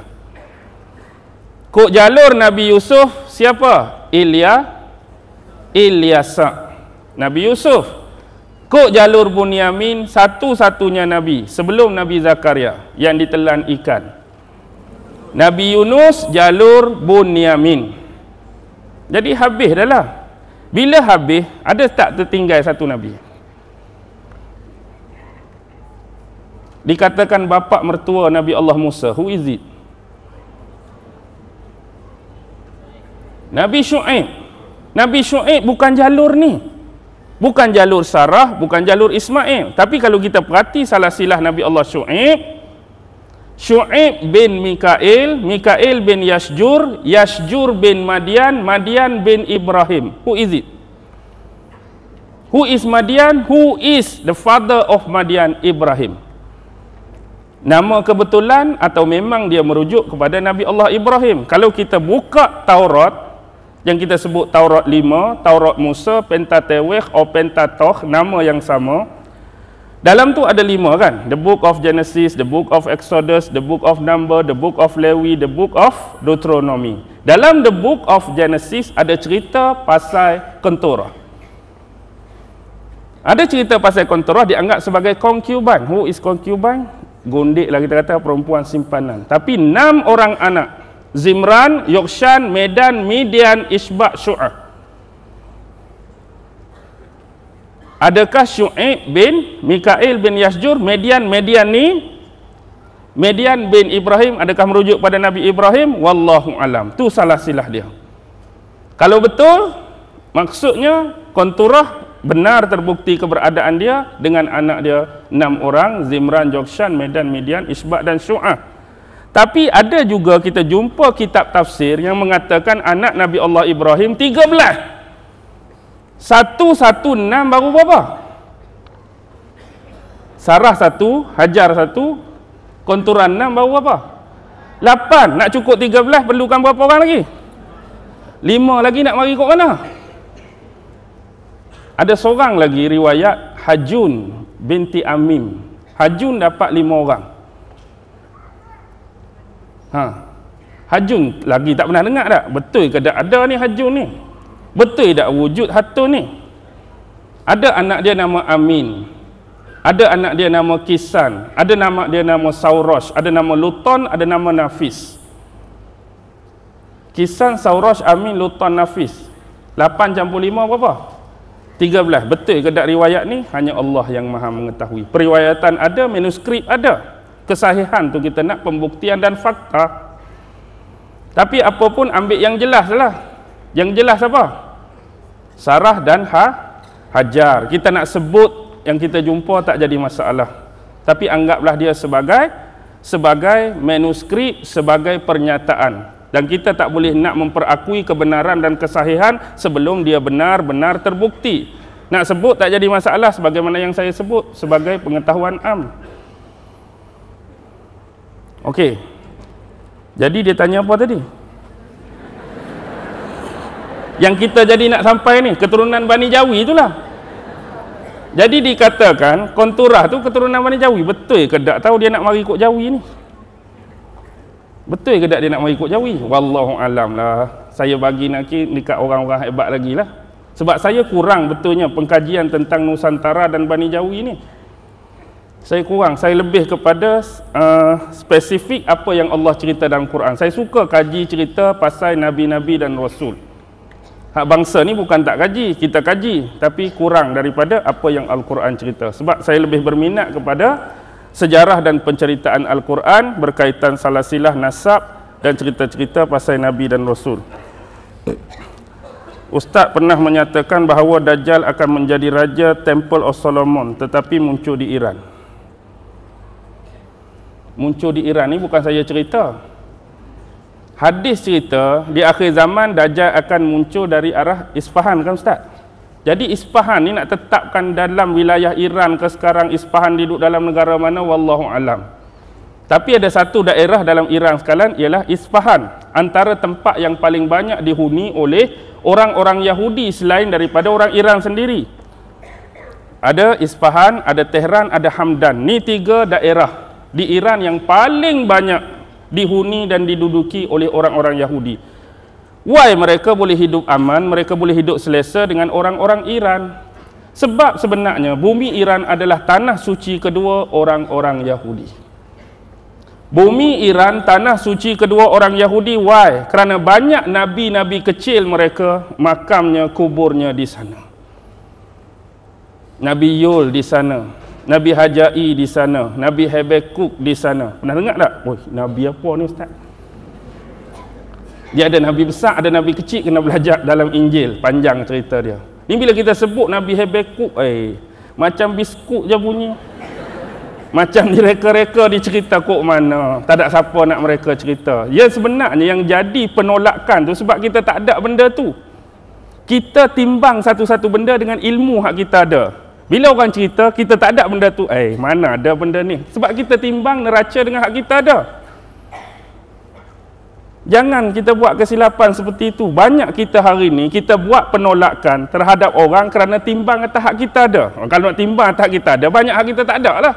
Kok jalur Nabi Yusuf siapa? Ilya Ilyasa. Nabi Yusuf. Kok jalur Bunyamin satu-satunya nabi sebelum Nabi Zakaria yang ditelan ikan. Nabi Yunus jalur Bunyamin. Jadi habis dah lah. Bila habis, ada tak tertinggal satu Nabi? Dikatakan bapa mertua Nabi Allah Musa. Who is it? Nabi Shu'aib. Nabi Shu'aib bukan jalur ni. Bukan jalur Sarah, bukan jalur Ismail. Tapi kalau kita perhati salah silah Nabi Allah Shu'aib, Shu'ib bin Mikail, Mikail bin Yashjur, Yashjur bin Madian, Madian bin Ibrahim. Who is it? Who is Madian? Who is the father of Madian Ibrahim? Nama kebetulan atau memang dia merujuk kepada Nabi Allah Ibrahim. Kalau kita buka Taurat yang kita sebut Taurat 5, Taurat Musa, Pentateuch, Pentateuch, nama yang sama. Dalam tu ada lima kan? The book of Genesis, the book of Exodus, the book of Number, the book of Lewi, the book of Deuteronomy. Dalam the book of Genesis ada cerita pasal kentura. Ada cerita pasal kentura dianggap sebagai konkuban. Who is konkuban? Gundik lah kita kata perempuan simpanan. Tapi enam orang anak. Zimran, Yokshan, Medan, Midian, Ishbak, Shu'ah. Adakah Syu'ib bin Mikail bin Yasjur Median Median ni Median bin Ibrahim adakah merujuk pada Nabi Ibrahim wallahu alam tu salah silah dia Kalau betul maksudnya konturah benar terbukti keberadaan dia dengan anak dia enam orang Zimran Jokshan Medan Median Isbak dan Syu'ah tapi ada juga kita jumpa kitab tafsir yang mengatakan anak Nabi Allah Ibrahim 13 satu satu enam baru berapa? Sarah satu, Hajar satu, konturan enam baru berapa? Lapan, nak cukup tiga belas perlukan berapa orang lagi? Lima lagi nak mari kot mana? Ada seorang lagi riwayat Hajun binti Amim. Hajun dapat lima orang. Ha. Hajun lagi tak pernah dengar tak? Betul ke ada ni Hajun ni? betul tak wujud hatu ni ada anak dia nama Amin ada anak dia nama Kisan ada nama dia nama Saurosh ada nama Luton ada nama Nafis Kisan Saurosh Amin Luton Nafis 8 campur 5 berapa 13 betul ke tak riwayat ni hanya Allah yang maha mengetahui periwayatan ada manuskrip ada kesahihan tu kita nak pembuktian dan fakta tapi apapun ambil yang jelas lah yang jelas apa? Sarah dan ha, Hajar. Kita nak sebut yang kita jumpa tak jadi masalah. Tapi anggaplah dia sebagai sebagai manuskrip, sebagai pernyataan. Dan kita tak boleh nak memperakui kebenaran dan kesahihan sebelum dia benar-benar terbukti. Nak sebut tak jadi masalah sebagaimana yang saya sebut sebagai pengetahuan am. Okey. Jadi dia tanya apa tadi? yang kita jadi nak sampai ni keturunan Bani Jawi itulah jadi dikatakan konturah tu keturunan Bani Jawi betul ke tak tahu dia nak mari ikut Jawi ni betul ke tak dia nak mari ikut Jawi wallahu lah saya bagi nak dekat orang-orang hebat lagi lah sebab saya kurang betulnya pengkajian tentang Nusantara dan Bani Jawi ni saya kurang, saya lebih kepada uh, spesifik apa yang Allah cerita dalam Quran. Saya suka kaji cerita pasal nabi-nabi dan rasul hak bangsa ni bukan tak kaji, kita kaji tapi kurang daripada apa yang Al-Quran cerita. Sebab saya lebih berminat kepada sejarah dan penceritaan Al-Quran berkaitan salasilah nasab dan cerita-cerita pasal Nabi dan Rasul. Ustaz pernah menyatakan bahawa Dajjal akan menjadi raja Temple of Solomon tetapi muncul di Iran. Muncul di Iran ni bukan saya cerita. Hadis cerita di akhir zaman Dajjal akan muncul dari arah Isfahan kan Ustaz? Jadi Isfahan ni nak tetapkan dalam wilayah Iran ke sekarang Isfahan duduk dalam negara mana? Wallahu alam. Tapi ada satu daerah dalam Iran sekalian ialah Isfahan. Antara tempat yang paling banyak dihuni oleh orang-orang Yahudi selain daripada orang Iran sendiri. Ada Isfahan, ada Tehran, ada Hamdan. Ni tiga daerah di Iran yang paling banyak dihuni dan diduduki oleh orang-orang Yahudi. Why mereka boleh hidup aman, mereka boleh hidup selesa dengan orang-orang Iran? Sebab sebenarnya bumi Iran adalah tanah suci kedua orang-orang Yahudi. Bumi Iran tanah suci kedua orang Yahudi why? Kerana banyak nabi-nabi kecil mereka makamnya kuburnya di sana. Nabi Yul di sana, Nabi Hajai di sana, Nabi Habakuk di sana. Pernah dengar tak? Oi, nabi apa ni ustaz? Dia ada nabi besar, ada nabi kecil kena belajar dalam Injil, panjang cerita dia. Ni bila kita sebut Nabi Habakuk, eh macam biskut je bunyi. Macam direka-reka di kok mana. Tak ada siapa nak mereka cerita. Yang sebenarnya yang jadi penolakan tu sebab kita tak ada benda tu. Kita timbang satu-satu benda dengan ilmu hak kita ada. Bila orang cerita, kita tak ada benda tu. Eh, mana ada benda ni? Sebab kita timbang neraca dengan hak kita ada. Jangan kita buat kesilapan seperti itu. Banyak kita hari ini, kita buat penolakan terhadap orang kerana timbang atas hak kita ada. Kalau nak timbang atas hak kita ada, banyak hak kita tak ada lah.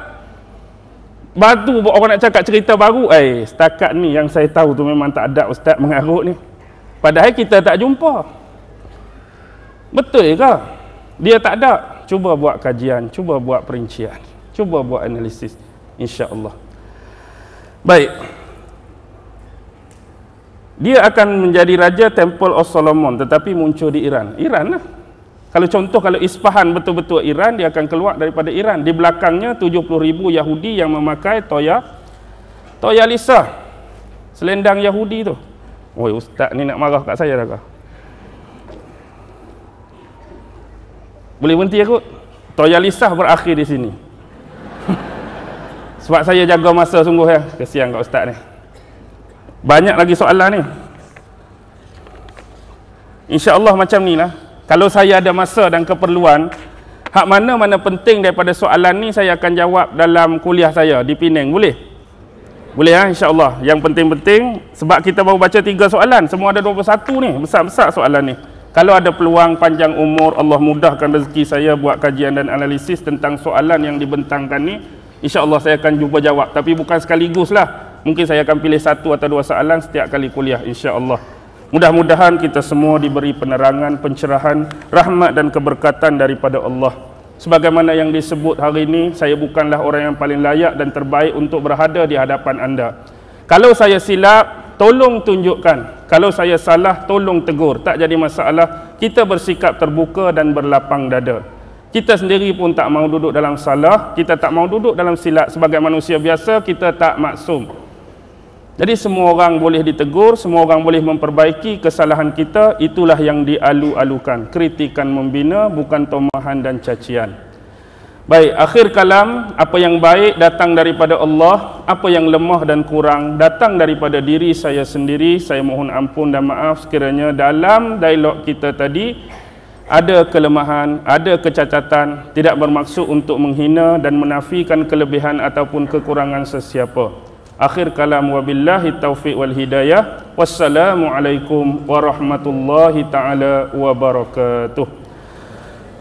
Batu orang nak cakap cerita baru, eh, setakat ni yang saya tahu tu memang tak ada ustaz mengarut ni. Padahal kita tak jumpa. Betul ke? Dia tak ada cuba buat kajian, cuba buat perincian, cuba buat analisis insya-Allah. Baik. Dia akan menjadi raja Temple of Solomon tetapi muncul di Iran. Iran lah. Kalau contoh kalau Isfahan betul-betul Iran, dia akan keluar daripada Iran. Di belakangnya 70,000 Yahudi yang memakai toya toya Lisa. Selendang Yahudi tu. Oi ustaz ni nak marah kat saya dah kah? Boleh berhenti aku? Toyalisah berakhir di sini. Sebab saya jaga masa sungguh ya. Kesian kat ustaz ni. Banyak lagi soalan ni. Allah macam ni lah. Kalau saya ada masa dan keperluan, hak mana-mana penting daripada soalan ni saya akan jawab dalam kuliah saya di Penang. Boleh? Boleh ya? Allah. Yang penting-penting sebab kita baru baca tiga soalan. Semua ada 21 ni. Besar-besar soalan ni. Kalau ada peluang panjang umur, Allah mudahkan rezeki saya buat kajian dan analisis tentang soalan yang dibentangkan ni, insya-Allah saya akan jumpa jawab tapi bukan sekaligus lah. Mungkin saya akan pilih satu atau dua soalan setiap kali kuliah insya-Allah. Mudah-mudahan kita semua diberi penerangan, pencerahan, rahmat dan keberkatan daripada Allah. Sebagaimana yang disebut hari ini, saya bukanlah orang yang paling layak dan terbaik untuk berhadap di hadapan anda. Kalau saya silap, tolong tunjukkan kalau saya salah tolong tegur tak jadi masalah kita bersikap terbuka dan berlapang dada kita sendiri pun tak mau duduk dalam salah kita tak mau duduk dalam silap sebagai manusia biasa kita tak maksum jadi semua orang boleh ditegur semua orang boleh memperbaiki kesalahan kita itulah yang dialu-alukan kritikan membina bukan tomahan dan cacian Baik, akhir kalam, apa yang baik datang daripada Allah, apa yang lemah dan kurang datang daripada diri saya sendiri. Saya mohon ampun dan maaf sekiranya dalam dialog kita tadi ada kelemahan, ada kecacatan, tidak bermaksud untuk menghina dan menafikan kelebihan ataupun kekurangan sesiapa. Akhir kalam wabillahi taufiq wal hidayah. Wassalamualaikum warahmatullahi taala wabarakatuh.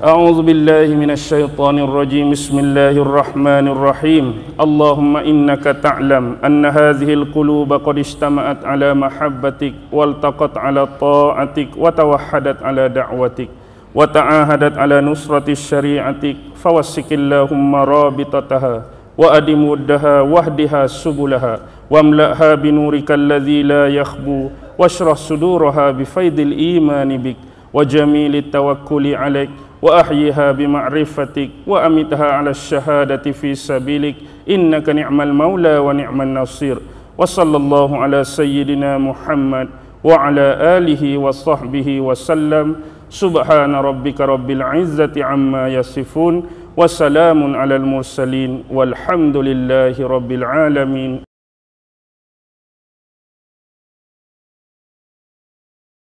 أعوذ بالله من الشيطان الرجيم بسم الله الرحمن الرحيم اللهم إنك تعلم أن هذه القلوب قد اجتمعت على محبتك والتقت على طاعتك وتوحدت على دعوتك وتعاهدت على نصرة شريعتك فوسك اللهم رابطتها وأدم ودها واهدها سبلها واملأها بنورك الذي لا يخبو واشرح صدورها بفيض الإيمان بك وجميل التوكل عليك وأحيها بمعرفتك وأمتها على الشهادة في سبيلك إنك نعم المولى ونعم النصير وصلى الله على سيدنا محمد وعلى آله وصحبه وسلم سبحان ربك رب العزة عما يصفون وسلام على المرسلين والحمد لله رب العالمين